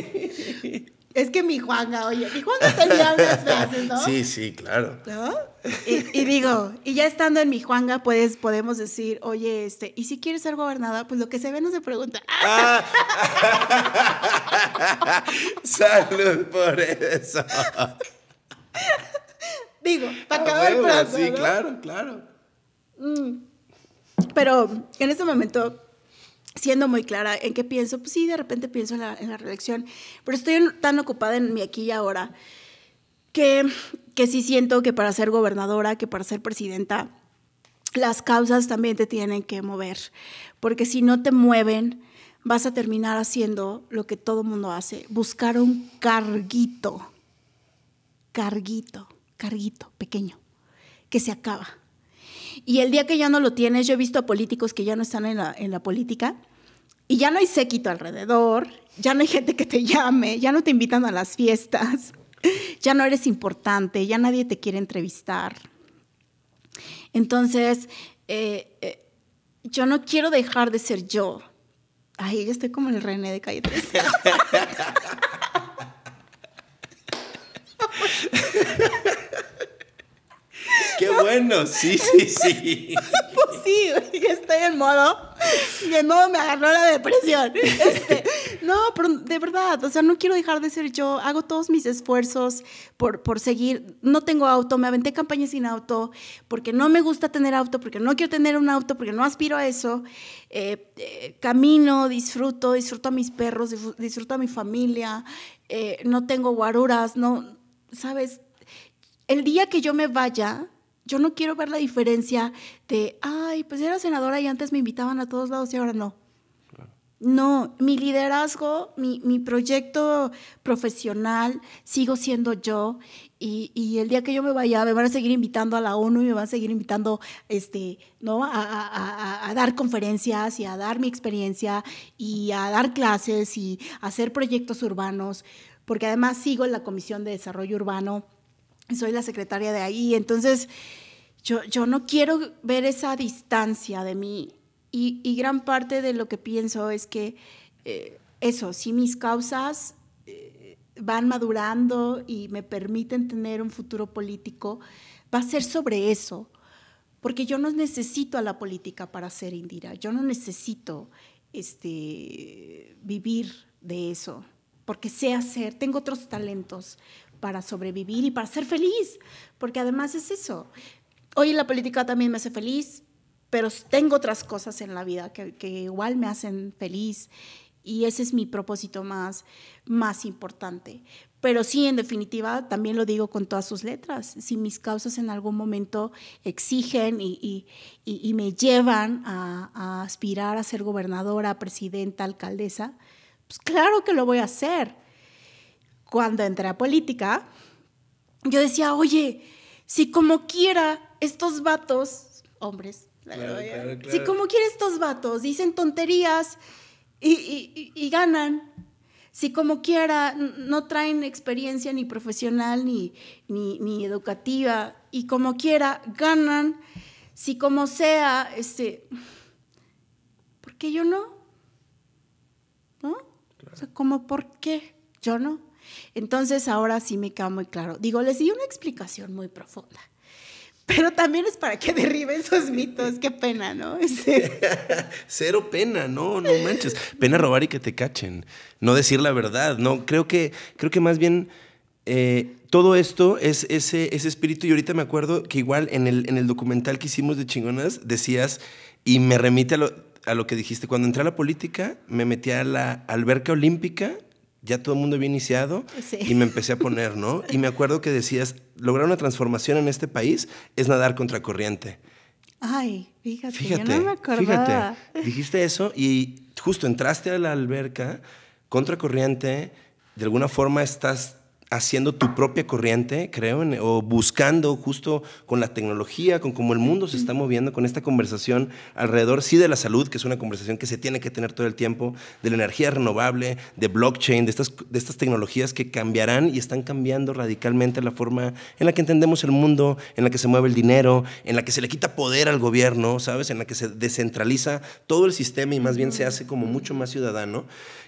Es que mi Juanga, oye, mi Juanga tenía unas frases, ¿no? Sí, sí, claro. Y, digo, y ya estando en mi Juanga, puedes, podemos decir, oye, este, y si quieres ser gobernada, pues lo que se ve no se pregunta. Ah. Salud por eso. digo, para ah, acabar Sí, claro, claro. Mm. Pero en este momento, siendo muy clara en qué pienso, pues sí, de repente pienso en la, reelección, pero estoy tan ocupada en mi aquí y ahora que, que sí siento que para ser gobernadora, que para ser presidenta, las causas también te tienen que mover, porque si no te mueven, vas a terminar haciendo lo que todo mundo hace, buscar un carguito, carguito, carguito pequeño, que se acaba y el día que ya no lo tienes, yo he visto a políticos que ya no están en la, política y ya no hay séquito alrededor, ya no hay gente que te llame, ya no te invitan a las fiestas, ya no eres importante, ya nadie te quiere entrevistar. Entonces, eh, eh, yo no quiero dejar de ser yo. Ay, yo estoy como el René de Calle 13. ¡Qué bueno! Sí, sí, sí. Pues sí, estoy en modo. De modo me agarró la depresión. Este, no, pero de verdad, o sea, no quiero dejar de ser yo. Hago todos mis esfuerzos por, por seguir. No tengo auto, me aventé campaña sin auto, porque no me gusta tener auto, porque no quiero tener un auto, porque no aspiro a eso. Eh, eh, camino, disfruto, disfruto a mis perros, disfruto a mi familia. Eh, no tengo guaruras, no, ¿sabes? El día que yo me vaya, yo no quiero ver la diferencia de, ay, pues era senadora y antes me invitaban a todos lados y ahora no. No, mi liderazgo, mi, proyecto profesional, sigo siendo yo y, el día que yo me vaya me van a seguir invitando a la ONU y me van a seguir invitando este, ¿no? a, a dar conferencias y a dar mi experiencia y a dar clases y hacer proyectos urbanos, porque además sigo en la Comisión de Desarrollo Urbano soy la secretaria de ahí. Entonces, yo, yo no quiero ver esa distancia de mí. Y, y gran parte de lo que pienso es que eh, eso, si mis causas eh, van madurando y me permiten tener un futuro político, va a ser sobre eso. Porque yo no necesito a la política para ser Indira, yo no necesito este, vivir de eso, porque sé hacer, tengo otros talentos, para sobrevivir y para ser feliz, porque además es eso. Hoy la política también me hace feliz, pero tengo otras cosas en la vida que, igual me hacen feliz y ese es mi propósito más, más importante. Pero sí, en definitiva, también lo digo con todas sus letras, si mis causas en algún momento exigen y, me llevan a, a, aspirar a ser gobernadora, presidenta, alcaldesa, pues claro que lo voy a hacer, cuando entré a política, yo decía, oye, si como quiera estos vatos, hombres, si como quiera estos vatos dicen tonterías y, ganan, si como quiera no traen experiencia ni profesional ni, ni, educativa y como quiera ganan, si como sea, este, ¿por qué yo no? ¿No? O sea, como por qué yo no? Entonces ahora sí me queda muy claro. Digo, les di una explicación muy profunda, pero también es para que derriben esos mitos. Qué pena, ¿no? Este. Cero pena, no, no manches. Pena robar y que te cachen, no decir la verdad, no. Creo que, creo que más bien... Eh, todo esto es ese, ese espíritu. Y ahorita me acuerdo que igual en el, en el documental que hicimos de Chingonas decías, y me remite a lo, a lo que dijiste, cuando entré a la política me metí a la alberca olímpica ya todo el mundo había iniciado y me empecé a poner, ¿no? Y me acuerdo que decías, lograr una transformación en este país es nadar contra corriente. Ay, fíjate, yo no me acordaba. Fíjate, dijiste eso y justo entraste a la alberca, contracorriente, de alguna forma estás haciendo tu propia corriente, creo, o buscando justo con la tecnología, con cómo el mundo se está moviendo, con esta conversación alrededor, sí, de la salud, que es una conversación que se tiene que tener todo el tiempo, de la energía renovable, de blockchain, de estas, de estas tecnologías que cambiarán y están cambiando radicalmente la forma en la que entendemos el mundo, en la que se mueve el dinero, en la que se le quita poder al gobierno, ¿sabes? En la que se descentraliza todo el sistema y más bien se hace como mucho más ciudadano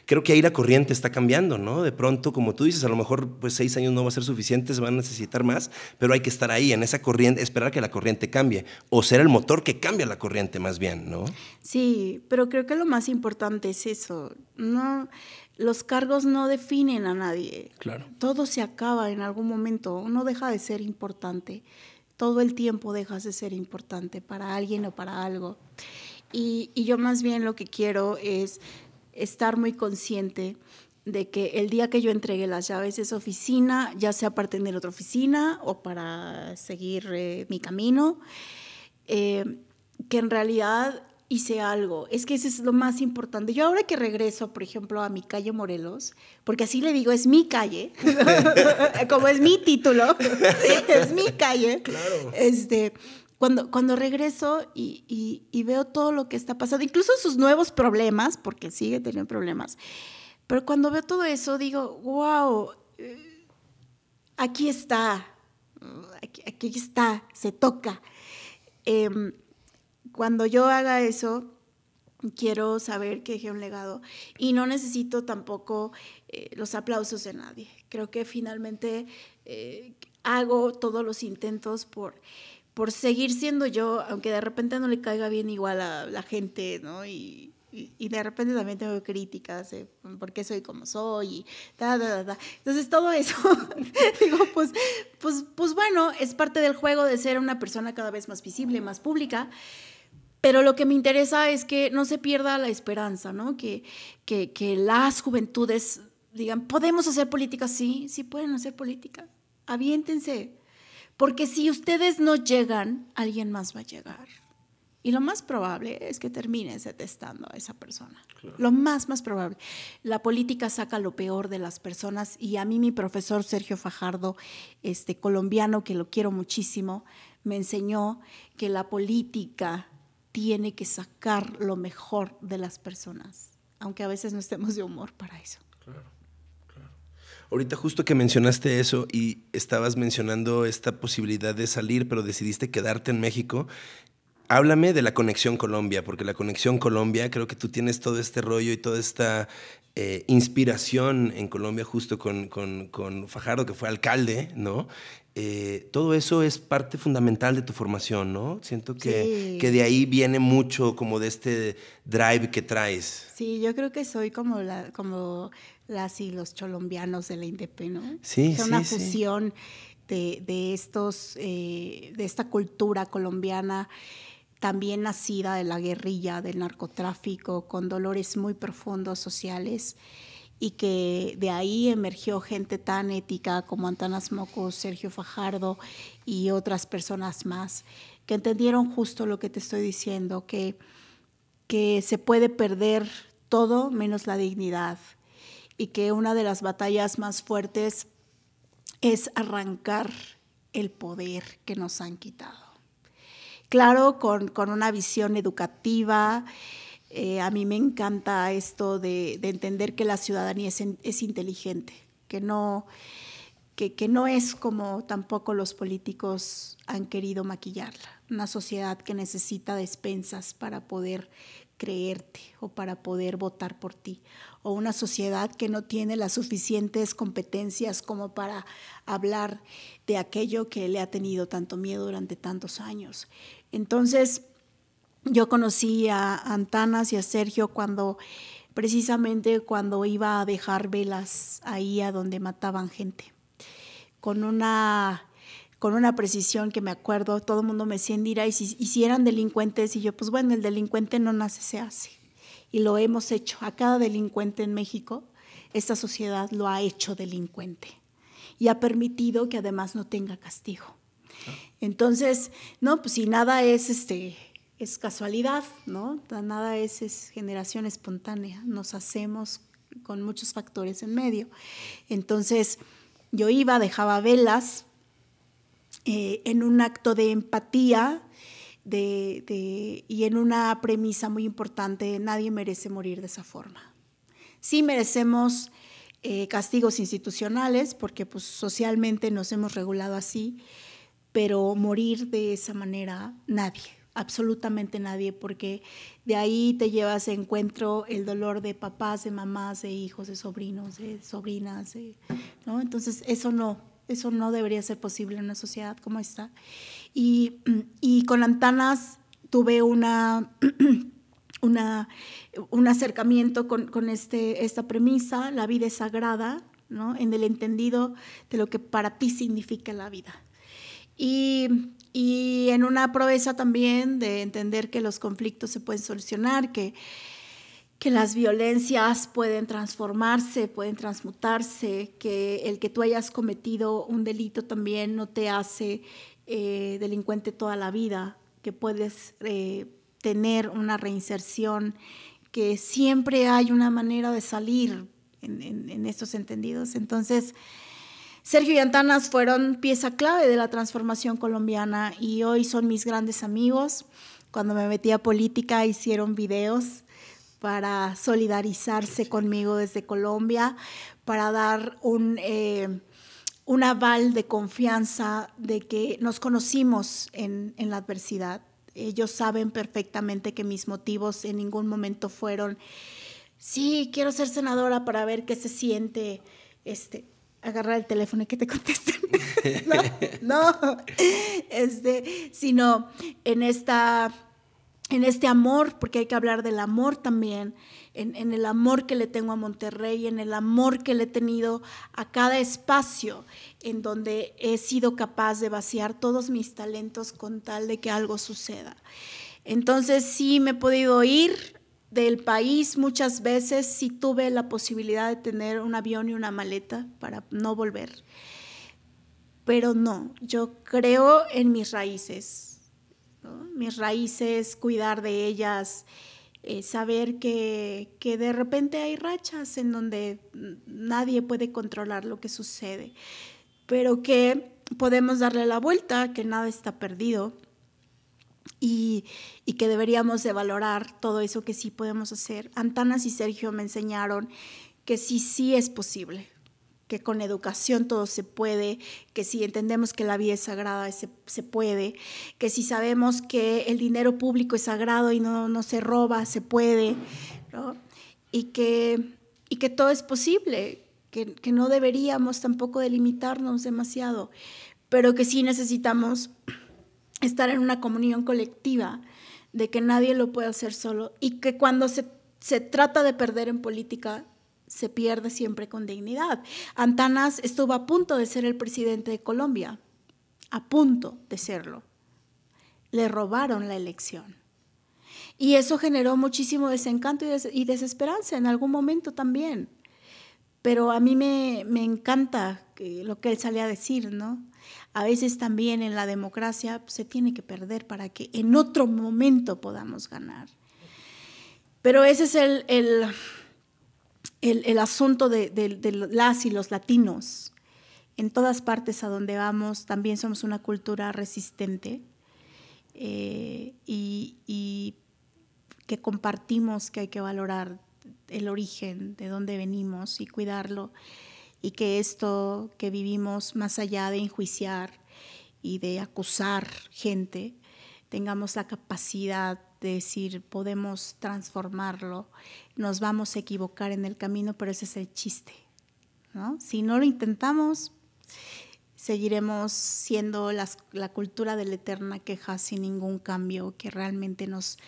creo que ahí la corriente está cambiando, ¿no? De pronto, como tú dices, a lo mejor pues seis años no va a ser suficiente, se van a necesitar más, pero hay que estar ahí en esa corriente, esperar que la corriente cambie o ser el motor que cambia la corriente más bien, ¿no? Sí, pero creo que lo más importante es eso, no los cargos no definen a nadie. Claro. Todo se acaba en algún momento, uno deja de ser importante. Todo el tiempo dejas de ser importante para alguien o para algo. Y, y yo más bien lo que quiero es estar muy consciente de que el día que yo entregue las llaves de esa oficina, ya sea para tener otra oficina o para seguir eh, mi camino, eh, que en realidad hice algo. Es que eso es lo más importante. Yo ahora que regreso, por ejemplo, a mi calle Morelos, porque así le digo, es mi calle, como es mi título, es mi calle. Claro. Este, cuando, cuando regreso y, veo todo lo que está pasando, incluso sus nuevos problemas, porque sigue teniendo problemas, pero cuando veo todo eso digo, wow, eh, aquí está, aquí, está, se toca. Em, cuando yo haga eso, quiero saber que dejé un legado y no necesito tampoco eh, los aplausos de nadie. Creo que finalmente eh, hago todos los intentos por por seguir siendo yo, aunque de repente no le caiga bien igual a la gente, ¿no? Y, y, de repente también tengo críticas, porque ¿por qué soy como soy? Y Entonces todo eso, digo, pues, pues, pues bueno, es parte del juego de ser una persona cada vez más visible, más pública. Pero lo que me interesa es que no se pierda la esperanza, ¿no? Que, que, que las juventudes digan, podemos hacer política, sí, sí pueden hacer política, aviéntense, porque si ustedes no llegan, alguien más va a llegar. Y lo más probable es que termines detestando a esa persona. Lo más, más probable. La política saca lo peor de las personas y a mí mi profesor Sergio Fajardo, este colombiano que lo quiero muchísimo, me enseñó que la política tiene que sacar lo mejor de las personas, aunque a veces no estemos de humor para eso. Claro. Ahorita justo que mencionaste eso y estabas mencionando esta posibilidad de salir, pero decidiste quedarte en México. Háblame de la Conexión Colombia, porque la Conexión Colombia, creo que tú tienes todo este rollo y toda esta eh, inspiración en Colombia justo con, Fajardo, que fue alcalde, ¿no? Eh, todo eso es parte fundamental de tu formación, ¿no? Siento que, de ahí viene mucho como de este drive que traes. Sí, yo creo que soy como, la, como las y los colombianos de la Independencia, ¿no? Sí, es una fusión De, estos, eh, de esta cultura colombiana también nacida de la guerrilla, del narcotráfico, con dolores muy profundos sociales y que de ahí emergió gente tan ética como Antanas Mocos, Sergio Fajardo y otras personas más que entendieron justo lo que te estoy diciendo, que, que se puede perder todo menos la dignidad, y que una de las batallas más fuertes es arrancar el poder que nos han quitado. Claro, con, una visión educativa. Eh, a mí me encanta esto de, entender que la ciudadanía es, inteligente, que no, que, que, no es como tampoco los políticos han querido maquillarla, una sociedad que necesita despensas para poder creerte o para poder votar por ti, o una sociedad que no tiene las suficientes competencias como para hablar de aquello que le ha tenido tanto miedo durante tantos años. Entonces, yo conocí a Antanas y a Sergio cuando precisamente cuando iba a dejar velas ahí a donde mataban gente, con una con una precisión que me acuerdo, todo el mundo me decía, en y si, y si eran delincuentes, y yo, pues bueno, el delincuente no nace, se hace. Y lo hemos hecho. A cada delincuente en México, esta sociedad lo ha hecho delincuente y ha permitido que además no tenga castigo. Ah. Entonces, no, pues si nada es este es casualidad, ¿no? Nada es, es generación espontánea, nos hacemos con muchos factores en medio. Entonces, yo iba, dejaba velas, eh, en un acto de empatía de, y en una premisa muy importante, nadie merece morir de esa forma. Sí merecemos eh, castigos institucionales porque pues, socialmente nos hemos regulado así, pero morir de esa manera nadie, absolutamente nadie, porque de ahí te llevas a encuentro el dolor de papás, de mamás, de hijos, de sobrinos, de sobrinas, ¿no? Entonces eso no, eso no debería ser posible en una sociedad como esta. Y, mm, con Antanas tuve una... Una, un acercamiento con, este, esta premisa, la vida es sagrada, ¿no? en el entendido de lo que para ti significa la vida. Y, y en una proeza también de entender que los conflictos se pueden solucionar, que que las violencias pueden transformarse, pueden transmutarse, que el que tú hayas cometido un delito también no te hace eh, delincuente toda la vida, que puedes eh, tener una reinserción, que siempre hay una manera de salir en, en estos entendidos. Entonces, Sergio y Antanas fueron pieza clave de la transformación colombiana y hoy son mis grandes amigos. Cuando me metí a política hicieron videos para solidarizarse conmigo desde Colombia, para dar un, eh, un aval de confianza de que nos conocimos en, la adversidad. Ellos saben perfectamente que mis motivos en ningún momento fueron, sí, quiero ser senadora para ver qué se siente este, agarrar el teléfono y que te contesten. no, no, este, sino en esta en este amor, porque hay que hablar del amor también, en, el amor que le tengo a Monterrey, en el amor que le he tenido a cada espacio en donde he sido capaz de vaciar todos mis talentos con tal de que algo suceda. Entonces sí me he podido ir del país muchas veces, sí tuve la posibilidad de tener un avión y una maleta para no volver, pero no, yo creo en mis raíces mis raíces, cuidar de ellas, eh, saber que, de repente hay rachas en donde nadie puede controlar lo que sucede, pero que podemos darle la vuelta, que nada está perdido y, y que deberíamos de valorar todo eso que sí podemos hacer. Antanas y Sergio me enseñaron que sí, sí es posible que con educación todo se puede, que si entendemos que la vida es sagrada se, se puede, que si sabemos que el dinero público es sagrado y no, se roba, se puede, y, que, y que todo es posible, que, no deberíamos tampoco delimitarnos demasiado, pero que sí necesitamos estar en una comunión colectiva, de que nadie lo puede hacer solo y que cuando se, se trata de perder en política, se pierde siempre con dignidad. Antanas estuvo a punto de ser el presidente de Colombia, a punto de serlo. Le robaron la elección. Y eso generó muchísimo desencanto y, desesperanza en algún momento también. Pero a mí me, encanta lo que él sale a decir, ¿no? A veces también en la democracia se tiene que perder para que en otro momento podamos ganar. Pero ese es el el, asunto de, las y los latinos. En todas partes a donde vamos también somos una cultura resistente eh, y, que compartimos que hay que valorar el origen, de dónde venimos y cuidarlo y que esto que vivimos más allá de enjuiciar y de acusar gente, tengamos la capacidad de decir, podemos transformarlo nos vamos a equivocar en el camino, pero ese es el chiste. ¿no? Si no lo intentamos, seguiremos siendo la cultura de la eterna queja sin ningún cambio que realmente nos,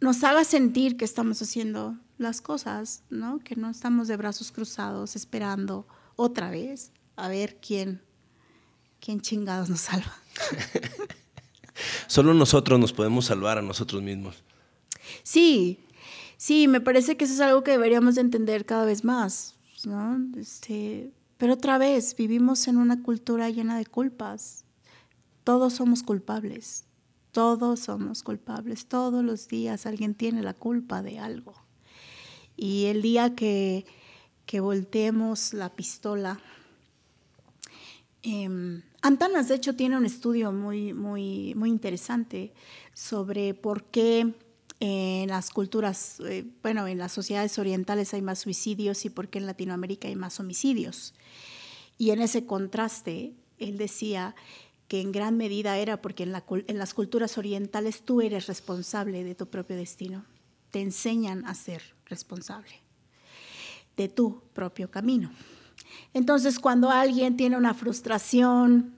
nos haga sentir que estamos haciendo las cosas, ¿no? que no estamos de brazos cruzados esperando otra vez a ver quién, quién chingados nos salva. Solo nosotros nos podemos salvar a nosotros mismos. Sí, Sí, me parece que eso es algo que deberíamos entender cada vez más, este, pero otra vez, vivimos en una cultura llena de culpas. Todos somos culpables, todos somos culpables, todos los días alguien tiene la culpa de algo. Y el día que, que volteemos la pistola, em, Antanas de hecho tiene un estudio muy, muy, muy interesante sobre por qué en las culturas, eh, bueno, en las sociedades orientales hay más suicidios y porque en Latinoamérica hay más homicidios. Y en ese contraste, él decía que en gran medida era porque en, en las culturas orientales tú eres responsable de tu propio destino. Te enseñan a ser responsable de tu propio camino. Entonces, cuando alguien tiene una frustración,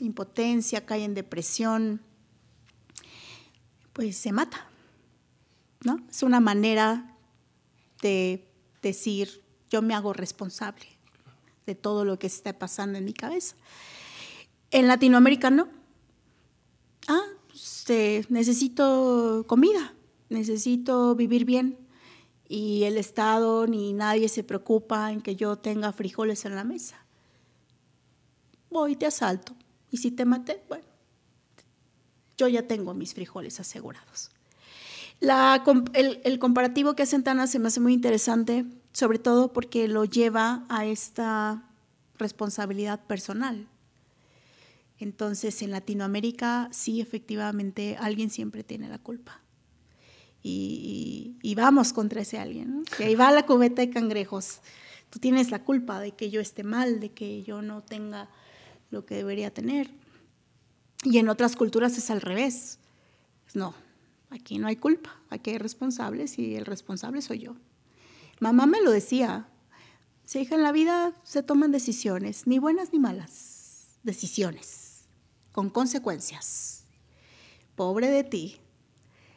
impotencia, cae en depresión, pues se mata es una manera de decir, yo me hago responsable de todo lo que está pasando en mi cabeza. En Latinoamérica no. Ah, necesito comida, necesito vivir bien y el Estado ni nadie se preocupa en que yo tenga frijoles en la mesa. Voy y te asalto. Y si te maté, bueno, yo ya tengo mis frijoles asegurados el, comparativo que hace Tana se me hace muy interesante, sobre todo porque lo lleva a esta responsabilidad personal. Entonces, en Latinoamérica, sí, efectivamente, alguien siempre tiene la culpa. Y, vamos contra ese alguien. ahí va la cubeta de cangrejos. Tú tienes la culpa de que yo esté mal, de que yo no tenga lo que debería tener. Y en otras culturas es al revés. No, Aquí no hay culpa, aquí hay responsables y el responsable soy yo. Mamá me lo decía, se hija, en la vida se toman decisiones, ni buenas ni malas, decisiones, con consecuencias. Pobre de ti,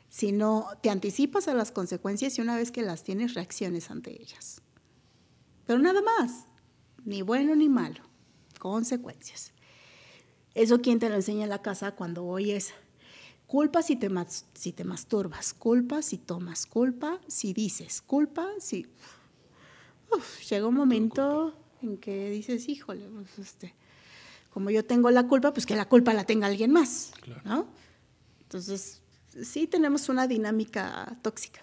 si no te anticipas a las consecuencias y una vez que las tienes reacciones ante ellas. Pero nada más, ni bueno ni malo, consecuencias. Eso quien te lo enseña en la casa cuando oyes Culpa si te, si te masturbas, culpa si tomas, culpa si dices, culpa si... llega un momento en que dices, híjole, pues, este, como yo tengo la culpa, pues que la culpa la tenga alguien más, ¿no? Entonces, sí tenemos una dinámica tóxica.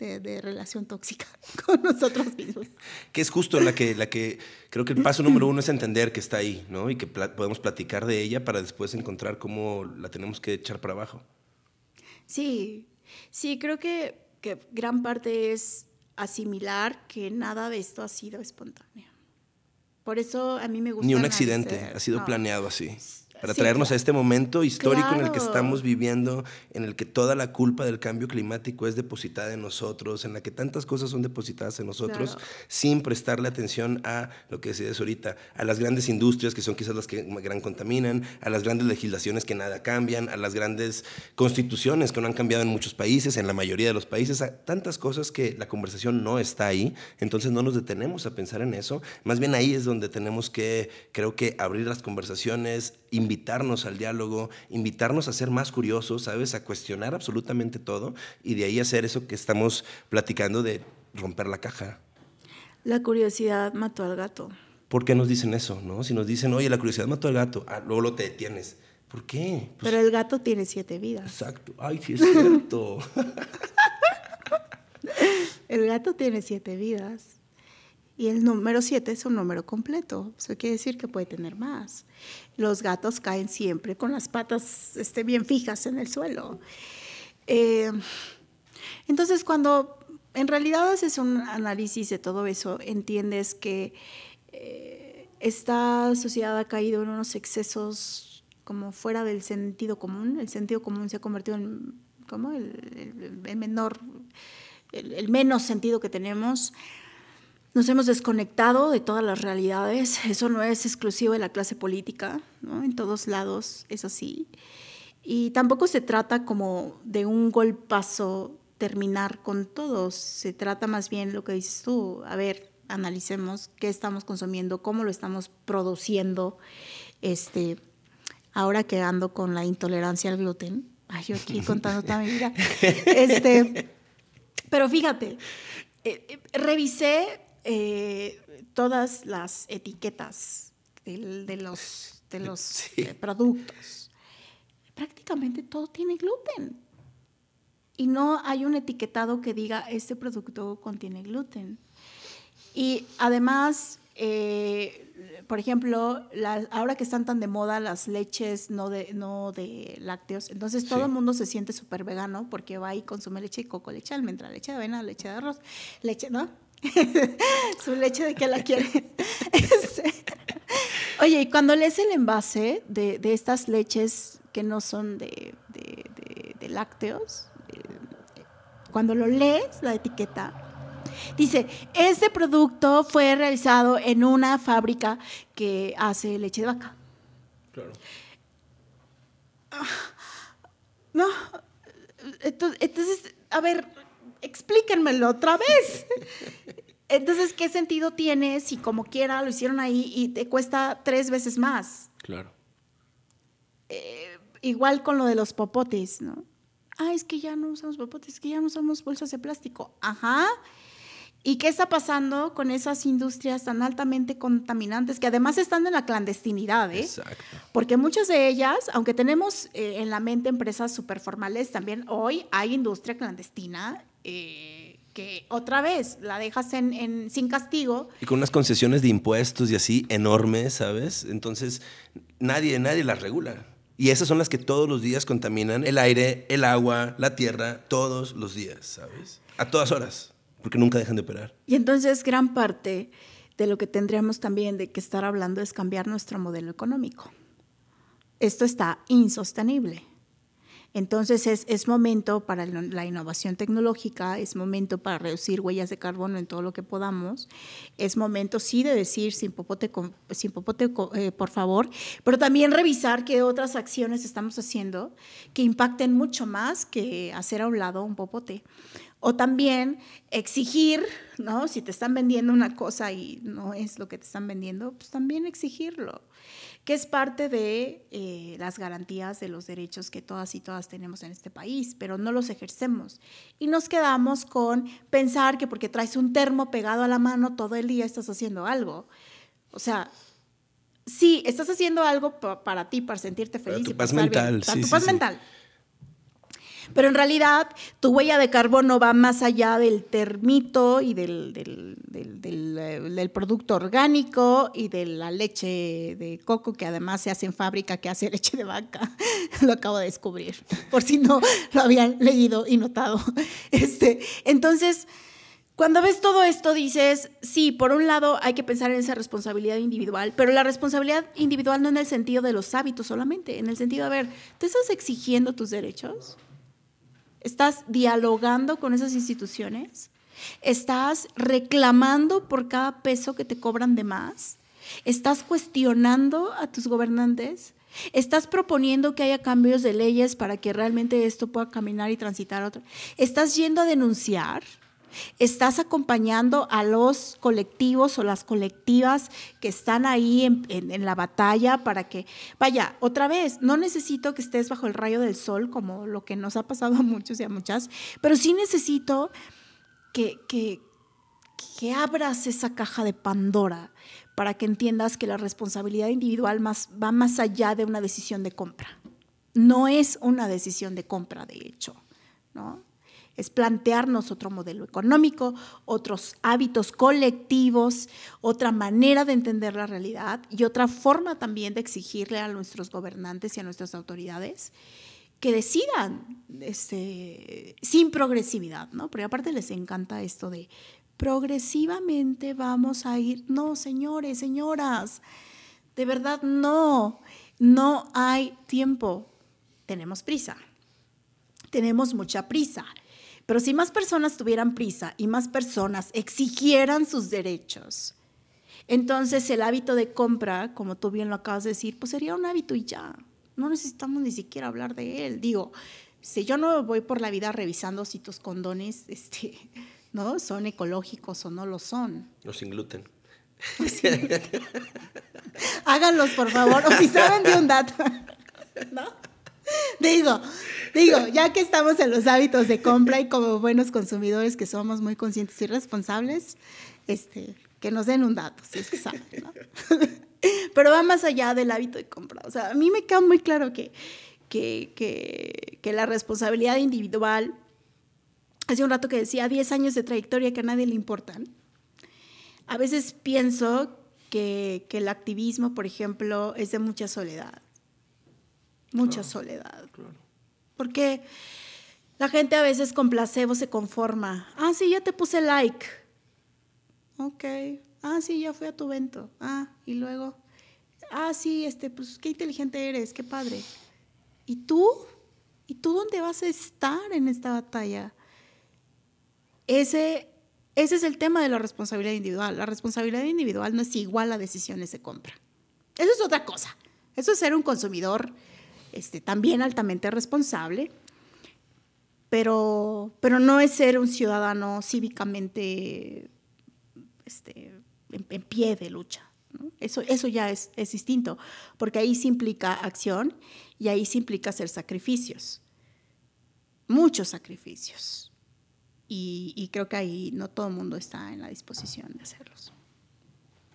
Este, de, relación tóxica con nosotros mismos. Que es justo la que, la que creo que el paso número uno es entender que está ahí, ¿no? Y que podemos platicar de ella para después encontrar cómo la tenemos que echar para abajo. Sí, sí, creo que, que gran parte es asimilar que nada de esto ha sido espontáneo. Por eso a mí me gusta. Ni un accidente, ha sido planeado así para traernos a este momento histórico en el que estamos viviendo, en el que toda la culpa del cambio climático es depositada en nosotros, en la que tantas cosas son depositadas en nosotros, sin prestarle atención a lo que decías ahorita, a las grandes industrias que son quizás las que gran contaminan, a las grandes legislaciones que nada cambian, a las grandes constituciones que no han cambiado en muchos países, en la mayoría de los países, a tantas cosas que la conversación no está ahí, entonces no nos detenemos a pensar en eso, más bien ahí es donde tenemos que, creo que, abrir las conversaciones, invitarnos al diálogo, invitarnos a ser más curiosos, ¿sabes? A cuestionar absolutamente todo y de ahí hacer eso que estamos platicando de romper la caja. La curiosidad mató al gato. ¿Por qué nos dicen eso, no? Si nos dicen, oye, la curiosidad mató al gato, ah, luego lo te detienes. ¿Por qué? Pues Pero el gato tiene siete vidas. Exacto. Ay, sí es cierto. el gato tiene siete vidas. Y el número 7 es un número completo, eso quiere decir que puede tener más. Los gatos caen siempre con las patas este, bien fijas en el suelo. Eh, entonces, cuando en realidad haces un análisis de todo eso, entiendes que eh, esta sociedad ha caído en unos excesos como fuera del sentido común. El sentido común se ha convertido en como el, menor, el menos sentido que tenemos. Nos hemos desconectado de todas las realidades, eso no es exclusivo de la clase política, ¿no? en todos lados es así. Y tampoco se trata como de un golpazo terminar con todos, se trata más bien lo que dices tú, a ver, analicemos qué estamos consumiendo, cómo lo estamos produciendo. Este, ahora quedando con la intolerancia al gluten, ay, yo aquí contando toda mi vida. Este, pero fíjate, eh, eh, revisé eh, todas las etiquetas de, los, de los eh, productos. Prácticamente todo tiene gluten. Y no hay un etiquetado que diga este producto contiene gluten. Y además, eh, por ejemplo, ahora que están tan de moda las leches no de, no de lácteos, entonces todo el mundo se siente súper vegano porque va y consume leche y coco, leche almendra, leche de avena, leche de arroz, leche, ¿no? Su leche de que la quiere. Este, oye, y cuando lees el envase de, estas leches que no son de, de lácteos, eh, cuando lo lees, la etiqueta, Dice, este producto fue realizado en una fábrica que hace leche de vaca. Claro. Ah, no, entonces, a ver, explíquenmelo otra vez. Entonces, ¿qué sentido tiene si como quiera lo hicieron ahí y te cuesta tres veces más? Claro. Eh, igual con lo de los popotes, ¿no? Ah, es que ya no usamos popotes, es que ya no usamos bolsas de plástico. Ajá. ¿Y qué está pasando con esas industrias tan altamente contaminantes que además están en la clandestinidad? ¿eh? Porque muchas de ellas, aunque tenemos eh, en la mente empresas superformales, también hoy hay industria clandestina. Eh, que otra vez la dejas en, sin castigo. Y con unas concesiones de impuestos y así enormes, ¿sabes? Entonces nadie, nadie las regula. Y esas son las que todos los días contaminan el aire, el agua, la tierra, todos los días, ¿sabes? A todas horas porque nunca dejan de operar. Y entonces gran parte de lo que tendríamos también de que estar hablando es cambiar nuestro modelo económico. Esto está insostenible. Entonces es, momento para la innovación tecnológica, es momento para reducir huellas de carbono en todo lo que podamos, es momento sí de decir sin popote, sin popote eh, por favor, pero también revisar qué otras acciones estamos haciendo que impacten mucho más que hacer a un lado un popote. O también exigir, ¿no? Si te están vendiendo una cosa y no es lo que te están vendiendo, pues también exigirlo, que es parte de eh, las garantías de los derechos que todas y todas tenemos en este país, pero no los ejercemos. Y nos quedamos con pensar que porque traes un termo pegado a la mano todo el día estás haciendo algo. O sea, sí, estás haciendo algo para ti, para sentirte feliz. Para tu paz mental. para tu paz mental pero en realidad tu huella de carbono va más allá del termito y eh, del, producto orgánico y de la leche de coco que además se hace en fábrica que hace leche de vaca. lo acabo de descubrir, por si no lo habían leído y notado. Este, entonces... Cuando ves todo esto dices, sí, por un lado hay que pensar en esa responsabilidad individual, pero la responsabilidad individual no en el sentido de los hábitos solamente, en el sentido de, a ver, ¿te estás exigiendo tus derechos? estás dialogando con esas instituciones, estás reclamando por cada peso que te cobran de más, estás cuestionando a tus gobernantes, estás proponiendo que haya cambios de leyes para que realmente esto pueda caminar y transitar otro, estás yendo a denunciar Estás acompañando a los colectivos o las colectivas que están ahí en, la batalla para que, vaya, otra vez, no necesito que estés bajo el rayo del sol, como lo que nos ha pasado a muchos y a muchas, pero sí necesito que, que, abras esa caja de Pandora para que entiendas que la responsabilidad individual más, va más allá de una decisión de compra. No es una decisión de compra, de hecho, ¿no? es plantearnos otro modelo económico, otros hábitos colectivos, otra manera de entender la realidad y otra forma también de exigirle a nuestros gobernantes y a nuestras autoridades que decidan este, sin progresividad, ¿no? Porque aparte les encanta esto de progresivamente vamos a ir, no, señores, señoras, de verdad no, no hay tiempo, tenemos prisa, tenemos mucha prisa. Pero si más personas tuvieran prisa y más personas exigieran sus derechos, entonces el hábito de compra, como tú bien lo acabas de decir, pues sería un hábito y ya. No necesitamos ni siquiera hablar de él. Digo, si yo no voy por la vida revisando si tus condones este, ¿no? son ecológicos o no lo son. Los sin gluten. Háganlos, por favor. O si saben de un dato. ¿No? digo, digo, ya que estamos en los hábitos de compra y como buenos consumidores que somos muy conscientes y responsables, este, que nos den un dato, si es que saben, ¿no? Pero va más allá del hábito de compra. O sea, a mí me queda muy claro que, que, que, la responsabilidad individual, hace un rato que decía, 10 años de trayectoria que a nadie le importan. A veces pienso que, que el activismo, por ejemplo, es de mucha soledad Mucha soledad. Porque la gente a veces con placebo se conforma. Ah, sí, ya te puse like. Ok. Ah, sí, ya fui a tu vento Ah, y luego. Ah, sí, este, pues qué inteligente eres, qué padre. ¿Y tú? ¿Y tú dónde vas a estar en esta batalla? Ese, ese es el tema de la responsabilidad individual. La responsabilidad individual no es igual a decisiones de compra. Eso es otra cosa. Eso es ser un consumidor este, también altamente responsable, pero, no es ser un ciudadano cívicamente este, en, pie de lucha. Eso, ya es, distinto, porque ahí se implica acción y ahí se implica hacer sacrificios, muchos sacrificios. y creo que ahí no todo el mundo está en la disposición de hacerlos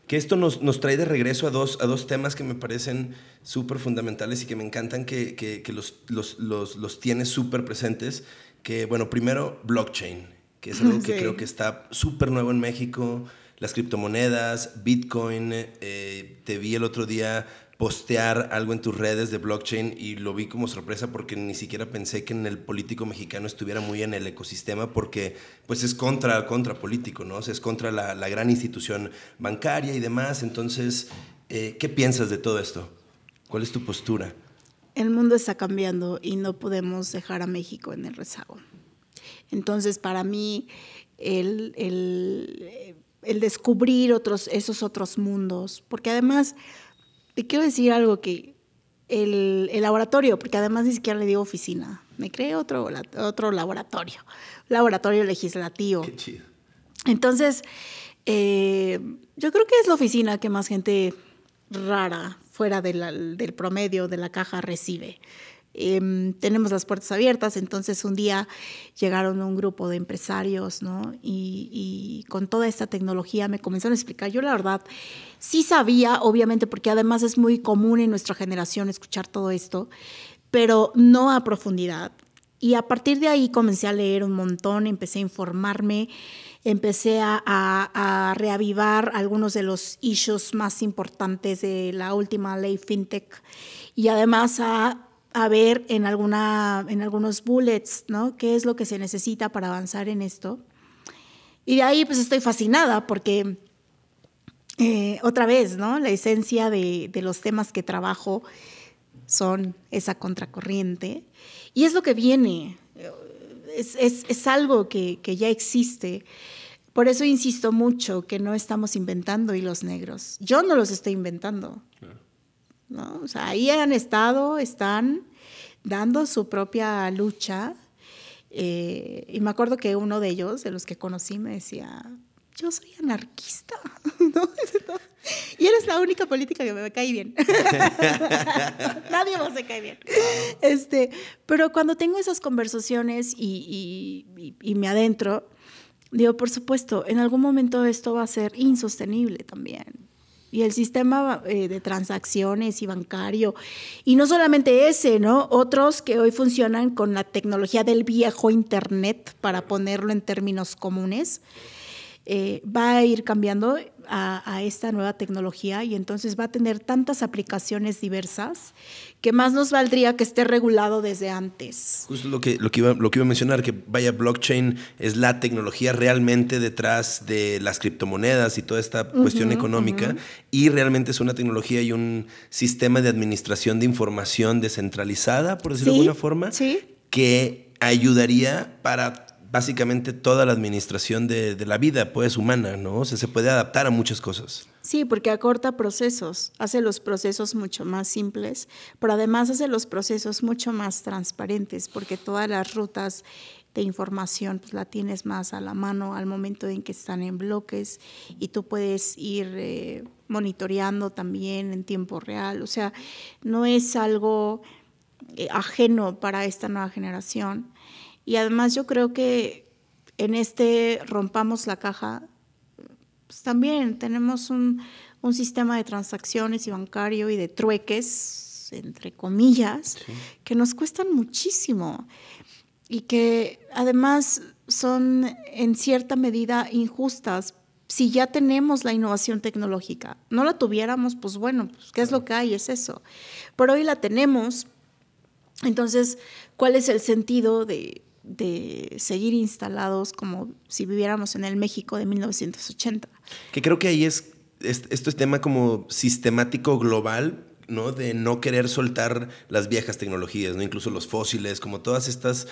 que esto nos, trae de regreso a dos, a dos temas que me parecen súper fundamentales y que me encantan que, los, los, los, tienes súper presentes. Que, bueno, primero, blockchain, que es algo que creo que está súper nuevo en México. Las criptomonedas, Bitcoin. Eh, te vi el otro día postear algo en tus redes de blockchain y lo vi como sorpresa porque ni siquiera pensé que en el político mexicano estuviera muy en el ecosistema porque pues es contra, contra político, ¿no? es contra la, gran institución bancaria y demás. Entonces, eh, ¿qué piensas de todo esto? ¿Cuál es tu postura? El mundo está cambiando y no podemos dejar a México en el rezago. Entonces, para mí, el, descubrir otros, esos otros mundos, porque además te quiero decir algo que el, el, laboratorio, porque además ni siquiera le digo oficina, me cree otro, otro laboratorio, laboratorio legislativo. Qué chido. Entonces, eh, yo creo que es la oficina que más gente rara, fuera del promedio, de la caja, recibe. Em, tenemos las puertas abiertas, entonces un día llegaron un grupo de empresarios, ¿no? Y, con toda esta tecnología me comenzaron a explicar, yo la verdad sí sabía, obviamente, porque además es muy común en nuestra generación escuchar todo esto, pero no a profundidad. Y a partir de ahí comencé a leer un montón, empecé a informarme, empecé a, a reavivar algunos de los issues más importantes de la última ley FinTech y además a a ver en, en algunos bullets, ¿no? ¿Qué es lo que se necesita para avanzar en esto? Y de ahí pues estoy fascinada porque eh, otra vez, ¿no? La esencia de, los temas que trabajo son esa contracorriente y es lo que viene, es, algo que, que ya existe. Por eso insisto mucho que no estamos inventando hilos negros. Yo no los estoy inventando ahí han estado, están dando su propia lucha. Eh, y me acuerdo que uno de ellos, de los que conocí, me decía, yo soy anarquista. Y eres la única política que me cae bien. Nadie más se cae bien. Este, pero cuando tengo esas conversaciones y, me adentro, digo, por supuesto, en algún momento esto va a ser insostenible también y el sistema eh, de transacciones y bancario. Y no solamente ese, ¿no? Otros que hoy funcionan con la tecnología del viejo Internet, para ponerlo en términos comunes, eh, va a ir cambiando a, esta nueva tecnología y entonces va a tener tantas aplicaciones diversas que más nos valdría que esté regulado desde antes. Justo lo que, lo que, iba, a mencionar, que vaya, blockchain es la tecnología realmente detrás de las criptomonedas y toda esta cuestión económica, y realmente es una tecnología y un sistema de administración de información descentralizada, por decirlo de alguna forma, que ayudaría para básicamente toda la administración de, la vida, pues, humana, ¿no? O sea, se puede adaptar a muchas cosas. Sí, porque acorta procesos, hace los procesos mucho más simples, pero además hace los procesos mucho más transparentes, porque todas las rutas de información pues, la tienes más a la mano al momento en que están en bloques y tú puedes ir eh, monitoreando también en tiempo real. O sea, no es algo eh, ajeno para esta nueva generación y además yo creo que en este rompamos la caja, pues también tenemos un, sistema de transacciones y bancario y de trueques, entre comillas, que nos cuestan muchísimo y que además son en cierta medida injustas si ya tenemos la innovación tecnológica. No la tuviéramos, pues bueno, pues, ¿qué es lo que hay? Es eso. Pero hoy la tenemos. Entonces, ¿cuál es el sentido de de seguir instalados como si viviéramos en el México de 1980. Que creo que ahí es, esto es tema como sistemático global, ¿no? De no querer soltar las viejas tecnologías, ¿no? Incluso los fósiles, como todas estas,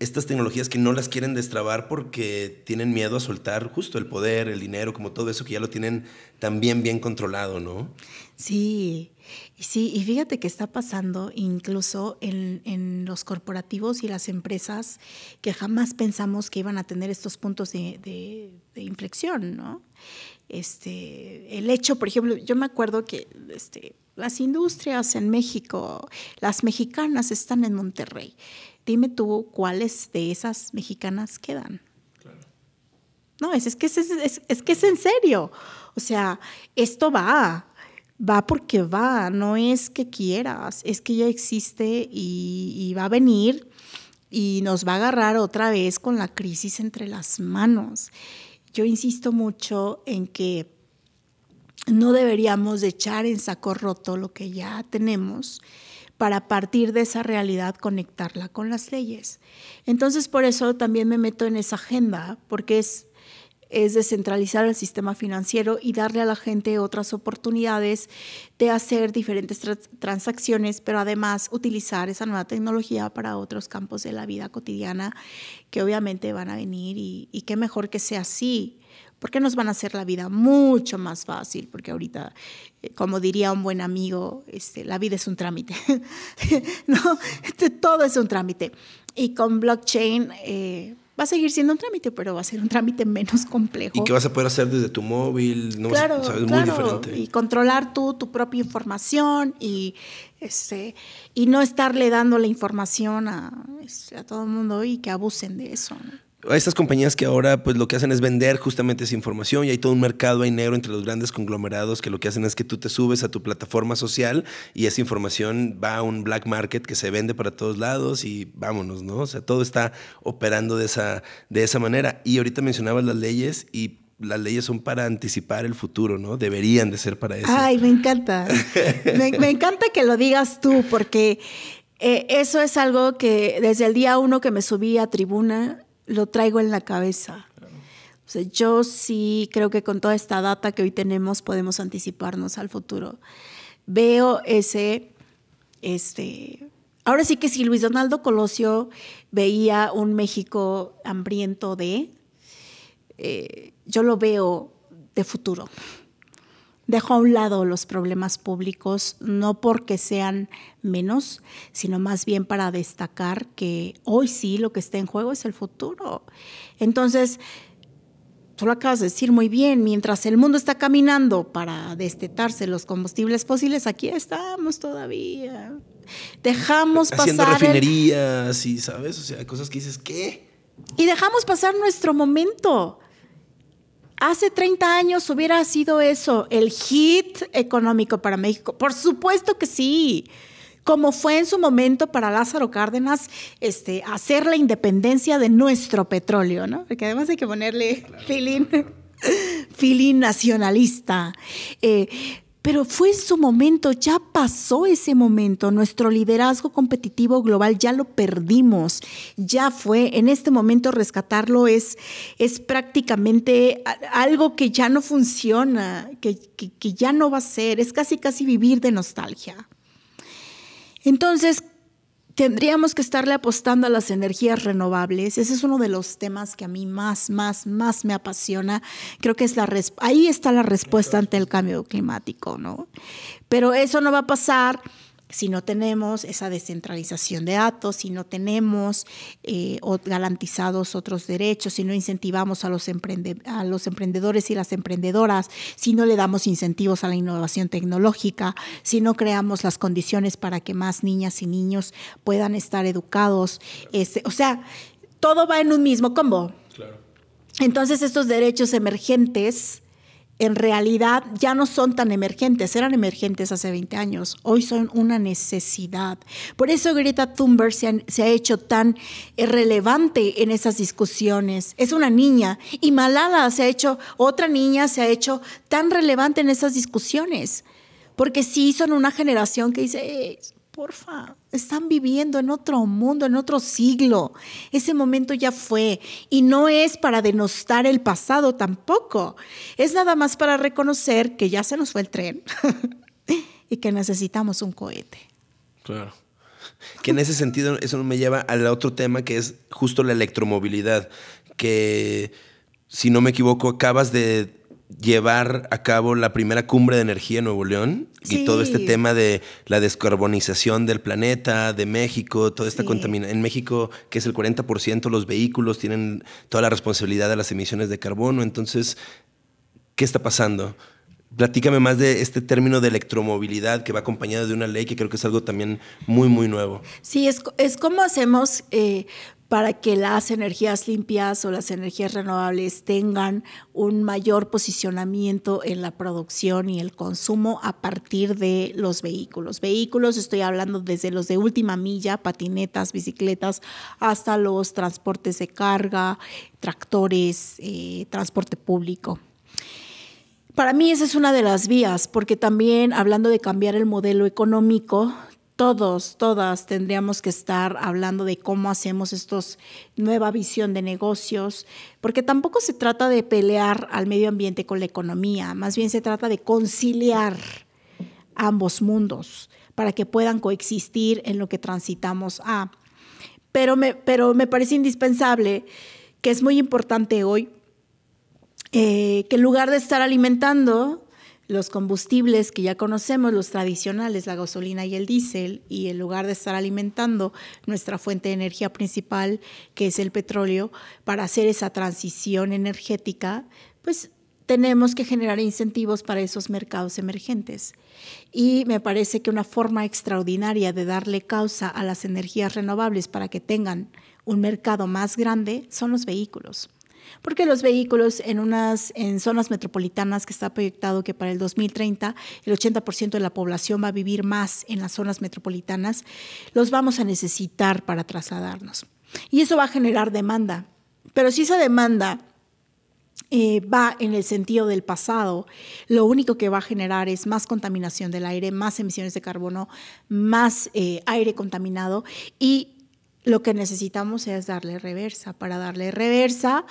estas tecnologías que no las quieren destrabar porque tienen miedo a soltar justo el poder, el dinero, como todo eso que ya lo tienen también bien controlado, ¿no? Sí, sí, y fíjate que está pasando incluso en, en, los corporativos y las empresas que jamás pensamos que iban a tener estos puntos de, inflexión, ¿no? Este, el hecho, por ejemplo, yo me acuerdo que este, las industrias en México, las mexicanas están en Monterrey. Dime tú cuáles de esas mexicanas quedan. Claro. No, es, que es, es, que es en serio. O sea, esto va va porque va, no es que quieras, es que ya existe y, va a venir y nos va a agarrar otra vez con la crisis entre las manos. Yo insisto mucho en que no deberíamos echar en saco roto lo que ya tenemos para partir de esa realidad conectarla con las leyes. Entonces por eso también me meto en esa agenda, porque es es descentralizar el sistema financiero y darle a la gente otras oportunidades de hacer diferentes transacciones, pero además utilizar esa nueva tecnología para otros campos de la vida cotidiana que obviamente van a venir y, qué mejor que sea así, porque nos van a hacer la vida mucho más fácil, porque ahorita, eh, como diría un buen amigo, este, la vida es un trámite, ¿no? Este, todo es un trámite. Y con blockchain eh, va a seguir siendo un trámite, pero va a ser un trámite menos complejo. Y que vas a poder hacer desde tu móvil, ¿no? Claro, muy diferente. Y controlar tú tu propia información y, este, y no estarle dando la información a, este, a todo el mundo y que abusen de eso. ¿no? estas compañías que ahora pues lo que hacen es vender justamente esa información y hay todo un mercado ahí negro entre los grandes conglomerados que lo que hacen es que tú te subes a tu plataforma social y esa información va a un black market que se vende para todos lados y vámonos, ¿no? O sea, todo está operando de esa, de esa manera. Y ahorita mencionabas las leyes y las leyes son para anticipar el futuro, ¿no? Deberían de ser para eso. Ay, me encanta. me, encanta que lo digas tú porque... Eh, eso es algo que desde el día uno que me subí a tribuna lo traigo en la cabeza. yo sí creo que con toda esta data que hoy tenemos podemos anticiparnos al futuro. Veo ese, este, ahora sí que si Luis Donaldo Colosio veía un México hambriento de, eh, yo lo veo de futuro. Dejo a un lado los problemas públicos, no porque sean menos, sino más bien para destacar que hoy sí lo que está en juego es el futuro. Entonces, tú lo acabas de decir muy bien, mientras el mundo está caminando para destetarse los combustibles fósiles, aquí estamos todavía. Dejamos pasar. Haciendo refinerías y, ¿sabes? O sea, cosas que dices, ¿qué? Y dejamos pasar nuestro momento. Hace 30 años hubiera sido eso el hit económico para México. Por supuesto que sí. Como fue en su momento para Lázaro Cárdenas este, hacer la independencia de nuestro petróleo, ¿no? Porque además hay que ponerle feeling, filín, nacionalista. Eh, pero fue su momento, ya pasó ese momento, nuestro liderazgo competitivo global ya lo perdimos, ya fue, en este momento rescatarlo es, es prácticamente algo que ya no funciona, que, que ya no va a ser, es casi casi vivir de nostalgia. Entonces, Tendríamos que estarle apostando a las energías renovables. Ese es uno de los temas que a mí más, más, más me apasiona. Creo que es la ahí está la respuesta ante el cambio climático, ¿no? Pero eso no va a pasar si no tenemos esa descentralización de datos, si no tenemos eh, garantizados otros derechos, si no incentivamos a los, a los emprendedores y las emprendedoras, si no le damos incentivos a la innovación tecnológica, si no creamos las condiciones para que más niñas y niños puedan estar educados. Este, o sea, todo va en un mismo combo. Entonces estos derechos emergentes en realidad ya no son tan emergentes, eran emergentes hace 20 años, hoy son una necesidad. Por eso Greta Thunberg se, ha hecho tan eh, relevante en esas discusiones, es una niña, y Malala se ha hecho, otra niña se ha hecho tan relevante en esas discusiones, porque sí son una generación que dice, eh, porfa, están viviendo en otro mundo, en otro siglo. Ese momento ya fue y no es para denostar el pasado tampoco. Es nada más para reconocer que ya se nos fue el tren y que necesitamos un cohete. Claro. Que en ese sentido eso me lleva al otro tema que es justo la electromovilidad, que si no me equivoco acabas de llevar a cabo la primera cumbre de energía en Nuevo León y todo este tema de la descarbonización del planeta, de México, toda esta contaminación. En México, que es el 40%, los vehículos tienen toda la responsabilidad de las emisiones de carbono. Entonces, ¿qué está pasando? Platícame más de este término de electromovilidad que va acompañado de una ley que creo que es algo también muy, muy nuevo. Sí, es, es como hacemos eh, para que las energías limpias o las energías renovables tengan un mayor posicionamiento en la producción y el consumo a partir de los vehículos. Vehículos, estoy hablando desde los de última milla, patinetas, bicicletas, hasta los transportes de carga, tractores, eh, transporte público. Para mí esa es una de las vías, porque también hablando de cambiar el modelo económico, todos, todas tendríamos que estar hablando de cómo hacemos estos nueva visión de negocios, porque tampoco se trata de pelear al medio ambiente con la economía, más bien se trata de conciliar ambos mundos para que puedan coexistir en lo que transitamos a. Pero me, pero me parece indispensable que es muy importante hoy eh, que en lugar de estar alimentando los combustibles que ya conocemos, los tradicionales, la gasolina y el diésel, y en lugar de estar alimentando nuestra fuente de energía principal, que es el petróleo, para hacer esa transición energética, pues tenemos que generar incentivos para esos mercados emergentes. Y me parece que una forma extraordinaria de darle causa a las energías renovables para que tengan un mercado más grande son los vehículos porque los vehículos en, unas, en zonas metropolitanas que está proyectado que para el 2030 el 80% de la población va a vivir más en las zonas metropolitanas, los vamos a necesitar para trasladarnos. Y eso va a generar demanda. Pero si esa demanda eh, va en el sentido del pasado, lo único que va a generar es más contaminación del aire, más emisiones de carbono, más eh, aire contaminado y lo que necesitamos es darle reversa. Para darle reversa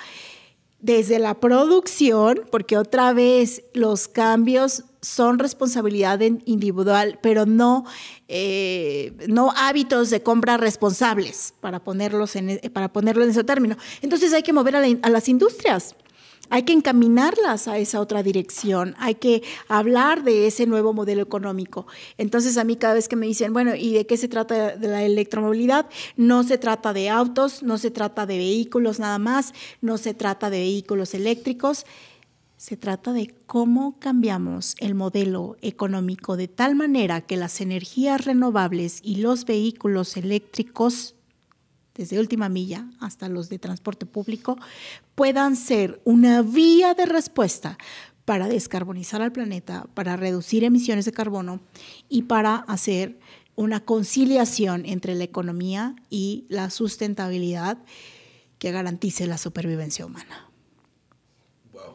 desde la producción, porque otra vez los cambios son responsabilidad individual, pero no, eh, no hábitos de compra responsables, para, ponerlos e, para ponerlo en ese término. Entonces hay que mover a las industrias hay que encaminarlas a esa otra dirección, hay que hablar de ese nuevo modelo económico. Entonces a mí cada vez que me dicen, bueno, ¿y de qué se trata de la electromovilidad? No se trata de autos, no se trata de vehículos nada más, no se trata de vehículos eléctricos, se trata de cómo cambiamos el modelo económico de tal manera que las energías renovables y los vehículos eléctricos desde última milla hasta los de transporte público, puedan ser una vía de respuesta para descarbonizar al planeta, para reducir emisiones de carbono y para hacer una conciliación entre la economía y la sustentabilidad que garantice la supervivencia humana. Wow.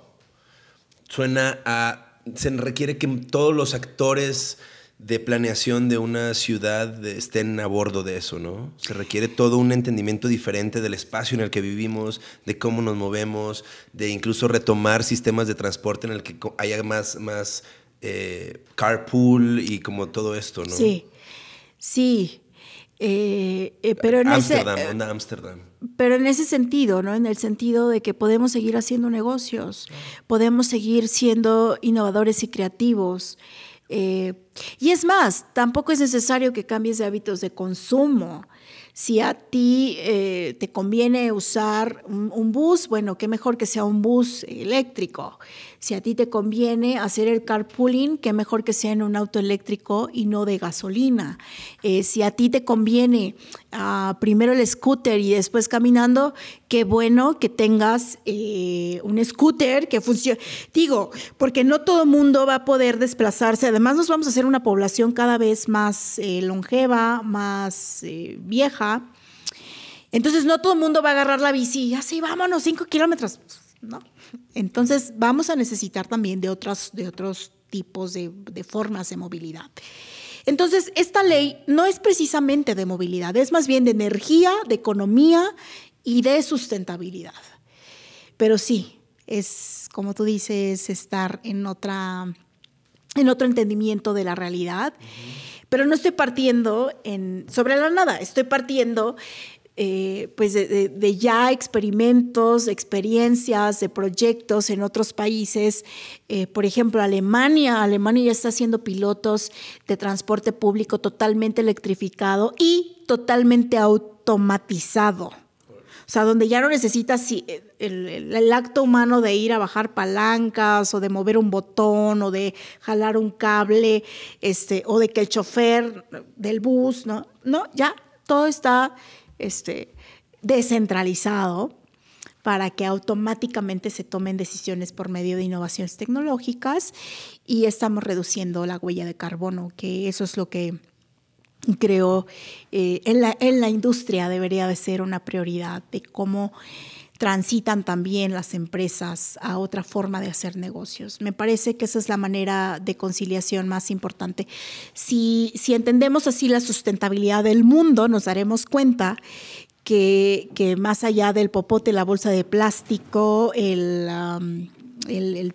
Suena a se requiere que todos los actores de planeación de una ciudad estén a bordo de eso, ¿no? Se requiere todo un entendimiento diferente del espacio en el que vivimos, de cómo nos movemos, de incluso retomar sistemas de transporte en el que haya más, más eh, carpool y como todo esto, ¿no? Sí, sí. Eh, eh, pero en ese, Amsterdam. Pero en ese sentido, ¿no? En el sentido de que podemos seguir haciendo negocios, podemos seguir siendo innovadores y creativos. Eh, y es más, tampoco es necesario que cambies de hábitos de consumo. Si a ti eh, te conviene usar un, bus, bueno, qué mejor que sea un bus eléctrico. Si a ti te conviene hacer el carpooling, qué mejor que sea en un auto eléctrico y no de gasolina. Eh, si a ti te conviene ah, primero el scooter y después caminando, qué bueno que tengas eh, un scooter que funcione. Digo, porque no todo el mundo va a poder desplazarse. Además, nos vamos a hacer una población cada vez más eh, longeva, más vieja. Entonces, no todo el mundo va a agarrar la bici. Así, vámonos, cinco kilómetros entonces vamos a necesitar también de, de otros tipos de, formas de movilidad. Entonces, esta ley no es precisamente de movilidad, es más bien de energía, de economía y de sustentabilidad. Pero sí, es, como tú dices, estar en, otra, en otro entendimiento de la realidad. Pero no estoy partiendo sobre la nada, estoy partiendo eh, pues de, ya experimentos, experiencias, de proyectos en otros países. Eh, por ejemplo, Alemania. Alemania ya está haciendo pilotos de transporte público totalmente electrificado y totalmente automatizado. O sea, donde ya no necesitas eh, el, el, acto humano de ir a bajar palancas o de mover un botón o de jalar un cable, este, o de que el chofer del bus, ¿no? No, ya todo está este, descentralizado para que automáticamente se tomen decisiones por medio de innovaciones tecnológicas y estamos reduciendo la huella de carbono, que eso es lo que creo eh, en, la, en la industria debería de ser una prioridad de cómo transitan también las empresas a otra forma de hacer negocios. Me parece que esa es la manera de conciliación más importante. Si, entendemos así la sustentabilidad del mundo, nos daremos cuenta que, más allá del popote, la bolsa de plástico, el, um,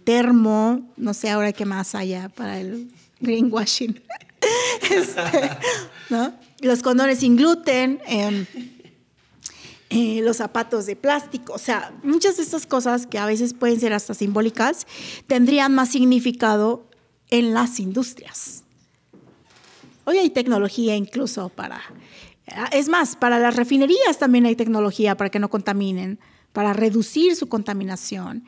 termo, no sé ahora qué más allá para el greenwashing, este, los condones sin gluten. Em, eh, los zapatos de plástico, o sea, muchas de estas cosas que a veces pueden ser hasta simbólicas, tendrían más significado en las industrias. Hoy hay tecnología incluso para, ah, es más, para las refinerías también hay tecnología para que no contaminen, para reducir su contaminación.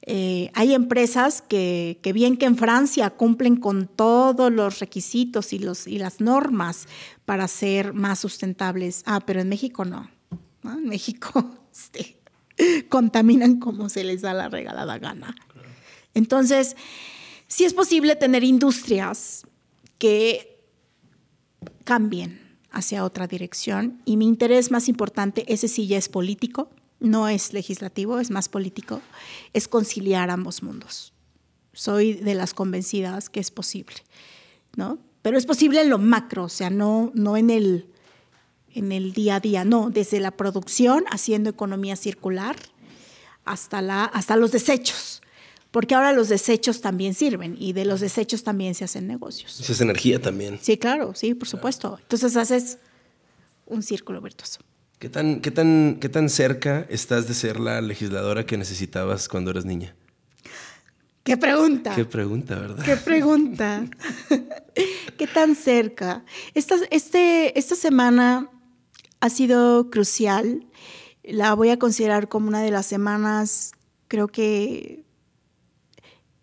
Eh, hay empresas que, bien que en Francia cumplen con todos los requisitos y, los, y las normas para ser más sustentables. Ah, pero en México no. En México este, contaminan como se les da la regalada gana. Entonces, sí es posible tener industrias que cambien hacia otra dirección y mi interés más importante, ese sí ya es político, no es legislativo, es más político, es conciliar ambos mundos. Soy de las convencidas que es posible, ¿no? Pero es posible en lo macro, o sea, no, no en el en el día a día, no, desde la producción, haciendo economía circular, hasta, la, hasta los desechos, porque ahora los desechos también sirven y de los desechos también se hacen negocios. Esa es energía también. Sí, claro, sí, por supuesto. Entonces haces un círculo virtuoso. ¿Qué tan, qué, tan, ¿Qué tan cerca estás de ser la legisladora que necesitabas cuando eras niña? Qué pregunta. Qué pregunta, ¿verdad? Qué pregunta. ¿Qué tan cerca? este, esta semana ha sido crucial. La voy a considerar como una de las semanas, creo que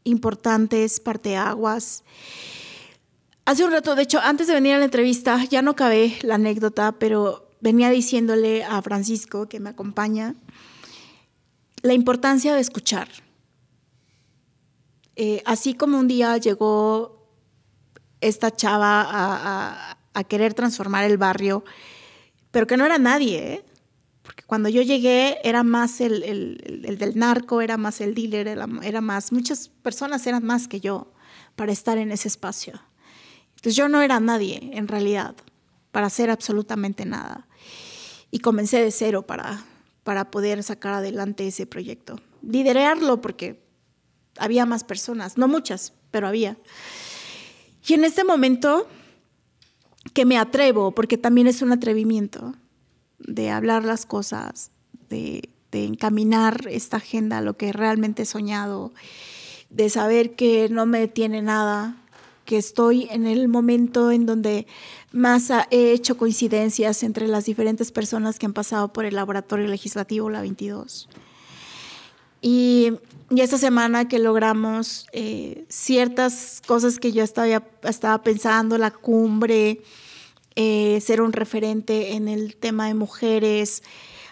importantes, parteaguas. Hace un rato, de hecho, antes de venir a la entrevista, ya no cabé la anécdota, pero venía diciéndole a Francisco, que me acompaña, la importancia de escuchar. Eh, así como un día llegó esta chava a querer transformar el barrio, pero que no era nadie, ¿eh? porque cuando yo llegué era más el, del narco, era más el dealer, era, más, muchas personas eran más que yo para estar en ese espacio. Entonces yo no era nadie en realidad para hacer absolutamente nada. Y comencé de cero para, para poder sacar adelante ese proyecto. Liderearlo porque había más personas, no muchas, pero había. Y en este momento que me atrevo, porque también es un atrevimiento de hablar las cosas, de, encaminar esta agenda a lo que realmente he soñado, de saber que no me detiene nada, que estoy en el momento en donde más he hecho coincidencias entre las diferentes personas que han pasado por el laboratorio legislativo, la 22. Y y esta semana que logramos eh, ciertas cosas que yo estaba, pensando, la cumbre, eh, ser un referente en el tema de mujeres.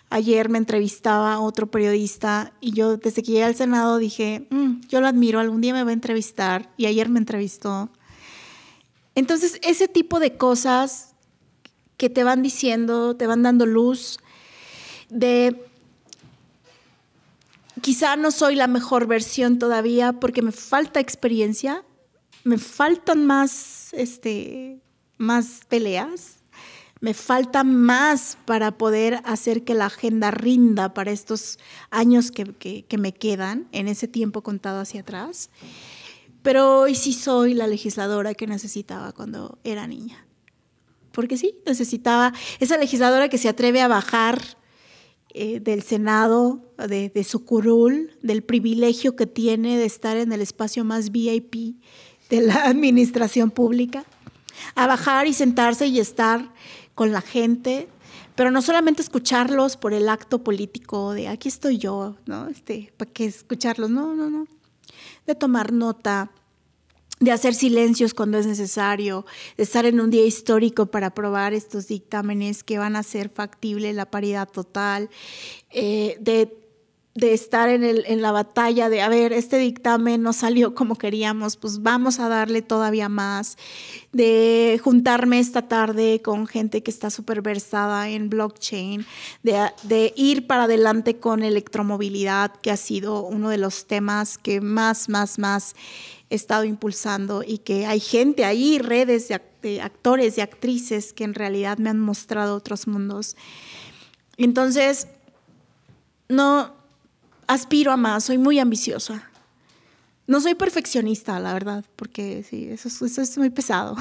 Ayer me entrevistaba otro periodista y yo desde que llegué al Senado dije, mm, yo lo admiro, algún día me va a entrevistar y ayer me entrevistó. Entonces, ese tipo de cosas que te van diciendo, te van dando luz de quizá no soy la mejor versión todavía porque me falta experiencia, me faltan más, este, más peleas, me falta más para poder hacer que la agenda rinda para estos años que, que me quedan en ese tiempo contado hacia atrás. Pero hoy sí soy la legisladora que necesitaba cuando era niña. Porque sí, necesitaba esa legisladora que se atreve a bajar eh, del Senado, de, de su curul, del privilegio que tiene de estar en el espacio más VIP de la administración pública, a bajar y sentarse y estar con la gente, pero no solamente escucharlos por el acto político de aquí estoy yo, ¿no? Este, ¿Para qué escucharlos? No, no, no. De tomar nota, de hacer silencios cuando es necesario, de estar en un día histórico para aprobar estos dictámenes que van a ser factible la paridad total, eh, de de estar en, el, en la batalla de, a ver, este dictamen no salió como queríamos, pues vamos a darle todavía más, de juntarme esta tarde con gente que está súper versada en blockchain, de, ir para adelante con electromovilidad, que ha sido uno de los temas que más, más, más he estado impulsando y que hay gente ahí, redes de, de actores y actrices que en realidad me han mostrado otros mundos. Entonces, no, aspiro a más, soy muy ambiciosa. No soy perfeccionista, la verdad, porque sí, eso, eso es muy pesado.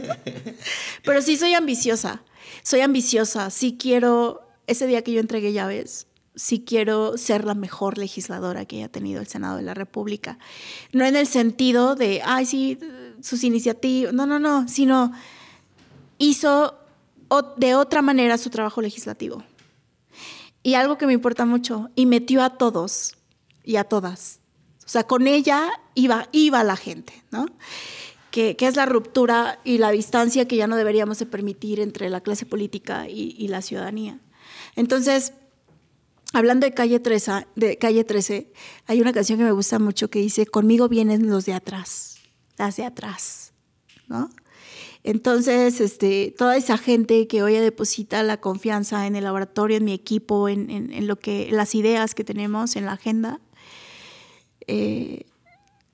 Pero sí soy ambiciosa, soy ambiciosa, sí quiero, ese día que yo entregué llaves, sí quiero ser la mejor legisladora que haya tenido el Senado de la República. No en el sentido de, ay, sí, sus iniciativas, no, no, no, sino hizo de otra manera su trabajo legislativo y algo que me importa mucho, y metió a todos y a todas. O sea, con ella iba, iba la gente, ¿no? Que, es la ruptura y la distancia que ya no deberíamos de permitir entre la clase política y, la ciudadanía. Entonces, hablando de calle, 13, de calle 13, hay una canción que me gusta mucho que dice, conmigo vienen los de atrás, las de atrás, ¿no? Entonces, este, toda esa gente que hoy deposita la confianza en el laboratorio, en mi equipo, en, lo que, las ideas que tenemos, en la agenda, eh,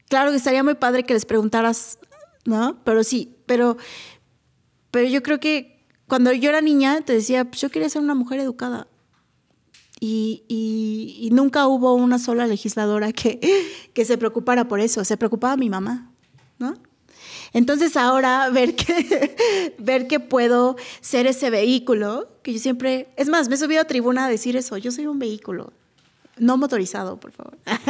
claro que estaría muy padre que les preguntaras, ¿no? Pero sí, pero, pero yo creo que cuando yo era niña te decía, pues yo quería ser una mujer educada. Y, y, nunca hubo una sola legisladora que, que se preocupara por eso. Se preocupaba mi mamá, ¿no? Entonces ahora ver que, ver que puedo ser ese vehículo, que yo siempre, es más, me he subido a tribuna a decir eso, yo soy un vehículo, no motorizado, por favor.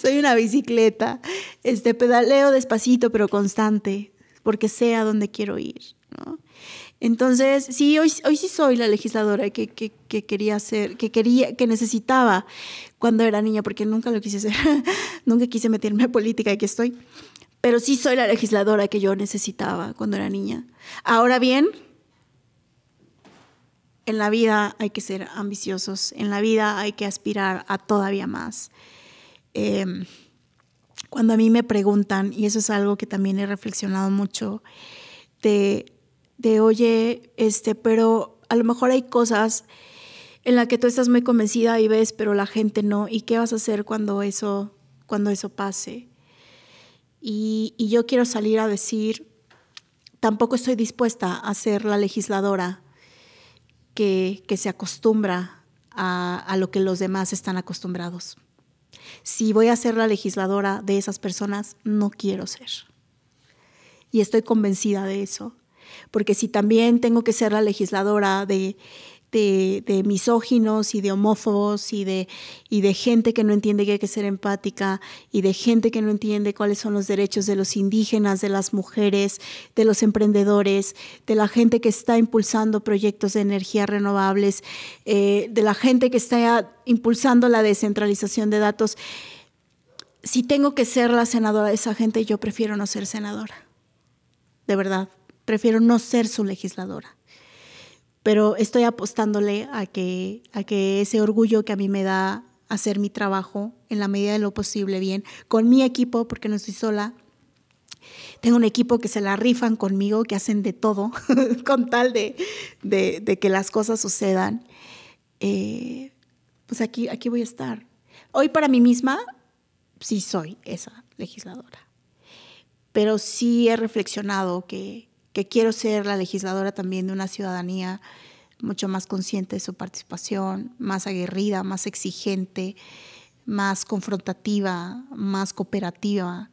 soy una bicicleta, este pedaleo despacito pero constante, porque sé a dónde quiero ir. ¿no? Entonces, sí, hoy, hoy sí soy la legisladora que, que, que, quería ser, que quería, que necesitaba cuando era niña, porque nunca lo quise ser, nunca quise meterme a política, aquí estoy. Pero sí soy la legisladora que yo necesitaba cuando era niña. Ahora bien, en la vida hay que ser ambiciosos, en la vida hay que aspirar a todavía más. Em, cuando a mí me preguntan, y eso es algo que también he reflexionado mucho, de, oye, este, pero a lo mejor hay cosas en las que tú estás muy convencida y ves, pero la gente no, ¿y qué vas a hacer cuando eso, cuando eso pase? Y, yo quiero salir a decir, tampoco estoy dispuesta a ser la legisladora que, se acostumbra a, lo que los demás están acostumbrados. Si voy a ser la legisladora de esas personas, no quiero ser. Y estoy convencida de eso. Porque si también tengo que ser la legisladora de, de, misóginos y de homófobos y de, y de gente que no entiende que hay que ser empática y de gente que no entiende cuáles son los derechos de los indígenas, de las mujeres, de los emprendedores, de la gente que está impulsando proyectos de energía renovables, eh, de la gente que está impulsando la descentralización de datos. Si tengo que ser la senadora de esa gente, yo prefiero no ser senadora. De verdad, prefiero no ser su legisladora pero estoy apostándole a que, a que ese orgullo que a mí me da hacer mi trabajo en la medida de lo posible bien, con mi equipo, porque no estoy sola. Tengo un equipo que se la rifan conmigo, que hacen de todo, con tal de, que las cosas sucedan. Eh, pues aquí, aquí voy a estar. Hoy para mí misma, sí soy esa legisladora, pero sí he reflexionado que, que quiero ser la legisladora también de una ciudadanía mucho más consciente de su participación, más aguerrida, más exigente, más confrontativa, más cooperativa,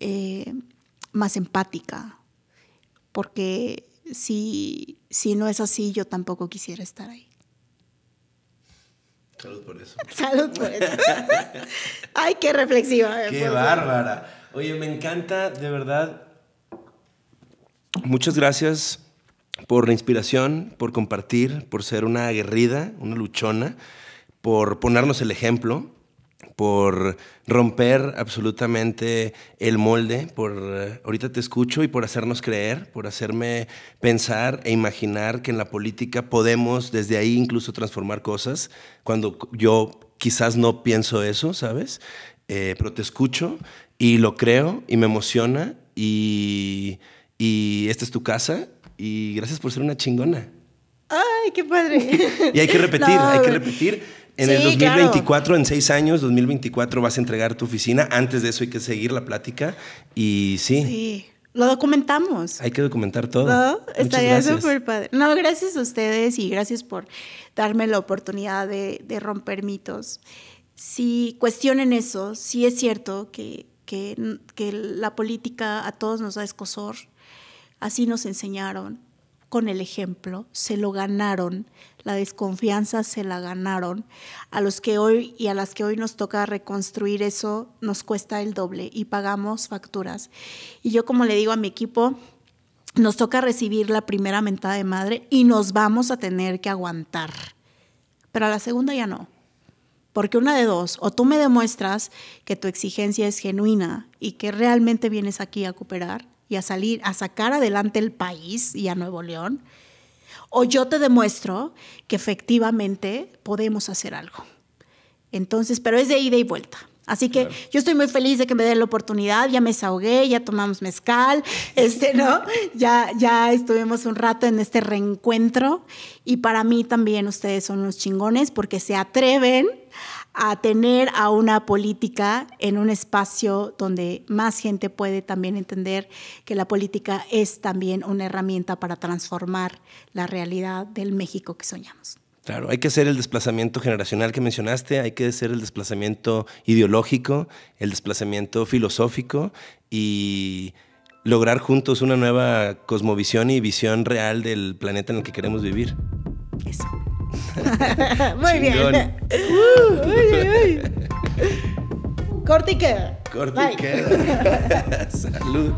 eh, más empática, porque si, si no es así, yo tampoco quisiera estar ahí. Salud por eso. Salud por eso. Ay, qué reflexiva. Eh, qué bárbara. Oye, me encanta de verdad muchas gracias por la inspiración, por compartir, por ser una aguerrida, una luchona, por ponernos el ejemplo, por romper absolutamente el molde, por eh, ahorita te escucho y por hacernos creer, por hacerme pensar e imaginar que en la política podemos desde ahí incluso transformar cosas, cuando yo quizás no pienso eso, ¿sabes? Eh, pero te escucho y lo creo y me emociona y y esta es tu casa y gracias por ser una chingona. ¡Ay, qué padre! y hay que repetir, hay que repetir. En el 2024, en seis años, 2024 vas a entregar tu oficina. Antes de eso hay que seguir la plática y sí. Sí, lo documentamos. Hay que documentar todo. ¿No? Estaría súper padre. No, gracias a ustedes y gracias por darme la oportunidad de, romper mitos. Si cuestionen eso. Sí es cierto que, que, que la política a todos nos da escosor Así nos enseñaron con el ejemplo, se lo ganaron, la desconfianza se la ganaron. A los que hoy y a las que hoy nos toca reconstruir eso nos cuesta el doble y pagamos facturas. Y yo como le digo a mi equipo, nos toca recibir la primera mentada de madre y nos vamos a tener que aguantar. Pero a la segunda ya no. Porque una de dos, o tú me demuestras que tu exigencia es genuina y que realmente vienes aquí a cooperar, y a salir, a sacar adelante el país y a Nuevo León, o yo te demuestro que efectivamente podemos hacer algo. Entonces, pero es de ida y vuelta. Así que yo estoy muy feliz de que me den la oportunidad, ya me desahogué, ya tomamos mezcal, este, ¿no? ya, ya estuvimos un rato en este reencuentro y para mí también ustedes son unos chingones porque se atreven a tener a una política en un espacio donde más gente puede también entender que la política es también una herramienta para transformar la realidad del México que soñamos. Claro, hay que hacer el desplazamiento generacional que mencionaste, hay que hacer el desplazamiento ideológico, el desplazamiento filosófico y lograr juntos una nueva cosmovisión y visión real del planeta en el que queremos vivir. Eso. Muy bien. Uh, uy, Corte y queda. Corte y queda. Salud.